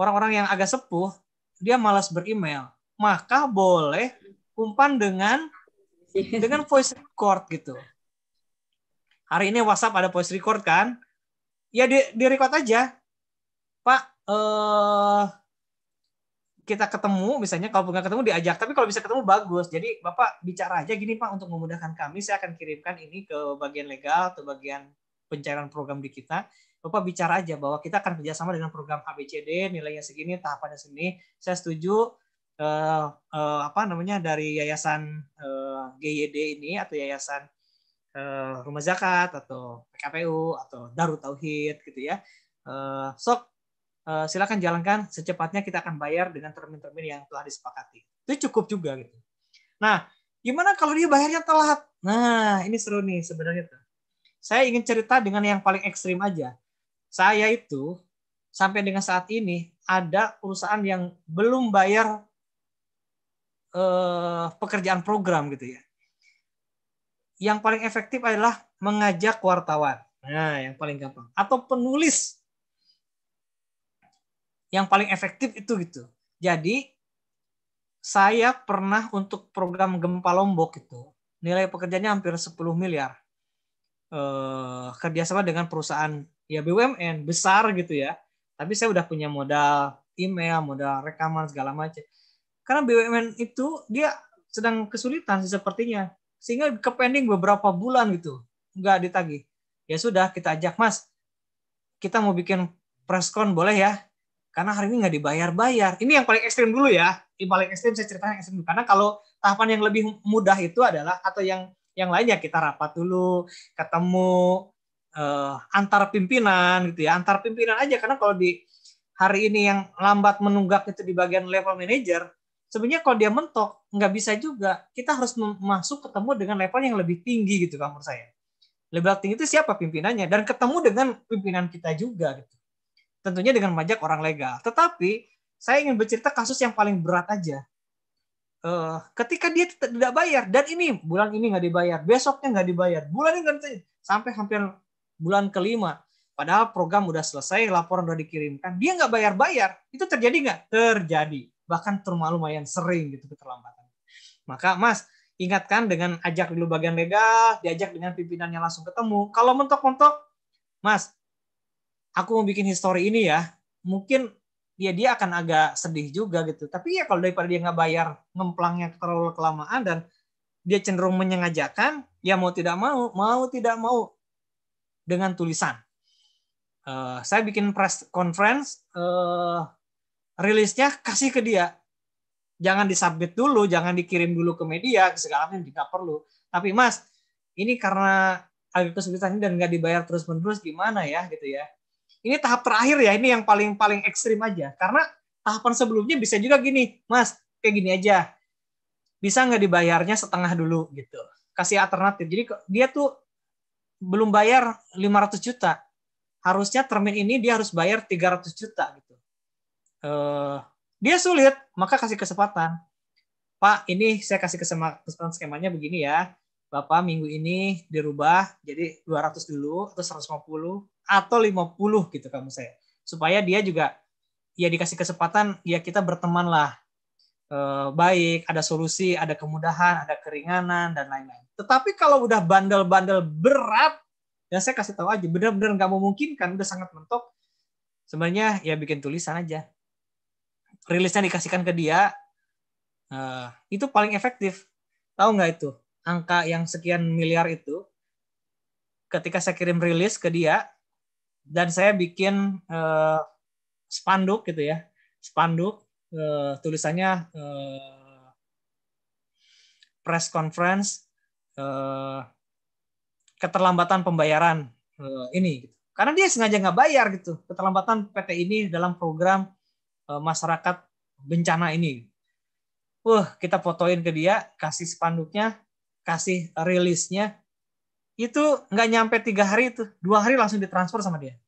S4: orang-orang yang agak sepuh dia malas beremail, maka boleh umpan dengan Iya. dengan voice record gitu. Hari ini WhatsApp ada voice record kan? Ya di, di record aja. Pak, eh, kita ketemu misalnya kalau nggak ketemu diajak tapi kalau bisa ketemu bagus jadi bapak bicara aja gini pak untuk memudahkan kami saya akan kirimkan ini ke bagian legal atau bagian pencairan program di kita bapak bicara aja bahwa kita akan kerjasama dengan program ABCD nilainya segini tahapannya segini saya setuju uh, uh, apa namanya dari yayasan uh, eh, GYD ini atau yayasan uh, rumah zakat atau PKPU atau Darut Tauhid gitu ya. Uh, sok uh, silakan jalankan secepatnya kita akan bayar dengan termin-termin yang telah disepakati. Itu cukup juga gitu. Nah, gimana kalau dia bayarnya telat? Nah, ini seru nih sebenarnya tuh. Saya ingin cerita dengan yang paling ekstrim aja. Saya itu sampai dengan saat ini ada perusahaan yang belum bayar eh, pekerjaan program gitu ya. Yang paling efektif adalah mengajak wartawan. Nah, yang paling gampang. Atau penulis. Yang paling efektif itu gitu. Jadi saya pernah untuk program Gempa Lombok itu nilai pekerjaannya hampir 10 miliar. Eh, kerjasama dengan perusahaan ya BUMN besar gitu ya. Tapi saya udah punya modal email, modal rekaman segala macam. Karena BUMN itu dia sedang kesulitan sepertinya. Sehingga ke pending beberapa bulan gitu. Nggak ditagih. Ya sudah, kita ajak, Mas, kita mau bikin preskon boleh ya? Karena hari ini nggak dibayar-bayar. Ini yang paling ekstrim dulu ya. Yang paling ekstrim saya ceritakan ekstrim. Karena kalau tahapan yang lebih mudah itu adalah, atau yang yang lainnya kita rapat dulu, ketemu, eh, antar pimpinan gitu ya antar pimpinan aja karena kalau di hari ini yang lambat menunggak itu di bagian level manager sebenarnya kalau dia mentok nggak bisa juga kita harus masuk ketemu dengan level yang lebih tinggi gitu kan saya level tinggi itu siapa pimpinannya dan ketemu dengan pimpinan kita juga gitu tentunya dengan majak orang legal tetapi saya ingin bercerita kasus yang paling berat aja uh, ketika dia tidak bayar dan ini bulan ini nggak dibayar besoknya nggak dibayar bulan ini nggak sampai hampir bulan kelima padahal program udah selesai laporan udah dikirimkan dia nggak bayar bayar itu terjadi nggak terjadi bahkan terlalu lumayan sering gitu keterlambatan. Maka Mas ingatkan dengan ajak dulu bagian legal, diajak dengan pimpinannya langsung ketemu. Kalau mentok-mentok, Mas, aku mau bikin histori ini ya, mungkin ya dia akan agak sedih juga gitu. Tapi ya kalau daripada dia nggak bayar ngemplangnya terlalu kelamaan dan dia cenderung menyengajakan, ya mau tidak mau, mau tidak mau dengan tulisan. Uh, saya bikin press conference uh, rilisnya kasih ke dia. Jangan disubmit dulu, jangan dikirim dulu ke media, segala macam jika perlu. Tapi Mas, ini karena agak kesulitan ini dan nggak dibayar terus-menerus gimana ya gitu ya. Ini tahap terakhir ya, ini yang paling-paling ekstrim aja. Karena tahapan sebelumnya bisa juga gini, Mas, kayak gini aja. Bisa nggak dibayarnya setengah dulu gitu. Kasih alternatif. Jadi dia tuh belum bayar 500 juta. Harusnya termin ini dia harus bayar 300 juta. Gitu uh, dia sulit, maka kasih kesempatan. Pak, ini saya kasih kesempatan skemanya begini ya. Bapak minggu ini dirubah jadi 200 dulu atau 150 atau 50 gitu kamu saya. Supaya dia juga ya dikasih kesempatan ya kita berteman lah. Eh, baik, ada solusi, ada kemudahan, ada keringanan dan lain-lain. Tetapi kalau udah bandel-bandel berat dan saya kasih tahu aja benar-benar nggak memungkinkan udah sangat mentok sebenarnya ya bikin tulisan aja rilisnya dikasihkan ke dia uh, itu paling efektif tahu nggak itu angka yang sekian miliar itu ketika saya kirim rilis ke dia dan saya bikin uh, spanduk gitu ya spanduk uh, tulisannya uh, press conference uh, keterlambatan pembayaran uh, ini karena dia sengaja nggak bayar gitu keterlambatan PT ini dalam program Eh, masyarakat bencana ini. Wah, kita fotoin ke dia, kasih spanduknya, kasih rilisnya. Itu nggak nyampe tiga hari itu, dua hari langsung ditransfer sama dia.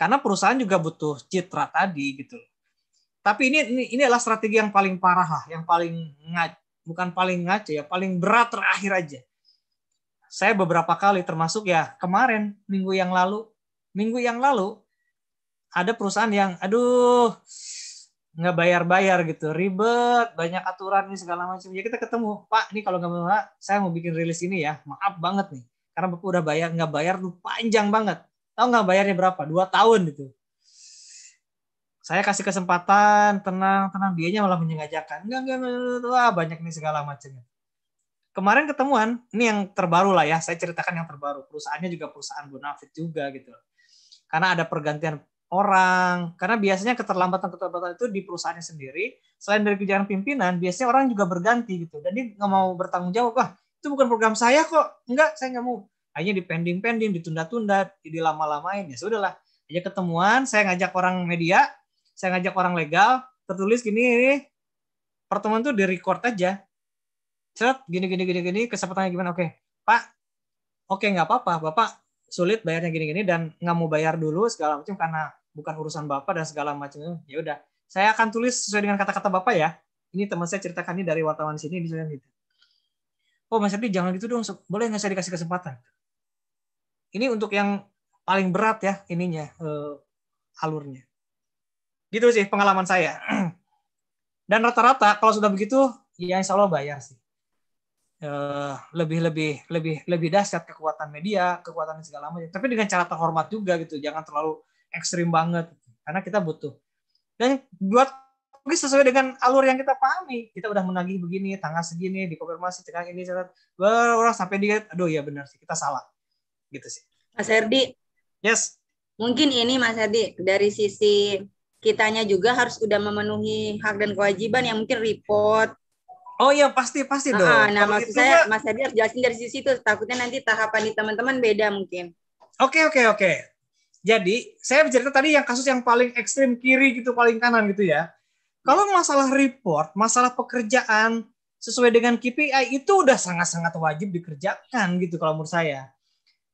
S4: Karena perusahaan juga butuh citra tadi gitu. Tapi ini, ini ini adalah strategi yang paling parah lah, yang paling ngac bukan paling ngaco ya, paling berat terakhir aja. Saya beberapa kali termasuk ya kemarin minggu yang lalu, minggu yang lalu ada perusahaan yang aduh nggak bayar-bayar gitu ribet banyak aturan nih segala macam ya kita ketemu pak ini kalau nggak mau saya mau bikin rilis ini ya maaf banget nih karena bapak udah bayar nggak bayar tuh panjang banget tahu nggak bayarnya berapa dua tahun gitu saya kasih kesempatan tenang tenang biayanya malah menyengajakan nggak nggak wah banyak nih segala macamnya kemarin ketemuan ini yang terbaru lah ya saya ceritakan yang terbaru perusahaannya juga perusahaan bonafit juga gitu karena ada pergantian orang karena biasanya keterlambatan-keterlambatan itu di perusahaannya sendiri selain dari kejaran pimpinan biasanya orang juga berganti gitu dan dia nggak mau bertanggung jawab wah itu bukan program saya kok enggak saya nggak mau hanya dipending-pending ditunda-tunda jadi lama lamain ya sudahlah aja ketemuan saya ngajak orang media saya ngajak orang legal tertulis gini ini pertemuan tuh di record aja Cet, gini gini gini gini kesempatannya gimana oke pak oke nggak apa-apa bapak sulit bayarnya gini-gini dan nggak mau bayar dulu segala macam karena bukan urusan bapak dan segala macamnya ya udah saya akan tulis sesuai dengan kata-kata bapak ya ini teman saya ceritakan ini dari wartawan sini di gitu oh mas Adi jangan gitu dong boleh nggak saya dikasih kesempatan ini untuk yang paling berat ya ininya uh, alurnya gitu sih pengalaman saya dan rata-rata kalau sudah begitu ya insya Allah bayar sih uh, lebih lebih lebih lebih dahsyat kekuatan media kekuatan segala macam tapi dengan cara terhormat juga gitu jangan terlalu ekstrim banget karena kita butuh dan buat mungkin sesuai dengan alur yang kita pahami kita udah menagih begini tanggal segini dikonfirmasi tengah ini catat orang sampai dia aduh ya benar sih kita salah gitu sih
S1: Mas Herdi yes mungkin ini Mas Herdi dari sisi kitanya juga harus udah memenuhi hak dan kewajiban yang mungkin report Oh iya pasti pasti ah, dong. Ah, nah maksud maksud gitu saya Mas Herdi harus jelasin dari sisi itu takutnya nanti tahapan di teman-teman beda mungkin.
S4: Oke okay, oke okay, oke. Okay. Jadi saya bercerita tadi yang kasus yang paling ekstrim kiri gitu, paling kanan gitu ya. Kalau masalah report, masalah pekerjaan sesuai dengan KPI itu udah sangat-sangat wajib dikerjakan gitu kalau menurut saya.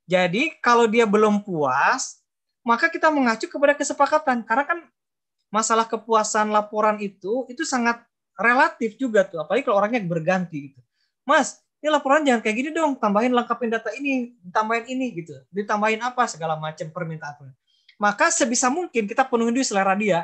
S4: Jadi kalau dia belum puas, maka kita mengacu kepada kesepakatan. Karena kan masalah kepuasan laporan itu itu sangat relatif juga tuh, apalagi kalau orangnya berganti gitu. Mas, ini ya, laporan jangan kayak gini dong, tambahin lengkapin data ini, tambahin ini gitu, ditambahin apa segala macam permintaan. Maka sebisa mungkin kita penuhi dulu selera dia.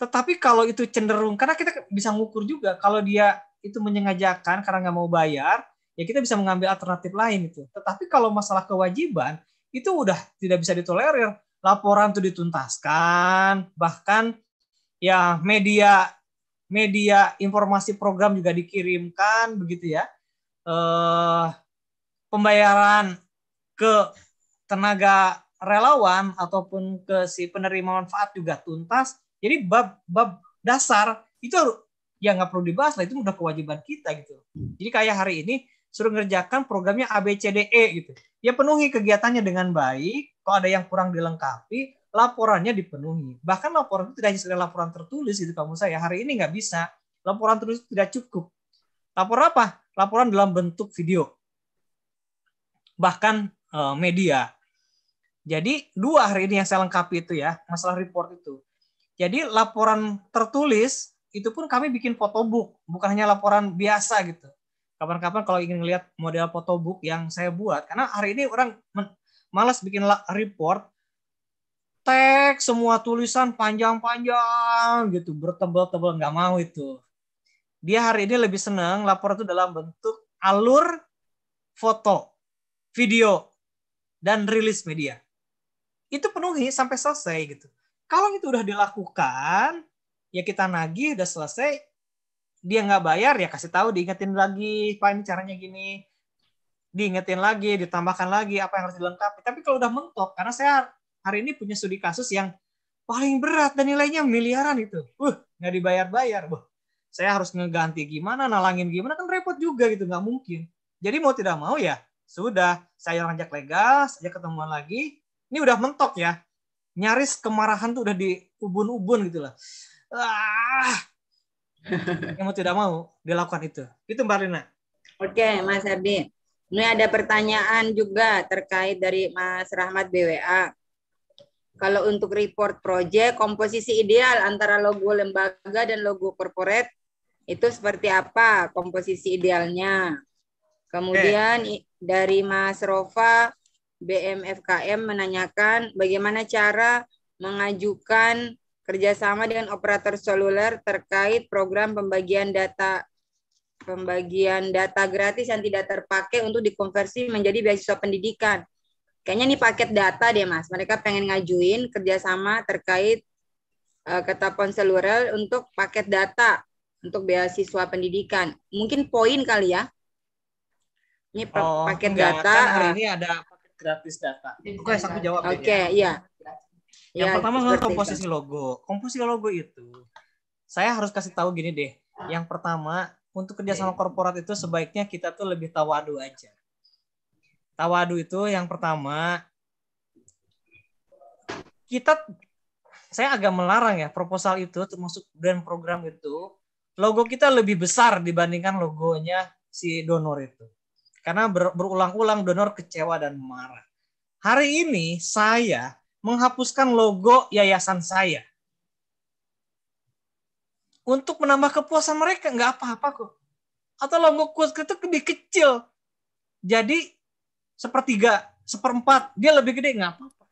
S4: Tetapi kalau itu cenderung, karena kita bisa ngukur juga, kalau dia itu menyengajakan karena nggak mau bayar, ya kita bisa mengambil alternatif lain itu. Tetapi kalau masalah kewajiban, itu udah tidak bisa ditolerir. Laporan itu dituntaskan, bahkan ya media media informasi program juga dikirimkan begitu ya eh, pembayaran ke tenaga relawan ataupun ke si penerima manfaat juga tuntas. Jadi bab bab dasar itu ya nggak perlu dibahas lah itu udah kewajiban kita gitu. Jadi kayak hari ini suruh ngerjakan programnya ABCDE gitu. Ya penuhi kegiatannya dengan baik. Kalau ada yang kurang dilengkapi, laporannya dipenuhi. Bahkan laporan itu tidak hanya sekedar laporan tertulis itu kamu saya. Hari ini nggak bisa. Laporan tertulis tidak cukup. Laporan apa? Laporan dalam bentuk video. Bahkan eh, media. Jadi dua hari ini yang saya lengkapi itu ya, masalah report itu. Jadi laporan tertulis itu pun kami bikin photobook, bukan hanya laporan biasa gitu. Kapan-kapan kalau ingin lihat model photobook yang saya buat, karena hari ini orang malas bikin report, teks semua tulisan panjang-panjang gitu, bertebel-tebel nggak mau itu dia hari ini lebih senang lapor itu dalam bentuk alur foto, video, dan rilis media. Itu penuhi sampai selesai gitu. Kalau itu udah dilakukan, ya kita nagih udah selesai, dia nggak bayar ya kasih tahu diingetin lagi, Pak ini caranya gini, diingetin lagi, ditambahkan lagi apa yang harus dilengkapi. Tapi kalau udah mentok, karena saya hari ini punya studi kasus yang paling berat dan nilainya miliaran itu. Uh, nggak dibayar-bayar. Wah, saya harus ngeganti gimana, nalangin gimana kan repot juga gitu, nggak mungkin. Jadi mau tidak mau ya sudah saya ngajak legal, saya ketemuan lagi. Ini udah mentok ya, nyaris kemarahan tuh udah di ubun-ubun gitu lah.
S1: Ah,
S4: yang mau tidak mau dilakukan itu. Itu Mbak Rina.
S1: Oke, Mas Abi. Ini ada pertanyaan juga terkait dari Mas Rahmat BWA. Kalau untuk report project, komposisi ideal antara logo lembaga dan logo corporate itu seperti apa komposisi idealnya. Kemudian okay. dari Mas Rova BMFKM menanyakan bagaimana cara mengajukan kerjasama dengan operator seluler terkait program pembagian data pembagian data gratis yang tidak terpakai untuk dikonversi menjadi beasiswa pendidikan. Kayaknya ini paket data deh mas. Mereka pengen ngajuin kerjasama terkait uh, ketapon seluler untuk paket data untuk beasiswa pendidikan. Mungkin poin kali ya. Ini oh, paket enggak, data. Kan hari
S2: ini ada paket gratis data. ini Bukan aku jawab Oke, okay, ya. iya.
S4: Yang ya, pertama adalah komposisi itu. logo. Komposisi logo itu saya harus kasih tahu gini deh. Yang pertama, untuk kerjasama korporat itu sebaiknya kita tuh lebih tawadu aja. Tawadu itu yang pertama kita saya agak melarang ya proposal itu termasuk brand program itu logo kita lebih besar dibandingkan logonya si donor itu. Karena ber, berulang-ulang donor kecewa dan marah. Hari ini saya menghapuskan logo yayasan saya. Untuk menambah kepuasan mereka, nggak apa-apa kok. Atau logo kuat itu lebih kecil. Jadi sepertiga, seperempat, dia lebih gede, nggak apa-apa.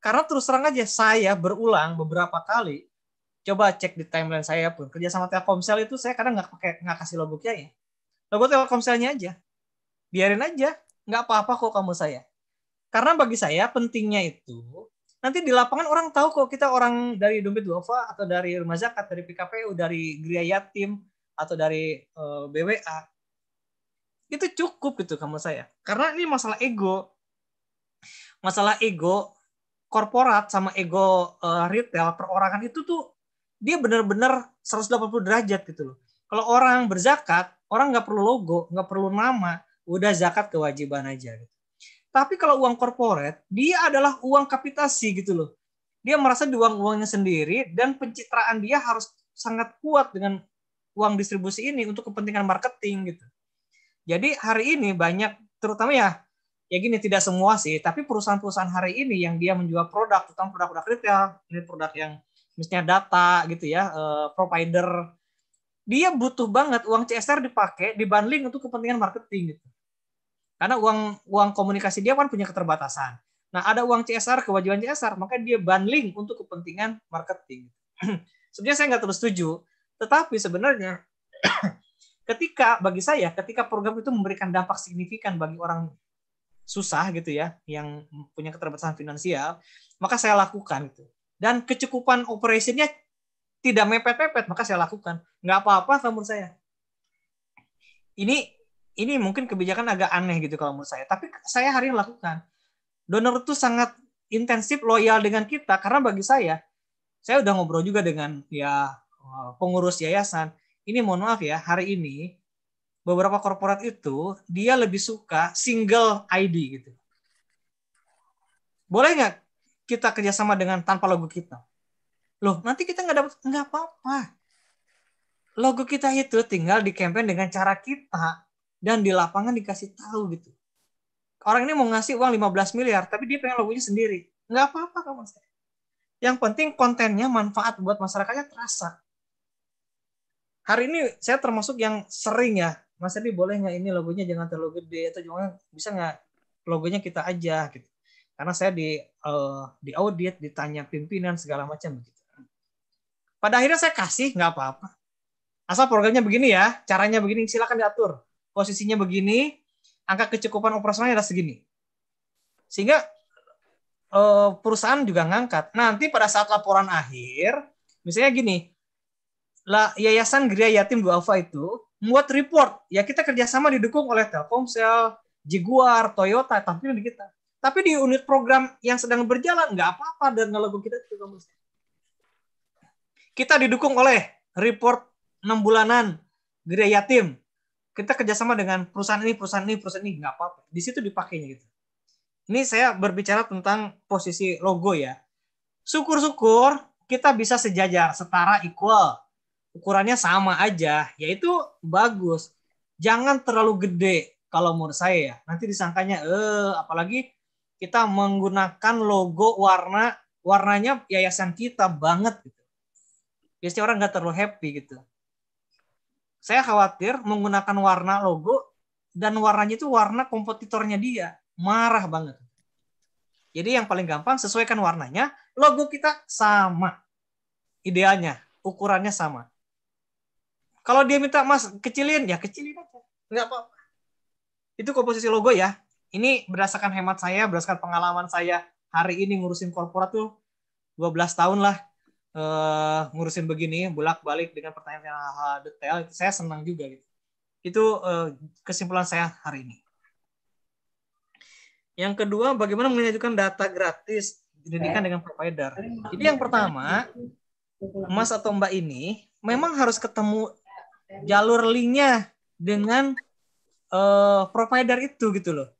S4: Karena terus terang aja saya berulang beberapa kali coba cek di timeline saya pun kerja sama Telkomsel itu saya kadang nggak pakai nggak kasih logo Kiai. Ya. Logo Telkomselnya aja. Biarin aja, nggak apa-apa kok kamu saya. Karena bagi saya pentingnya
S2: itu
S4: nanti di lapangan orang tahu kok kita orang dari dompet duafa atau dari rumah zakat, dari PKPU, dari Gria Yatim atau dari eh, BWA. Itu cukup gitu kamu saya. Karena ini masalah ego. Masalah ego korporat sama ego eh, retail perorangan itu tuh dia benar-benar 180 derajat gitu loh. Kalau orang berzakat, orang nggak perlu logo, nggak perlu nama, udah zakat kewajiban aja. Gitu. Tapi kalau uang korporat, dia adalah uang kapitasi gitu loh. Dia merasa di uang-uangnya sendiri dan pencitraan dia harus sangat kuat dengan uang distribusi ini untuk kepentingan marketing gitu. Jadi hari ini banyak terutama ya ya gini tidak semua sih, tapi perusahaan-perusahaan hari ini yang dia menjual produk, terutama produk-produk retail, ini produk yang misalnya data gitu ya, uh, provider, dia butuh banget uang CSR dipakai dibanding untuk kepentingan marketing gitu. Karena uang uang komunikasi dia kan punya keterbatasan. Nah, ada uang CSR, kewajiban CSR, maka dia bundling untuk kepentingan marketing. sebenarnya saya nggak terus setuju, tetapi sebenarnya ketika bagi saya, ketika program itu memberikan dampak signifikan bagi orang susah gitu ya, yang punya keterbatasan finansial, maka saya lakukan itu dan kecukupan operasinya tidak mepet-mepet maka saya lakukan nggak apa-apa kalau menurut saya ini ini mungkin kebijakan agak aneh gitu kalau menurut saya tapi saya hari ini lakukan donor itu sangat intensif loyal dengan kita karena bagi saya saya udah ngobrol juga dengan ya eh, pengurus yayasan ini mohon maaf ya hari ini beberapa korporat itu dia lebih suka single ID gitu boleh nggak kita kerjasama dengan tanpa logo kita. Loh, nanti kita nggak dapat nggak apa-apa. Logo kita itu tinggal di campaign dengan cara kita dan di lapangan dikasih tahu gitu. Orang ini mau ngasih uang 15 miliar, tapi dia pengen logonya sendiri. Nggak apa-apa kamu saya. Yang penting kontennya manfaat buat masyarakatnya terasa. Hari ini saya termasuk yang sering ya, Mas Adi boleh nggak ini logonya jangan terlalu gede atau jangan bisa nggak logonya kita aja gitu karena saya di uh, di audit ditanya pimpinan segala macam begitu pada akhirnya saya kasih nggak apa-apa asal programnya begini ya caranya begini silakan diatur posisinya begini angka kecukupan operasionalnya ada segini sehingga uh, perusahaan juga ngangkat nanti pada saat laporan akhir misalnya gini lah Yayasan Gria Yatim Duafa itu membuat report. Ya kita kerjasama didukung oleh Telkomsel, Jaguar, Toyota, tapi di kita. Tapi di unit program yang sedang berjalan nggak apa-apa dan lagu kita juga musik. Kita didukung oleh report 6 bulanan Gereja Yatim. Kita kerjasama dengan perusahaan ini, perusahaan ini, perusahaan ini nggak apa-apa. Di situ dipakainya gitu. Ini saya berbicara tentang posisi logo ya. Syukur-syukur kita bisa sejajar, setara, equal. Ukurannya sama aja, yaitu bagus. Jangan terlalu gede kalau menurut saya ya. Nanti disangkanya eh apalagi kita menggunakan logo warna warnanya yayasan kita banget gitu. Biasanya orang nggak terlalu happy gitu. Saya khawatir menggunakan warna logo dan warnanya itu warna kompetitornya dia. Marah banget. Jadi yang paling gampang sesuaikan warnanya, logo kita sama. Idealnya, ukurannya sama. Kalau dia minta mas kecilin, ya kecilin aja. Nggak apa-apa. Itu komposisi logo ya ini berdasarkan hemat saya, berdasarkan pengalaman saya hari ini ngurusin korporat tuh 12 tahun lah uh, ngurusin begini, bolak-balik dengan pertanyaan yang hal detail, itu saya senang juga gitu. Itu uh, kesimpulan saya hari ini. Yang kedua, bagaimana mengajukan data gratis didikan dengan provider. Jadi yang pertama, Mas atau Mbak ini memang harus ketemu jalur linknya dengan uh, provider itu gitu loh.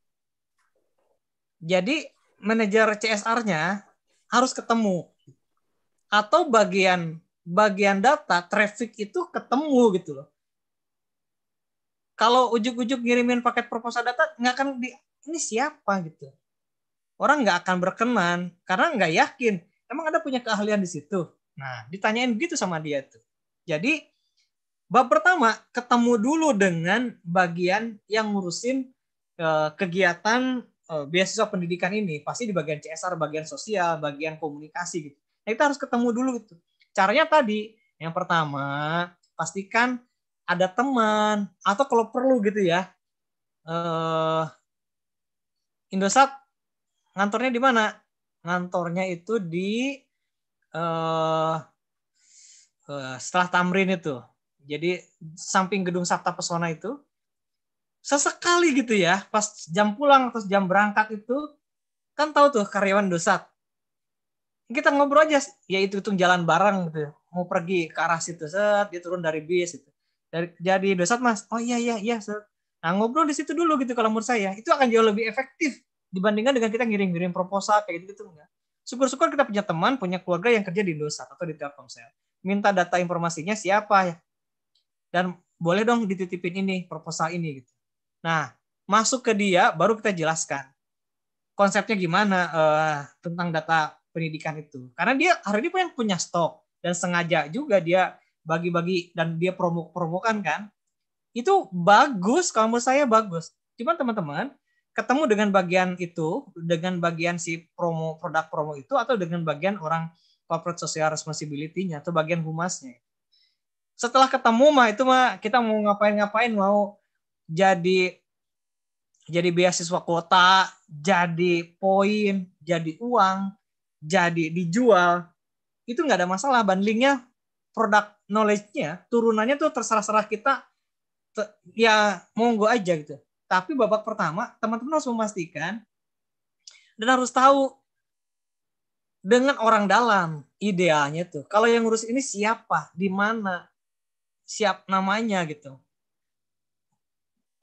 S4: Jadi manajer CSR-nya harus ketemu atau bagian bagian data traffic itu ketemu gitu loh. Kalau ujuk-ujuk ngirimin paket proposal data nggak akan di ini siapa gitu. Orang nggak akan berkenan karena nggak yakin. Emang ada punya keahlian di situ. Nah ditanyain gitu sama dia tuh. Jadi bab pertama ketemu dulu dengan bagian yang ngurusin eh, kegiatan uh, beasiswa pendidikan ini pasti di bagian CSR, bagian sosial, bagian komunikasi gitu. Nah, kita harus ketemu dulu gitu. Caranya tadi yang pertama pastikan ada teman atau kalau perlu gitu ya. Uh, Indosat ngantornya di mana? Ngantornya itu di uh, uh, setelah Tamrin itu. Jadi samping gedung Sabta Pesona itu sesekali gitu ya, pas jam pulang atau jam berangkat itu, kan tahu tuh karyawan dosat. Kita ngobrol aja, ya itu tuh jalan bareng gitu, ya. mau pergi ke arah situ, set, dia turun dari bis itu Dari, jadi dosat mas, oh iya iya iya, set. Nah ngobrol di situ dulu gitu kalau menurut saya, itu akan jauh lebih efektif dibandingkan dengan kita ngirim-ngirim proposal kayak gitu, gitu enggak. Syukur-syukur kita punya teman, punya keluarga yang kerja di dosat atau di Telkomsel. Minta data informasinya siapa ya. Dan boleh dong dititipin ini, proposal ini gitu Nah, masuk ke dia baru kita jelaskan konsepnya gimana uh, tentang data pendidikan itu. Karena dia hari ini pengen punya stok dan sengaja juga dia bagi-bagi dan dia promo-promokan kan. Itu bagus kalau menurut saya bagus. Cuman teman-teman ketemu dengan bagian itu, dengan bagian si promo produk promo itu atau dengan bagian orang corporate social responsibility-nya atau bagian humasnya. Setelah ketemu mah itu mah kita mau ngapain-ngapain mau jadi jadi beasiswa kota, jadi poin, jadi uang, jadi dijual, itu nggak ada masalah. bandingnya produk knowledge-nya, turunannya tuh terserah-serah kita, te, ya monggo aja gitu. Tapi babak pertama, teman-teman harus memastikan dan harus tahu dengan orang dalam idealnya tuh. Kalau yang ngurus ini siapa, di mana, siap namanya gitu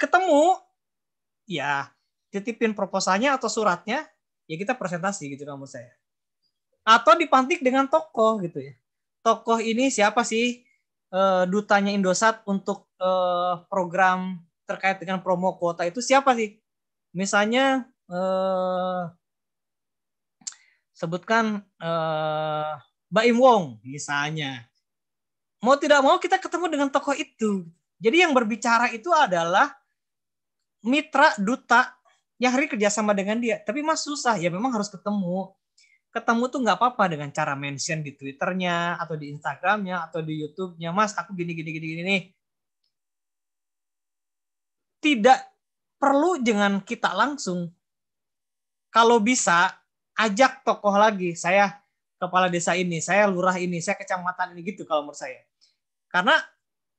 S4: ketemu ya titipin proposalnya atau suratnya ya kita presentasi gitu kamu saya atau dipantik dengan tokoh gitu ya tokoh ini siapa sih e, dutanya Indosat untuk e, program terkait dengan promo kuota itu siapa sih misalnya e, sebutkan Mbak Im Wong misalnya mau tidak mau kita ketemu dengan tokoh itu jadi yang berbicara itu adalah mitra duta yang hari kerjasama dengan dia. Tapi mas susah ya memang harus ketemu. Ketemu tuh nggak apa-apa dengan cara mention di Twitternya atau di Instagramnya atau di YouTube-nya. Mas aku gini gini gini gini nih. Tidak perlu dengan kita langsung. Kalau bisa ajak tokoh lagi. Saya kepala desa ini, saya lurah ini, saya kecamatan ini gitu kalau menurut saya. Karena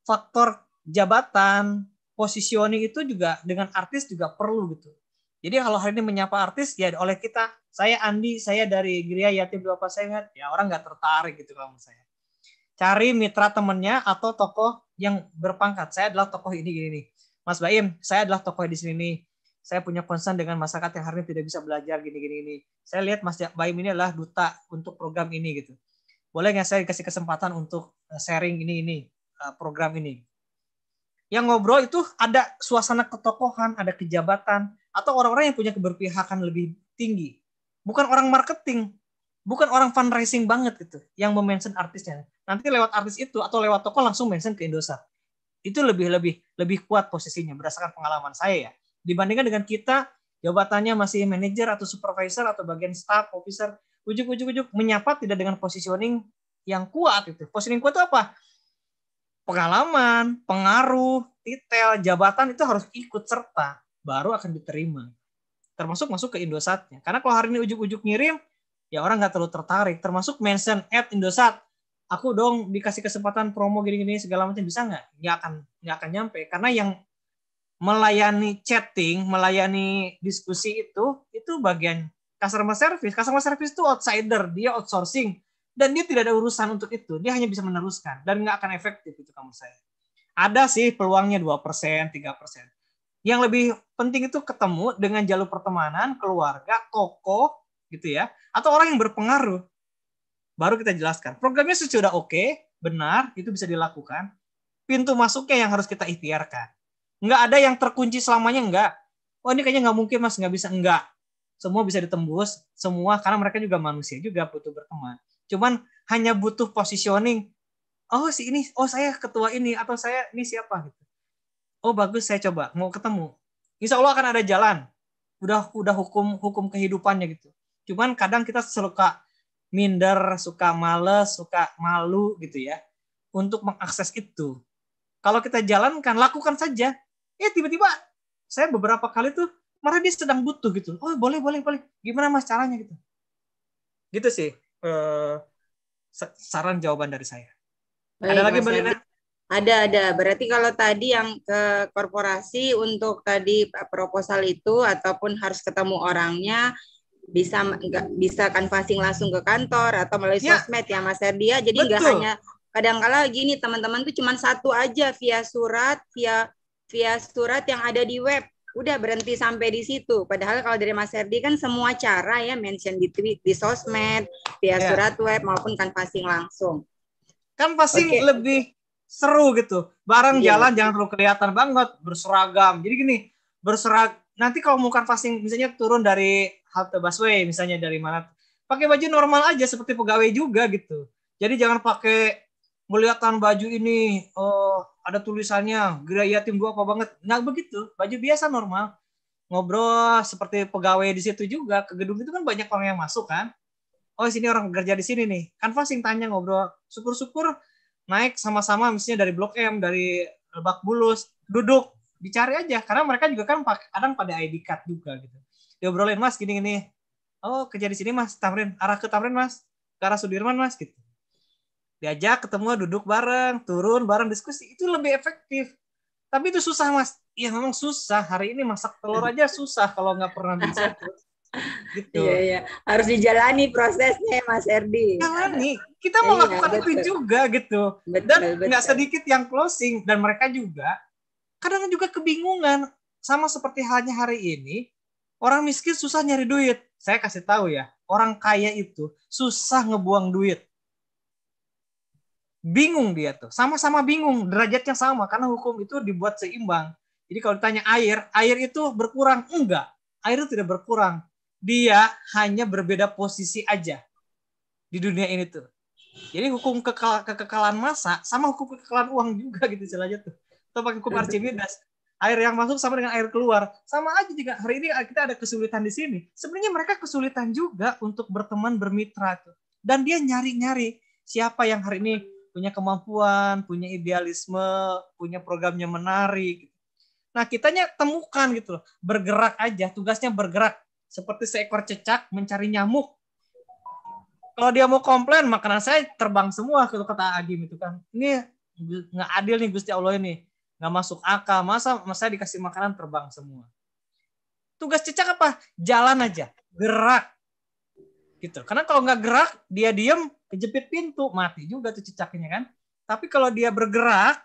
S4: faktor jabatan, positioning itu juga dengan artis juga perlu gitu. Jadi kalau hari ini menyapa artis ya oleh kita, saya Andi, saya dari Gria Yatim Dua ingat, kan? ya orang nggak tertarik gitu kalau saya. Cari mitra temennya atau tokoh yang berpangkat. Saya adalah tokoh ini gini nih. Mas Baim, saya adalah tokoh di sini nih. Saya punya concern dengan masyarakat yang hari ini tidak bisa belajar gini-gini ini. Saya lihat Mas Baim ini adalah duta untuk program ini gitu. Boleh nggak saya kasih kesempatan untuk eh, sharing ini ini eh, program ini? yang ngobrol itu ada suasana ketokohan, ada kejabatan, atau orang-orang yang punya keberpihakan lebih tinggi. Bukan orang marketing, bukan orang fundraising banget gitu yang memention artisnya. Nanti lewat artis itu atau lewat toko langsung mention ke Indosat. Itu lebih lebih lebih kuat posisinya berdasarkan pengalaman saya ya. Dibandingkan dengan kita jabatannya masih manajer atau supervisor atau bagian staff officer ujuk-ujuk-ujuk menyapa tidak dengan positioning yang kuat itu. Positioning kuat itu apa? pengalaman, pengaruh, titel, jabatan itu harus ikut serta baru akan diterima. Termasuk masuk ke Indosatnya. Karena kalau hari ini ujuk-ujuk ngirim, ya orang nggak terlalu tertarik. Termasuk mention at Indosat. Aku dong dikasih kesempatan promo gini-gini segala macam bisa nggak? Nggak akan nggak akan nyampe. Karena yang melayani chatting, melayani diskusi itu, itu bagian customer service. Customer service itu outsider, dia outsourcing dan dia tidak ada urusan untuk itu dia hanya bisa meneruskan dan nggak akan efektif itu kamu saya ada sih peluangnya 2%, persen. Yang lebih penting itu ketemu dengan jalur pertemanan, keluarga, toko, gitu ya, atau orang yang berpengaruh. Baru kita jelaskan. Programnya sudah oke, benar, itu bisa dilakukan. Pintu masuknya yang harus kita ikhtiarkan. Nggak ada yang terkunci selamanya, nggak. Oh ini kayaknya nggak mungkin mas, nggak bisa, nggak. Semua bisa ditembus, semua, karena mereka juga manusia juga butuh berteman. Cuman hanya butuh positioning. Oh si ini, oh saya ketua ini atau saya ini siapa gitu. Oh bagus saya coba mau ketemu. Insya Allah akan ada jalan. Udah udah hukum hukum kehidupannya gitu. Cuman kadang kita suka minder, suka males, suka malu gitu ya untuk mengakses itu. Kalau kita jalankan, lakukan saja. Ya tiba-tiba saya beberapa kali tuh marah dia sedang butuh gitu. Oh boleh boleh boleh. Gimana mas caranya gitu? Gitu sih uh, saran jawaban dari saya. Baik, ada lagi Mbak
S1: Ada, ada. Berarti kalau tadi yang ke korporasi untuk tadi eh, proposal itu ataupun harus ketemu orangnya bisa nggak bisa canvassing langsung ke kantor atau melalui ya. sosmed ya Mas Erdia. Ya? Jadi nggak hanya kadangkala gini teman-teman tuh cuma satu aja via surat, via via surat yang ada di web udah berhenti sampai di situ. Padahal kalau dari Mas Herdi kan semua cara ya mention di tweet, di sosmed, via yeah. surat web maupun kan canvassing langsung. passing okay.
S4: lebih seru gitu. Barang yeah. jalan jangan terlalu kelihatan banget, berseragam. Jadi gini, berserag nanti kalau mau canvassing misalnya turun dari halte busway misalnya dari mana pakai baju normal aja seperti pegawai juga gitu. Jadi jangan pakai kelihatan baju ini oh ada tulisannya gerai yatim dua apa banget nggak begitu baju biasa normal ngobrol seperti pegawai di situ juga ke gedung itu kan banyak orang yang masuk kan oh sini orang kerja di sini nih kan yang tanya ngobrol syukur-syukur naik sama-sama misalnya dari blok M dari Lebak Bulus duduk dicari aja karena mereka juga kan kadang pada ID card juga gitu diobrolin mas gini gini oh kerja di sini mas Tamrin arah ke Tamrin mas ke arah Sudirman mas gitu diajak ketemu duduk bareng turun bareng diskusi itu lebih efektif tapi itu susah mas ya memang susah hari ini masak telur aja susah kalau nggak pernah
S1: bisa gitu iya, iya. harus dijalani
S4: prosesnya mas Erdi jalani kita iya, mau iya, lakukan betul. itu juga gitu betul, dan nggak sedikit yang closing dan mereka juga kadang juga kebingungan sama seperti halnya hari ini orang miskin susah nyari duit saya kasih tahu ya orang kaya itu susah ngebuang duit bingung dia tuh. Sama-sama bingung, derajatnya sama karena hukum itu dibuat seimbang. Jadi kalau ditanya air, air itu berkurang enggak? Air itu tidak berkurang. Dia hanya berbeda posisi aja di dunia ini tuh. Jadi hukum kekal kekekalan masa sama hukum kekekalan uang juga gitu istilahnya tuh. Atau pakai hukum iya, Archimedes. Air yang masuk sama dengan air keluar. Sama aja juga hari ini kita ada kesulitan di sini. Sebenarnya mereka kesulitan juga untuk berteman, bermitra tuh. Dan dia nyari-nyari siapa yang hari ini punya kemampuan, punya idealisme, punya programnya menarik. Nah, kitanya temukan gitu loh. Bergerak aja, tugasnya bergerak. Seperti seekor cecak mencari nyamuk. Kalau dia mau komplain, makanan saya terbang semua, kalau kata Agim itu kan. Ini nggak adil nih Gusti Allah ini. Nggak masuk akal. Masa, masa dikasih makanan terbang semua? Tugas cecak apa? Jalan aja. Gerak. Gitu. Karena kalau nggak gerak, dia diem, kejepit pintu mati juga tuh cicaknya kan tapi kalau dia bergerak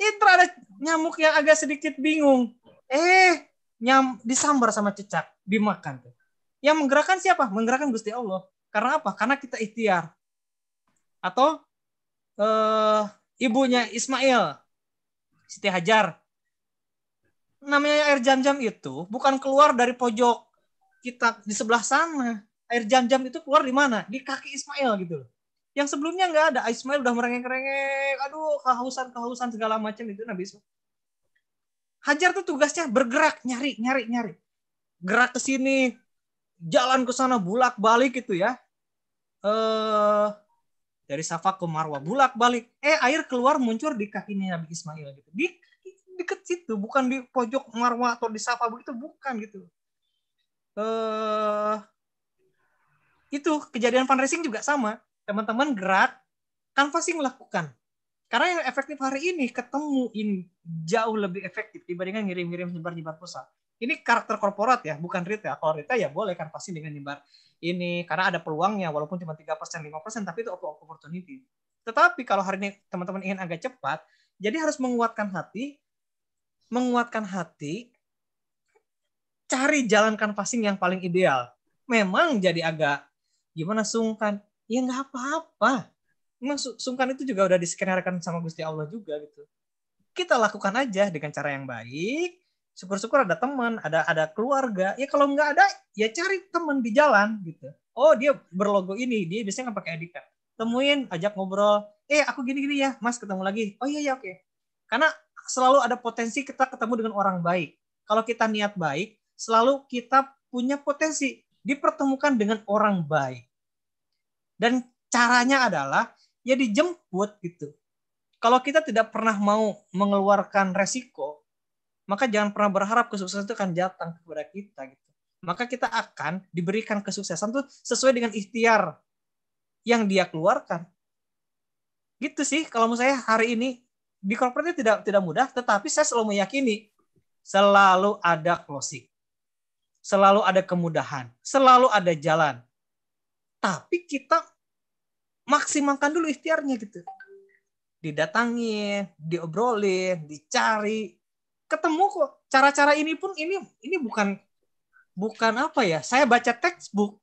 S4: itu ada nyamuk yang agak sedikit bingung eh nyam disambar sama cicak dimakan tuh yang menggerakkan siapa menggerakkan gusti allah karena apa karena kita ikhtiar atau eh, ibunya Ismail Siti Hajar namanya air jam-jam itu bukan keluar dari pojok kita di sebelah sana air jam-jam itu keluar di mana? Di kaki Ismail gitu loh. Yang sebelumnya nggak ada. Ismail udah merengek-rengek. Aduh, kehausan-kehausan segala macam itu Nabi Ismail. Hajar tuh tugasnya bergerak, nyari, nyari, nyari. Gerak ke sini, jalan ke sana, bulak-balik gitu ya. Eh dari Safa ke Marwa, bulak-balik. Eh air keluar muncul di kakinya Nabi Ismail gitu. Di deket situ, bukan di pojok Marwa atau di Safa begitu, bukan gitu. Eh itu kejadian fundraising juga sama. Teman-teman gerak, canvassing melakukan Karena yang efektif hari ini ketemu ini jauh lebih efektif dibandingkan ngirim-ngirim nyebar-nyebar pulsa. Ini karakter korporat ya, bukan retail. Ya, kalau retail ya boleh canvassing dengan nyebar ini karena ada peluangnya walaupun cuma tiga persen lima persen tapi itu opportunity. Tetapi kalau hari ini teman-teman ingin agak cepat, jadi harus menguatkan hati, menguatkan hati, cari jalan canvassing yang paling ideal. Memang jadi agak gimana sungkan ya nggak apa-apa Emang sungkan itu juga udah diskenarkan sama Gusti Allah juga gitu kita lakukan aja dengan cara yang baik syukur-syukur ada teman ada ada keluarga ya kalau nggak ada ya cari teman di jalan gitu oh dia berlogo ini dia biasanya nggak pakai ID temuin ajak ngobrol eh aku gini-gini ya mas ketemu lagi oh iya iya oke okay. karena selalu ada potensi kita ketemu dengan orang baik kalau kita niat baik selalu kita punya potensi dipertemukan dengan orang baik dan caranya adalah ya dijemput gitu. Kalau kita tidak pernah mau mengeluarkan resiko, maka jangan pernah berharap kesuksesan itu akan datang kepada kita gitu. Maka kita akan diberikan kesuksesan itu sesuai dengan ikhtiar yang dia keluarkan. Gitu sih kalau menurut saya hari ini di corporate tidak tidak mudah, tetapi saya selalu meyakini selalu ada closing. Selalu ada kemudahan, selalu ada jalan tapi kita maksimalkan dulu ikhtiarnya gitu didatangi diobrolin dicari ketemu kok cara-cara ini pun ini ini bukan bukan apa ya saya baca textbook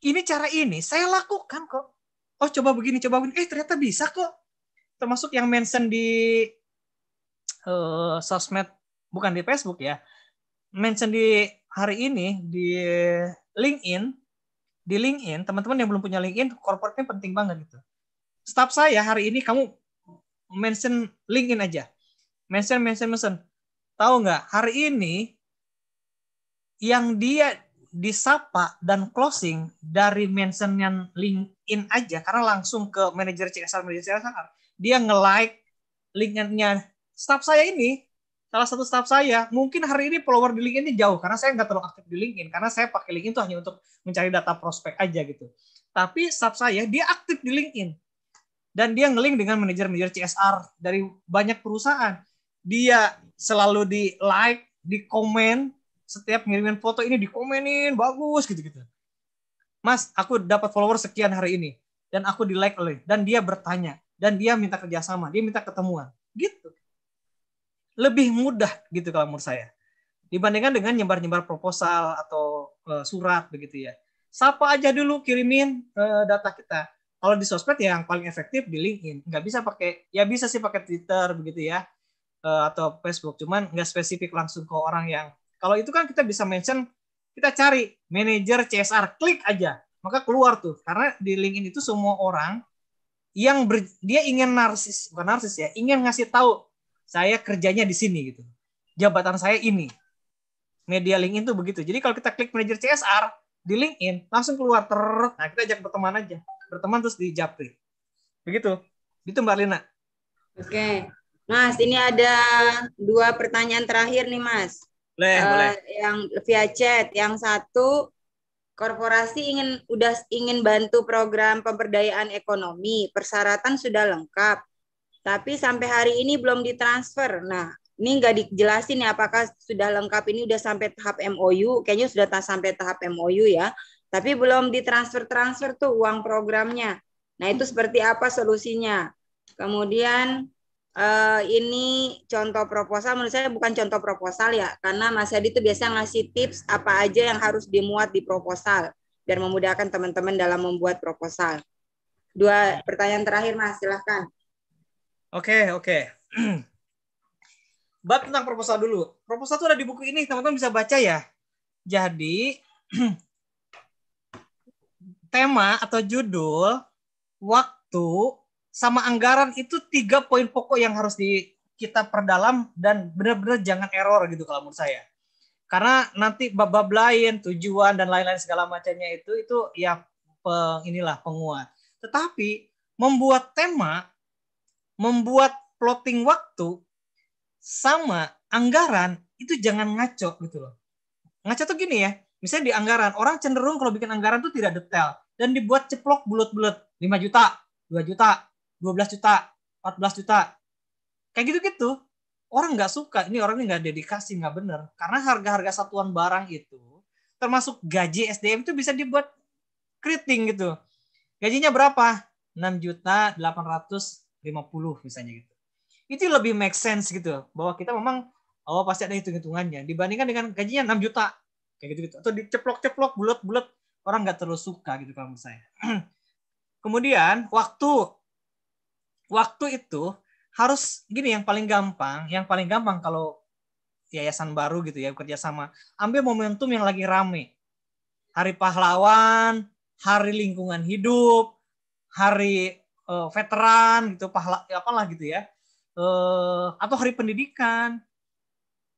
S4: ini cara ini saya lakukan kok oh coba begini coba begini eh ternyata bisa kok termasuk yang mention di uh, sosmed bukan di Facebook ya mention di hari ini di LinkedIn di LinkedIn, teman-teman yang belum punya LinkedIn, corporate nya penting banget gitu. Staff saya hari ini kamu mention LinkedIn aja. Mention, mention, mention. Tahu nggak, hari ini yang dia disapa dan closing dari mention yang LinkedIn aja, karena langsung ke manajer CSR, manajer CSR, dia nge-like LinkedIn-nya staff saya ini, salah satu staff saya mungkin hari ini follower di LinkedIn ini jauh karena saya nggak terlalu aktif di LinkedIn karena saya pakai LinkedIn itu hanya untuk mencari data prospek aja gitu tapi staff saya dia aktif di LinkedIn dan dia ngeling dengan manajer-manajer CSR dari banyak perusahaan dia selalu di like di komen setiap ngirimin foto ini dikomenin bagus gitu-gitu Mas aku dapat follower sekian hari ini dan aku di like oleh dan dia bertanya dan dia minta kerjasama dia minta ketemuan gitu lebih mudah gitu kalau menurut saya dibandingkan dengan nyebar-nyebar proposal atau uh, surat begitu ya. Sapa aja dulu kirimin uh, data kita. Kalau di sosmed yang paling efektif di LinkedIn. Nggak bisa pakai, ya bisa sih pakai Twitter begitu ya uh, atau Facebook. Cuman nggak spesifik langsung ke orang yang. Kalau itu kan kita bisa mention, kita cari manajer CSR, klik aja, maka keluar tuh. Karena di LinkedIn itu semua orang yang ber, dia ingin narsis, bukan narsis ya, ingin ngasih tahu saya kerjanya di sini gitu. Jabatan saya ini. Media LinkedIn itu begitu. Jadi kalau kita klik manajer CSR di LinkedIn, langsung keluar ter. Nah, kita ajak berteman aja.
S1: Berteman terus di Japri. Begitu. Gitu Mbak Lina. Oke. Okay. Mas, ini ada dua pertanyaan terakhir nih, Mas. Boleh, uh, boleh. Yang via chat. Yang satu, korporasi ingin udah ingin bantu program pemberdayaan ekonomi, persyaratan sudah lengkap tapi sampai hari ini belum ditransfer. Nah, ini nggak dijelasin ya apakah sudah lengkap ini udah sampai tahap MOU, kayaknya sudah tak sampai tahap MOU ya, tapi belum ditransfer-transfer tuh uang programnya. Nah, itu seperti apa solusinya? Kemudian Uh, ini contoh proposal, menurut saya bukan contoh proposal ya, karena Mas Hadi itu biasa ngasih tips apa aja yang harus dimuat di proposal, biar memudahkan teman-teman dalam membuat proposal. Dua pertanyaan terakhir, Mas, silahkan.
S4: Oke, okay, oke. Okay. Bab tentang proposal dulu. Proposal itu ada di buku ini, teman-teman bisa baca ya. Jadi tema atau judul, waktu sama anggaran itu tiga poin pokok yang harus di kita perdalam dan benar-benar jangan error gitu kalau menurut saya. Karena nanti bab-bab lain, tujuan dan lain-lain segala macamnya itu itu ya peng, inilah penguat. Tetapi membuat tema membuat plotting waktu sama anggaran itu jangan ngaco gitu loh. Ngaco tuh gini ya, misalnya di anggaran, orang cenderung kalau bikin anggaran tuh tidak detail dan dibuat ceplok bulat-bulat 5 juta, 2 juta, 12 juta, 14 juta. Kayak gitu-gitu. Orang nggak suka, ini orang ini nggak dedikasi, nggak bener. Karena harga-harga satuan barang itu, termasuk gaji SDM itu bisa dibuat keriting gitu. Gajinya berapa? 6 juta 800 50 misalnya gitu. Itu lebih make sense gitu bahwa kita memang oh pasti ada hitung-hitungannya dibandingkan dengan gajinya 6 juta kayak gitu-gitu atau diceplok-ceplok bulat-bulat orang nggak terlalu suka gitu kalau menurut saya. Kemudian waktu waktu itu harus gini yang paling gampang, yang paling gampang kalau yayasan baru gitu ya kerjasama sama ambil momentum yang lagi rame hari pahlawan hari lingkungan hidup hari uh, veteran gitu pahala apalah gitu ya uh, atau hari pendidikan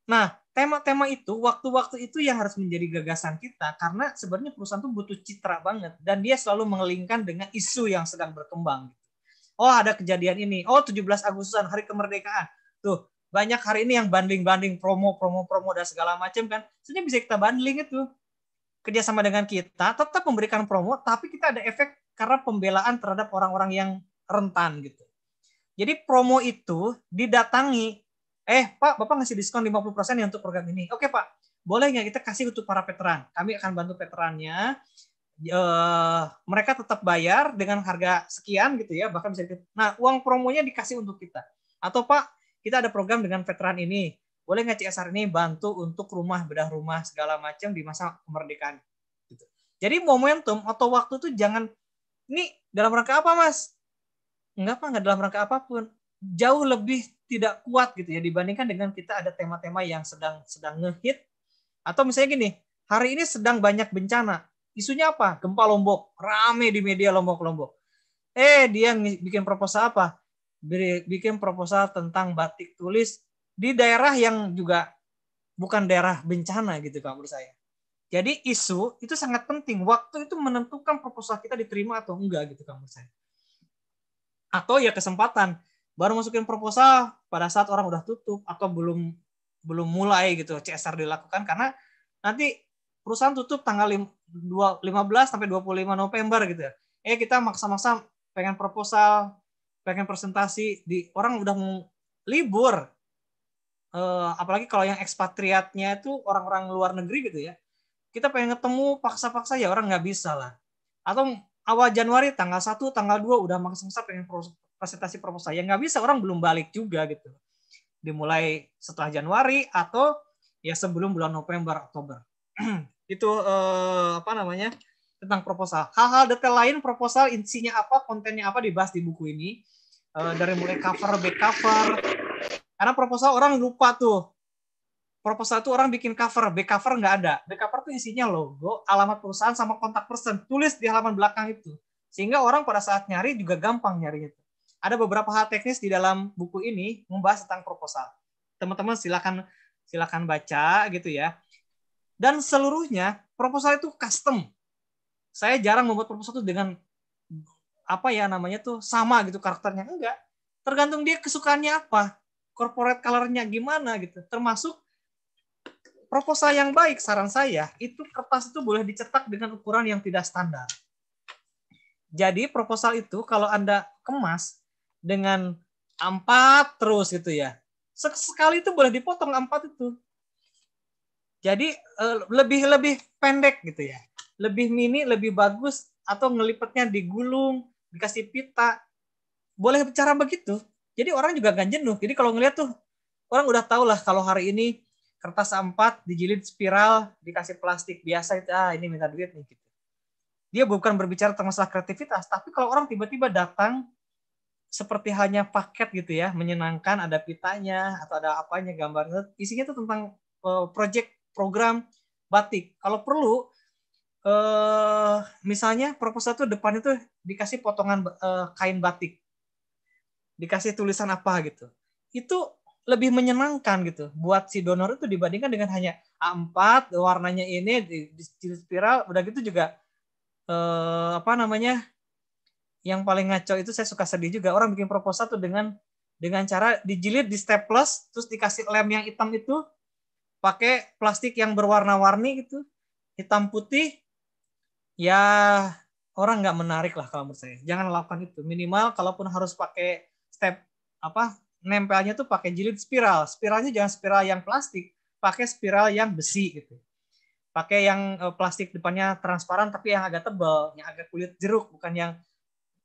S4: nah tema-tema itu waktu-waktu itu yang harus menjadi gagasan kita karena sebenarnya perusahaan itu butuh citra banget dan dia selalu mengelingkan dengan isu yang sedang berkembang gitu. oh ada kejadian ini oh 17 Agustusan hari kemerdekaan tuh banyak hari ini yang banding-banding promo promo promo dan segala macam kan sebenarnya bisa kita banding itu kerjasama dengan kita tetap memberikan promo tapi kita ada efek karena pembelaan terhadap orang-orang yang rentan gitu. Jadi promo itu didatangi, eh Pak, Bapak ngasih diskon 50% ya untuk program ini. Oke Pak, boleh nggak kita kasih untuk para veteran? Kami akan bantu veterannya. E, mereka tetap bayar dengan harga sekian gitu ya, bahkan bisa. Nah, uang promonya dikasih untuk kita. Atau Pak, kita ada program dengan veteran ini boleh nggak CSR ini bantu untuk rumah bedah rumah segala macam di masa kemerdekaan gitu. jadi momentum atau waktu itu jangan ini dalam rangka apa mas nggak apa nggak dalam rangka apapun jauh lebih tidak kuat gitu ya dibandingkan dengan kita ada tema-tema yang sedang sedang ngehit atau misalnya gini hari ini sedang banyak bencana isunya apa gempa lombok rame di media lombok lombok eh dia bikin proposal apa bikin proposal tentang batik tulis di daerah yang juga bukan daerah bencana gitu Pak menurut saya. Jadi isu itu sangat penting. Waktu itu menentukan proposal kita diterima atau enggak gitu Pak menurut saya. Atau ya kesempatan baru masukin proposal pada saat orang udah tutup atau belum belum mulai gitu CSR dilakukan karena nanti perusahaan tutup tanggal 15 sampai 25 November gitu ya. Eh kita maksa-maksa pengen proposal, pengen presentasi di orang udah mau libur uh, apalagi kalau yang ekspatriatnya itu orang-orang luar negeri gitu ya kita pengen ketemu paksa-paksa ya orang nggak bisa lah atau awal Januari tanggal 1, tanggal 2 udah maksa-maksa pengen presentasi proposal ya nggak bisa orang belum balik juga gitu dimulai setelah Januari atau ya sebelum bulan November Oktober itu eh, apa namanya tentang proposal hal-hal detail lain proposal intinya apa kontennya apa dibahas di buku ini eh, dari mulai cover back cover karena proposal orang lupa tuh. Proposal itu orang bikin cover, back cover nggak ada. Back cover tuh isinya logo, alamat perusahaan, sama kontak person. Tulis di halaman belakang itu. Sehingga orang pada saat nyari juga gampang nyari itu. Ada beberapa hal teknis di dalam buku ini membahas tentang proposal. Teman-teman silakan silakan baca gitu ya. Dan seluruhnya proposal itu custom. Saya jarang membuat proposal itu dengan apa ya namanya tuh sama gitu karakternya enggak tergantung dia kesukaannya apa corporate color-nya gimana gitu. Termasuk proposal yang baik saran saya itu kertas itu boleh dicetak dengan ukuran yang tidak standar. Jadi proposal itu kalau Anda kemas dengan empat terus gitu ya. Sekali itu boleh dipotong empat itu. Jadi eh, lebih lebih pendek gitu ya. Lebih mini, lebih bagus atau ngelipatnya digulung, dikasih pita. Boleh bicara begitu. Jadi orang juga nggak jenuh. Jadi kalau ngeliat tuh orang udah tau lah kalau hari ini kertas A4 dijilid spiral dikasih plastik biasa itu ah ini minta duit nih gitu. Dia bukan berbicara tentang masalah kreativitas, tapi kalau orang tiba-tiba datang seperti hanya paket gitu ya, menyenangkan ada pitanya atau ada apanya gambarnya, isinya itu tentang eh, project program batik. Kalau perlu eh, misalnya proposal tuh depan itu dikasih potongan eh, kain batik dikasih tulisan apa gitu itu lebih menyenangkan gitu buat si donor itu dibandingkan dengan hanya A4 warnanya ini di, di, spiral udah gitu juga eh, apa namanya yang paling ngaco itu saya suka sedih juga orang bikin proposal tuh dengan dengan cara dijilid di staples terus dikasih lem yang hitam itu pakai plastik yang berwarna-warni gitu hitam putih ya orang nggak menarik lah kalau menurut saya jangan lakukan itu minimal kalaupun harus pakai step apa nempelnya tuh pakai jilid spiral. Spiralnya jangan spiral yang plastik, pakai spiral yang besi gitu. Pakai yang eh, plastik depannya transparan tapi yang agak tebal, yang agak kulit jeruk, bukan yang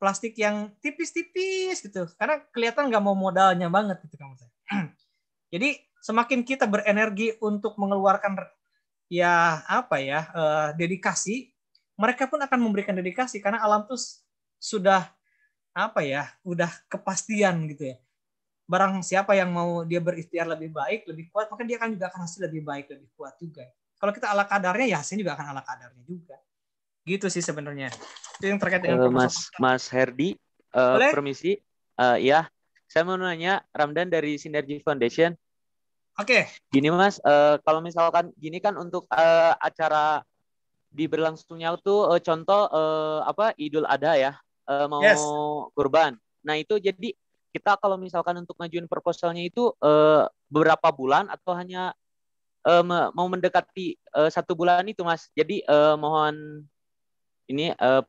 S4: plastik yang tipis-tipis gitu. Karena kelihatan nggak mau modalnya banget gitu kamu saya. Jadi semakin kita berenergi untuk mengeluarkan ya apa ya eh, dedikasi, mereka pun akan memberikan dedikasi karena alam tuh sudah apa ya udah kepastian gitu ya barang siapa yang mau dia berikhtiar lebih baik lebih kuat maka dia kan juga akan hasil lebih baik lebih kuat juga kalau kita ala kadarnya ya hasilnya juga akan ala kadarnya juga gitu sih sebenarnya itu yang terkait dengan uh, mas mas Herdi uh, permisi uh, ya saya mau nanya Ramdan dari Sinergi Foundation Oke. Okay. Gini mas, uh, kalau misalkan gini kan untuk uh, acara di berlangsungnya itu uh, contoh uh, apa Idul Adha ya uh, mau yes. kurban. Nah itu jadi kita kalau misalkan untuk ngajuin proposalnya itu uh, beberapa bulan atau hanya uh, mau mendekati uh, satu bulan
S3: itu mas. Jadi uh, mohon ini uh,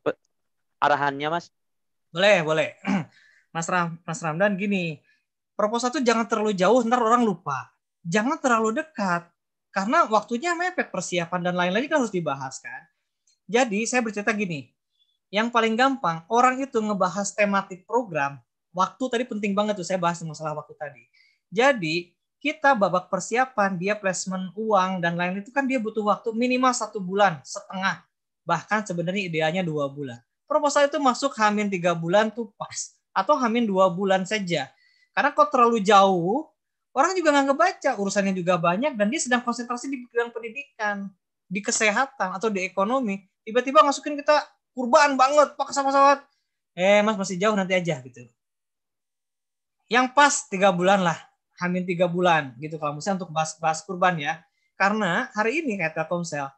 S3: arahannya mas.
S4: Boleh boleh. Mas Ram Mas Ramdan gini proposal itu jangan terlalu jauh ntar orang lupa. Jangan terlalu dekat karena waktunya mepet persiapan dan lain-lain kan harus dibahas kan. Jadi saya bercerita gini, yang paling gampang, orang itu ngebahas tematik program, waktu tadi penting banget tuh saya bahas masalah waktu tadi. Jadi kita babak persiapan, dia placement uang dan lain itu kan dia butuh waktu minimal satu bulan setengah, bahkan sebenarnya idealnya dua bulan. Proposal itu masuk hamin tiga bulan tuh pas, atau hamin dua bulan saja. Karena kok terlalu jauh, orang juga nggak ngebaca, urusannya juga banyak, dan dia sedang konsentrasi di bidang pendidikan, di kesehatan, atau di ekonomi. Tiba-tiba masukin kita kurban banget pakai sama pesawat eh mas masih jauh nanti aja gitu yang pas tiga bulan lah hamin tiga bulan gitu kalau misalnya untuk bahas-bahas kurban ya karena hari ini kayak Telkomsel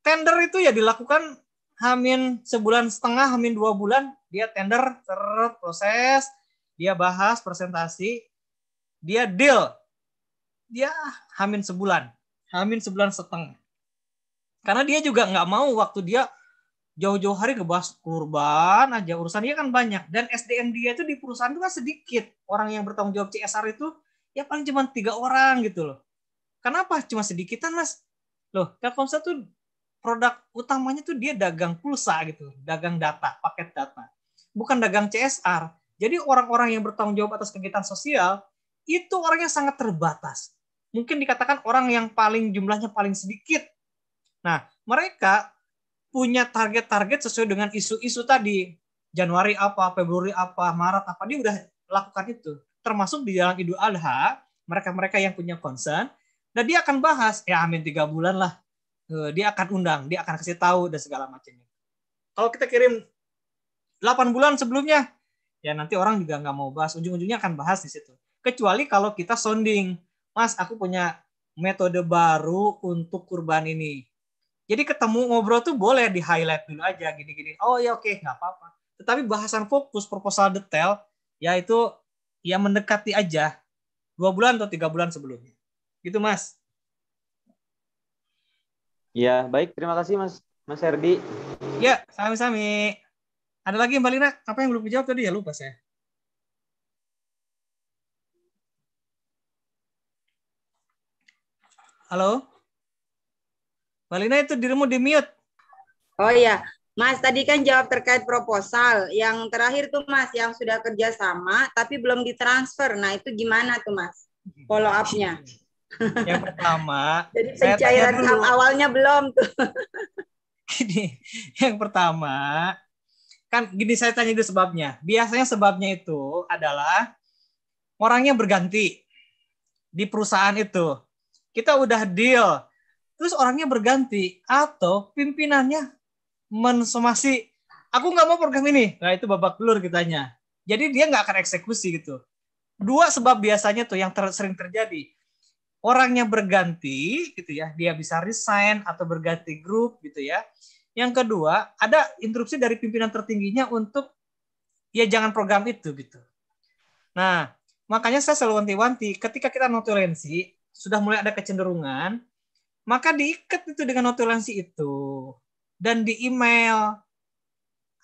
S4: tender itu ya dilakukan hamin sebulan setengah hamin dua bulan dia tender terproses dia bahas presentasi dia deal dia hamin sebulan hamin sebulan setengah karena dia juga nggak mau waktu dia jauh-jauh hari ngebahas kurban aja urusannya kan banyak dan SDM dia itu di perusahaan itu kan sedikit orang yang bertanggung jawab CSR itu ya paling cuma tiga orang gitu loh kenapa cuma sedikitan mas loh Telkomsel tuh produk utamanya tuh dia dagang pulsa gitu dagang data paket data bukan dagang CSR jadi orang-orang yang bertanggung jawab atas kegiatan sosial itu orangnya sangat terbatas mungkin dikatakan orang yang paling jumlahnya paling sedikit nah mereka punya target-target sesuai dengan isu-isu tadi. Januari apa, Februari apa, Maret apa, dia udah lakukan itu. Termasuk di dalam Idul Adha, mereka-mereka yang punya concern, dan dia akan bahas, ya amin tiga bulan lah, eh, dia akan undang, dia akan kasih tahu dan segala macamnya. Kalau kita kirim 8 bulan sebelumnya, ya nanti orang juga nggak mau bahas, ujung-ujungnya akan bahas di situ. Kecuali kalau kita sounding, Mas, aku punya metode baru untuk kurban ini. Jadi ketemu ngobrol tuh boleh di highlight dulu aja gini-gini. Oh ya oke okay, nggak apa-apa. Tetapi bahasan fokus proposal detail yaitu ya mendekati aja dua bulan atau tiga bulan sebelumnya. Gitu mas. Ya baik terima kasih mas mas Herdi. Ya sami-sami. Ada lagi Mbak Lina apa yang belum dijawab tadi ya lupa saya.
S1: Halo. Balina itu dirimu di mute. Oh iya, Mas tadi kan jawab terkait proposal. Yang terakhir tuh Mas yang sudah kerjasama tapi belum ditransfer. Nah itu gimana tuh Mas? Follow up-nya.
S4: Yang pertama. Jadi pencairan
S1: awalnya belum tuh.
S4: Gini, yang pertama kan gini saya tanya itu sebabnya. Biasanya sebabnya itu adalah orangnya berganti di perusahaan itu. Kita udah deal terus orangnya berganti atau pimpinannya mensomasi aku nggak mau program ini nah itu babak belur kitanya jadi dia nggak akan eksekusi gitu dua sebab biasanya tuh yang ter sering terjadi orangnya berganti gitu ya dia bisa resign atau berganti grup gitu ya yang kedua ada instruksi dari pimpinan tertingginya untuk ya jangan program itu gitu nah makanya saya selalu wanti-wanti ketika kita notulensi sudah mulai ada kecenderungan maka diikat itu dengan notulensi itu dan di email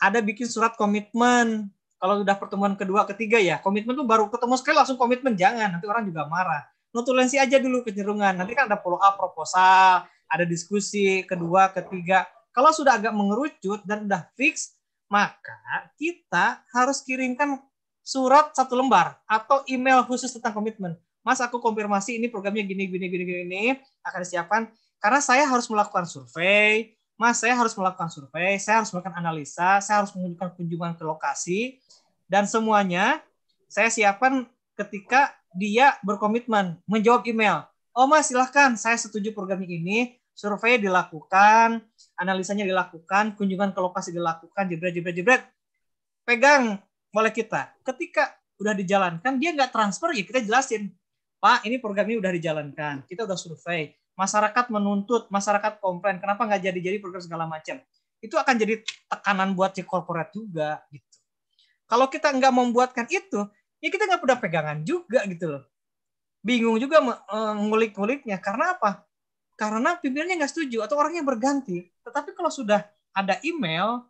S4: ada bikin surat komitmen kalau sudah pertemuan kedua ketiga ya komitmen tuh baru ketemu sekali langsung komitmen jangan nanti orang juga marah notulensi aja dulu kecenderungan nanti kan ada follow up proposal ada diskusi kedua ketiga kalau sudah agak mengerucut dan udah fix maka kita harus kirimkan surat satu lembar atau email khusus tentang komitmen Mas aku konfirmasi ini programnya gini gini gini gini akan disiapkan karena saya harus melakukan survei, Mas saya harus melakukan survei, saya harus melakukan analisa, saya harus menunjukkan kunjungan ke lokasi dan semuanya saya siapkan ketika dia berkomitmen menjawab email. Oh Mas silahkan saya setuju program ini, survei dilakukan, analisanya dilakukan, kunjungan ke lokasi dilakukan, jebret jebret jebret. Pegang boleh kita. Ketika udah dijalankan dia nggak transfer ya kita jelasin Pak, ini program ini udah dijalankan, kita udah survei, masyarakat menuntut, masyarakat komplain, kenapa nggak jadi-jadi program segala macam. Itu akan jadi tekanan buat si korporat juga gitu. Kalau kita nggak membuatkan itu, ya kita nggak punya pegangan juga gitu loh. Bingung juga eh, ngulik-nguliknya. Karena apa? Karena pimpinannya nggak setuju atau orangnya berganti. Tetapi kalau sudah ada email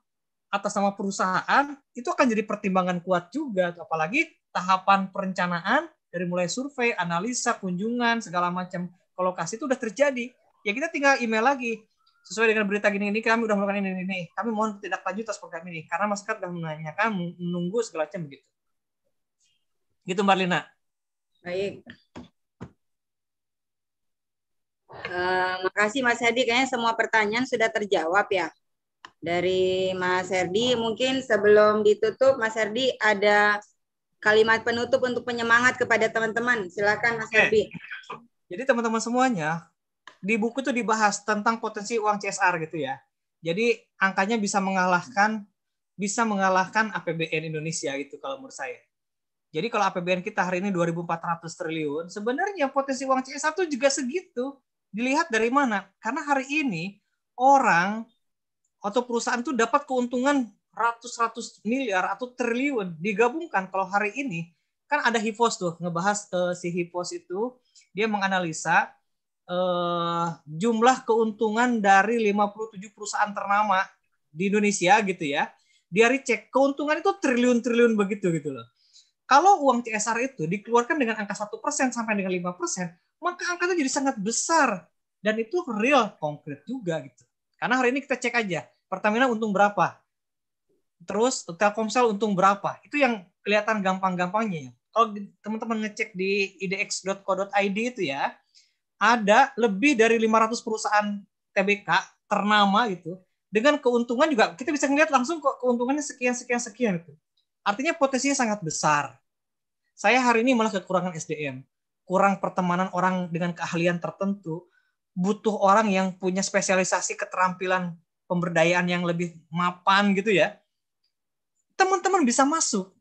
S4: atas nama perusahaan, itu akan jadi pertimbangan kuat juga. Apalagi tahapan perencanaan dari mulai survei, analisa, kunjungan, segala macam ke lokasi itu sudah terjadi. Ya kita tinggal email lagi sesuai dengan berita gini ini kami sudah melakukan ini ini. Kami mohon tidak lanjut atas program ini karena masyarakat sudah menanyakan, menunggu segala macam begitu. Gitu Mbak Lina.
S1: Baik. Uh, makasih Mas Herdi. kayaknya semua pertanyaan sudah terjawab ya. Dari Mas Herdi, mungkin sebelum ditutup, Mas Herdi ada kalimat penutup untuk penyemangat kepada teman-teman. Silakan Mas Herbi.
S4: Jadi teman-teman semuanya, di buku itu dibahas tentang potensi uang CSR gitu ya. Jadi angkanya bisa mengalahkan bisa mengalahkan APBN Indonesia gitu kalau menurut saya. Jadi kalau APBN kita hari ini 2.400 triliun, sebenarnya potensi uang CSR itu juga segitu. Dilihat dari mana? Karena hari ini orang atau perusahaan itu dapat keuntungan ratus-ratus miliar atau triliun digabungkan kalau hari ini kan ada Hipos tuh ngebahas uh, si Hipos itu dia menganalisa uh, jumlah keuntungan dari 57 perusahaan ternama di Indonesia gitu ya. Dia cek keuntungan itu triliun-triliun begitu gitu loh. Kalau uang CSR itu dikeluarkan dengan angka satu persen sampai dengan lima persen maka angkanya jadi sangat besar dan itu real konkret juga gitu. Karena hari ini kita cek aja Pertamina untung berapa? terus Telkomsel untung berapa. Itu yang kelihatan gampang-gampangnya. ya. Kalau teman-teman ngecek di idx.co.id itu ya, ada lebih dari 500 perusahaan TBK ternama itu Dengan keuntungan juga kita bisa melihat langsung kok keuntungannya sekian sekian sekian itu. Artinya potensinya sangat besar. Saya hari ini malah kekurangan SDM, kurang pertemanan orang dengan keahlian tertentu, butuh orang yang punya spesialisasi keterampilan pemberdayaan yang lebih mapan gitu ya teman-teman bisa masuk,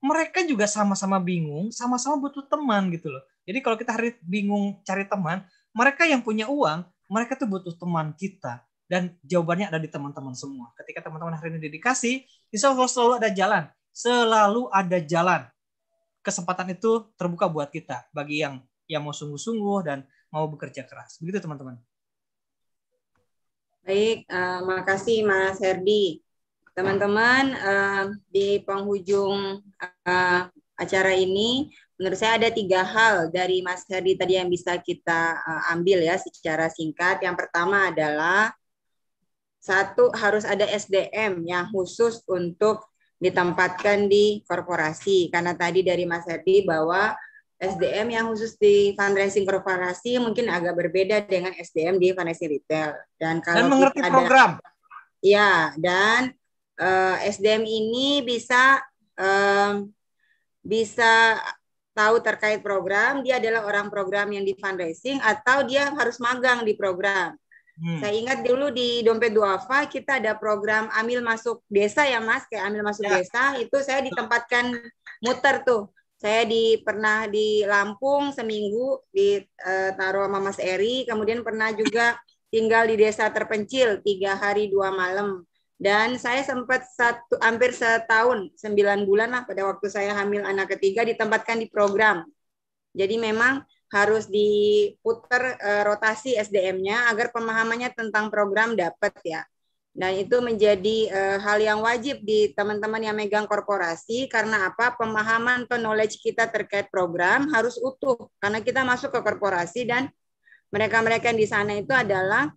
S4: mereka juga sama-sama bingung, sama-sama butuh teman gitu loh. Jadi kalau kita hari bingung cari teman, mereka yang punya uang, mereka tuh butuh teman kita. Dan jawabannya ada di teman-teman semua. Ketika teman-teman hari ini dedikasi, insya Allah selalu ada jalan. Selalu ada jalan. Kesempatan itu terbuka buat kita. Bagi yang yang mau sungguh-sungguh dan mau bekerja keras. Begitu teman-teman.
S1: Baik, uh, makasih Mas Herdi teman-teman uh, di penghujung uh, acara ini menurut saya ada tiga hal dari Mas Herdi tadi yang bisa kita uh, ambil ya secara singkat. Yang pertama adalah satu harus ada SDM yang khusus untuk ditempatkan di korporasi karena tadi dari Mas Herdi bahwa SDM yang khusus di fundraising korporasi mungkin agak berbeda dengan SDM di fundraising retail dan kalau dan mengerti ada, program ya dan uh, eh, SDM ini bisa um, bisa tahu terkait program, dia adalah orang program yang di fundraising atau dia harus magang di program. Hmm. Saya ingat dulu di dompet duafa kita ada program amil masuk desa ya mas, kayak amil masuk ya. desa itu saya ditempatkan muter tuh. Saya di pernah di Lampung seminggu di uh, taruh sama Mas Eri, kemudian pernah juga tinggal di desa terpencil tiga hari dua malam. Dan saya sempat satu hampir setahun, sembilan bulan lah pada waktu saya hamil anak ketiga ditempatkan di program. Jadi memang harus diputer e, eh, rotasi SDM-nya agar pemahamannya tentang program dapat ya. Dan itu menjadi e, hal yang wajib di teman-teman yang megang korporasi karena apa? Pemahaman atau knowledge kita terkait program harus utuh karena kita masuk ke korporasi dan mereka-mereka yang di sana itu adalah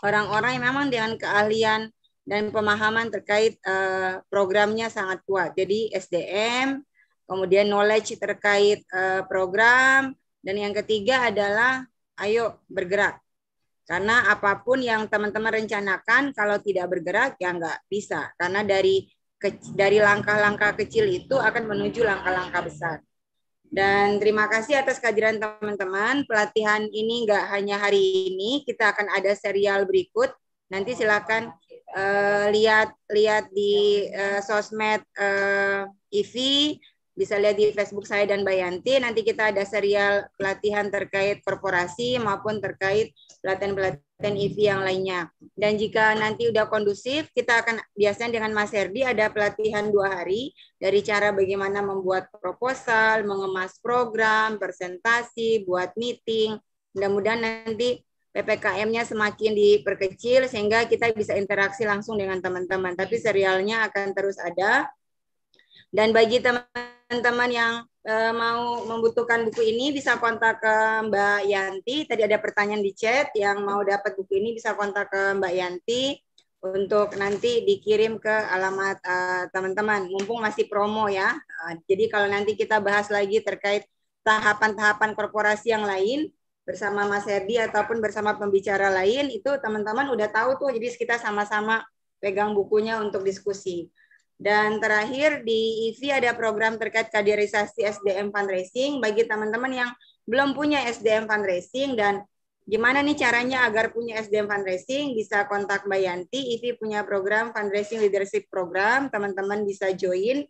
S1: orang-orang yang memang dengan keahlian dan pemahaman terkait eh, programnya sangat kuat. Jadi SDM, kemudian knowledge terkait eh, program, dan yang ketiga adalah ayo bergerak. Karena apapun yang teman-teman rencanakan, kalau tidak bergerak ya nggak bisa. Karena dari dari langkah-langkah kecil itu akan menuju langkah-langkah besar. Dan terima kasih atas kehadiran teman-teman. Pelatihan ini nggak hanya hari ini, kita akan ada serial berikut. Nanti silakan lihat eh, lihat lihat di uh, sosmed uh, bisa lihat di Facebook saya dan Bayanti. Nanti kita ada serial pelatihan terkait korporasi maupun terkait pelatihan-pelatihan IV yang lainnya. Dan jika nanti udah kondusif, kita akan biasanya dengan Mas Herdi ada pelatihan dua hari dari cara bagaimana membuat proposal, mengemas program, presentasi, buat meeting. Mudah-mudahan nanti PPKM-nya semakin diperkecil sehingga kita bisa interaksi langsung dengan teman-teman. Tapi serialnya akan terus ada. Dan bagi teman-teman yang e, mau membutuhkan buku ini bisa kontak ke Mbak Yanti. Tadi ada pertanyaan di chat yang mau dapat buku ini bisa kontak ke Mbak Yanti untuk nanti dikirim ke alamat eh, teman-teman. Mumpung masih promo ya. jadi kalau nanti kita bahas lagi terkait tahapan-tahapan korporasi yang lain, bersama Mas Herdi ataupun bersama pembicara lain itu teman-teman udah tahu tuh jadi kita sama-sama pegang bukunya untuk diskusi. Dan terakhir di IVI ada program terkait kaderisasi SDM fundraising bagi teman-teman yang belum punya SDM fundraising dan gimana nih caranya agar punya SDM fundraising bisa kontak Mbak Yanti IVI punya program fundraising leadership program teman-teman bisa join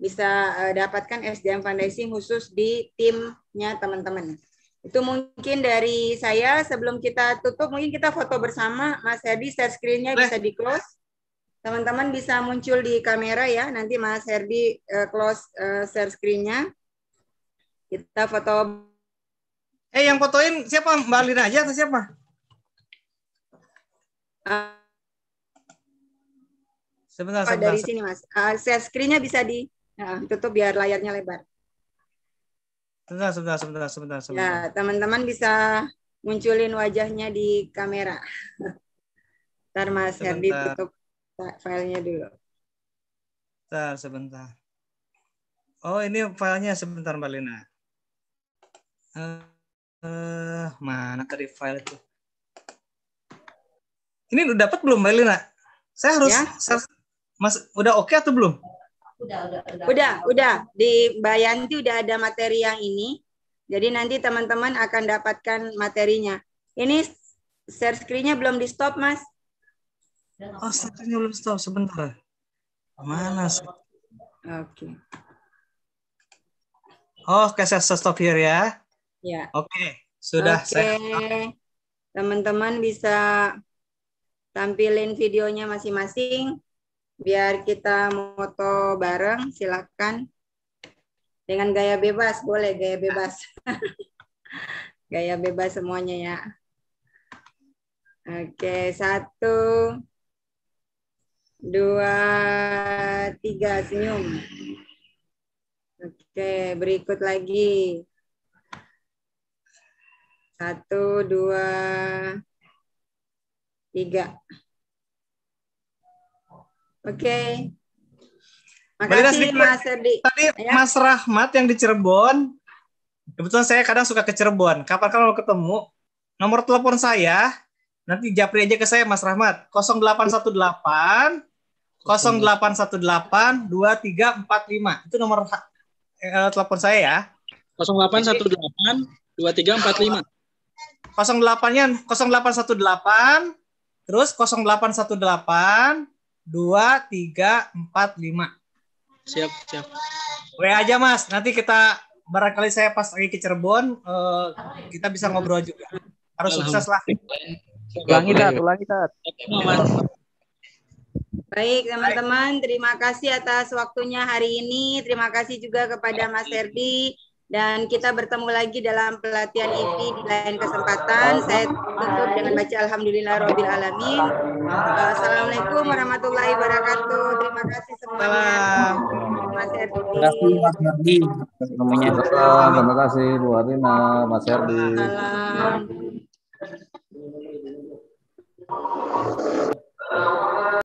S1: bisa eh, dapatkan SDM fundraising khusus di timnya teman-teman. Itu mungkin dari saya sebelum kita tutup mungkin kita foto bersama Mas Herdi share screen-nya bisa di close. Teman-teman bisa muncul di kamera ya. Nanti Mas Herdi uh, close uh, share screen-nya. Kita foto Eh yang fotoin siapa? Mbak Lina aja atau siapa? Uh,
S2: sebentar,
S3: oh, sebentar. Dari
S1: sini Mas. Uh, share screen-nya bisa di uh, tutup biar layarnya lebar.
S2: Sebentar, sebentar, sebentar, sebentar, Ya,
S1: teman-teman bisa munculin wajahnya di kamera. Ntar Mas Herdi tutup filenya dulu.
S4: Sebentar, sebentar. Oh, ini filenya sebentar, Mbak Lina Uh, uh, mana tadi file itu? Ini udah dapat belum, Mbak Lina Saya harus, ya. saya, Mas, udah oke okay atau belum?
S1: Udah, udah, udah. Udah, Di Mbak Yanti udah ada materi yang ini. Jadi nanti teman-teman akan dapatkan materinya. Ini share screen-nya belum di stop, Mas.
S4: Oh, screen nya belum stop sebentar. Mana? Oke. Okay. Oh, oke, okay, saya stop here ya.
S1: Ya.
S2: Oke, okay,
S4: sudah okay.
S1: saya. Teman-teman bisa tampilin videonya masing-masing biar kita moto bareng silahkan dengan gaya bebas boleh gaya bebas gaya bebas semuanya ya oke satu dua tiga senyum oke berikut lagi satu dua tiga Oke.
S4: Makasih Mas
S1: Erdi. Tadi ya. Mas
S4: Rahmat yang di Cirebon. Kebetulan saya kadang suka ke Cirebon. Kapan kalau ketemu, nomor telepon saya nanti japri aja ke saya Mas Rahmat. 0818 0818 2345. Itu nomor eh, telepon saya ya. 0818 2345. 08-nya 0818 terus 0818 dua, tiga, empat, lima. Siap, siap. WA aja mas, nanti kita barangkali saya pas lagi ke Cirebon uh, kita bisa ngobrol juga. Harus sukses lah. Ulangi tat, ulangi tat.
S1: Baik teman-teman, terima kasih atas waktunya hari ini. Terima kasih juga kepada Mas Herdi dan kita bertemu lagi dalam pelatihan ini di lain kesempatan. Saya tutup dengan baca Alhamdulillah Robbil Alamin. Eh, Assalamualaikum warahmatullahi wabarakatuh. Terima kasih semuanya. Mas Terima kasih Mas
S2: Herdi. Terima kasih terima kasih. Bu Arina, Mas
S1: Herdi.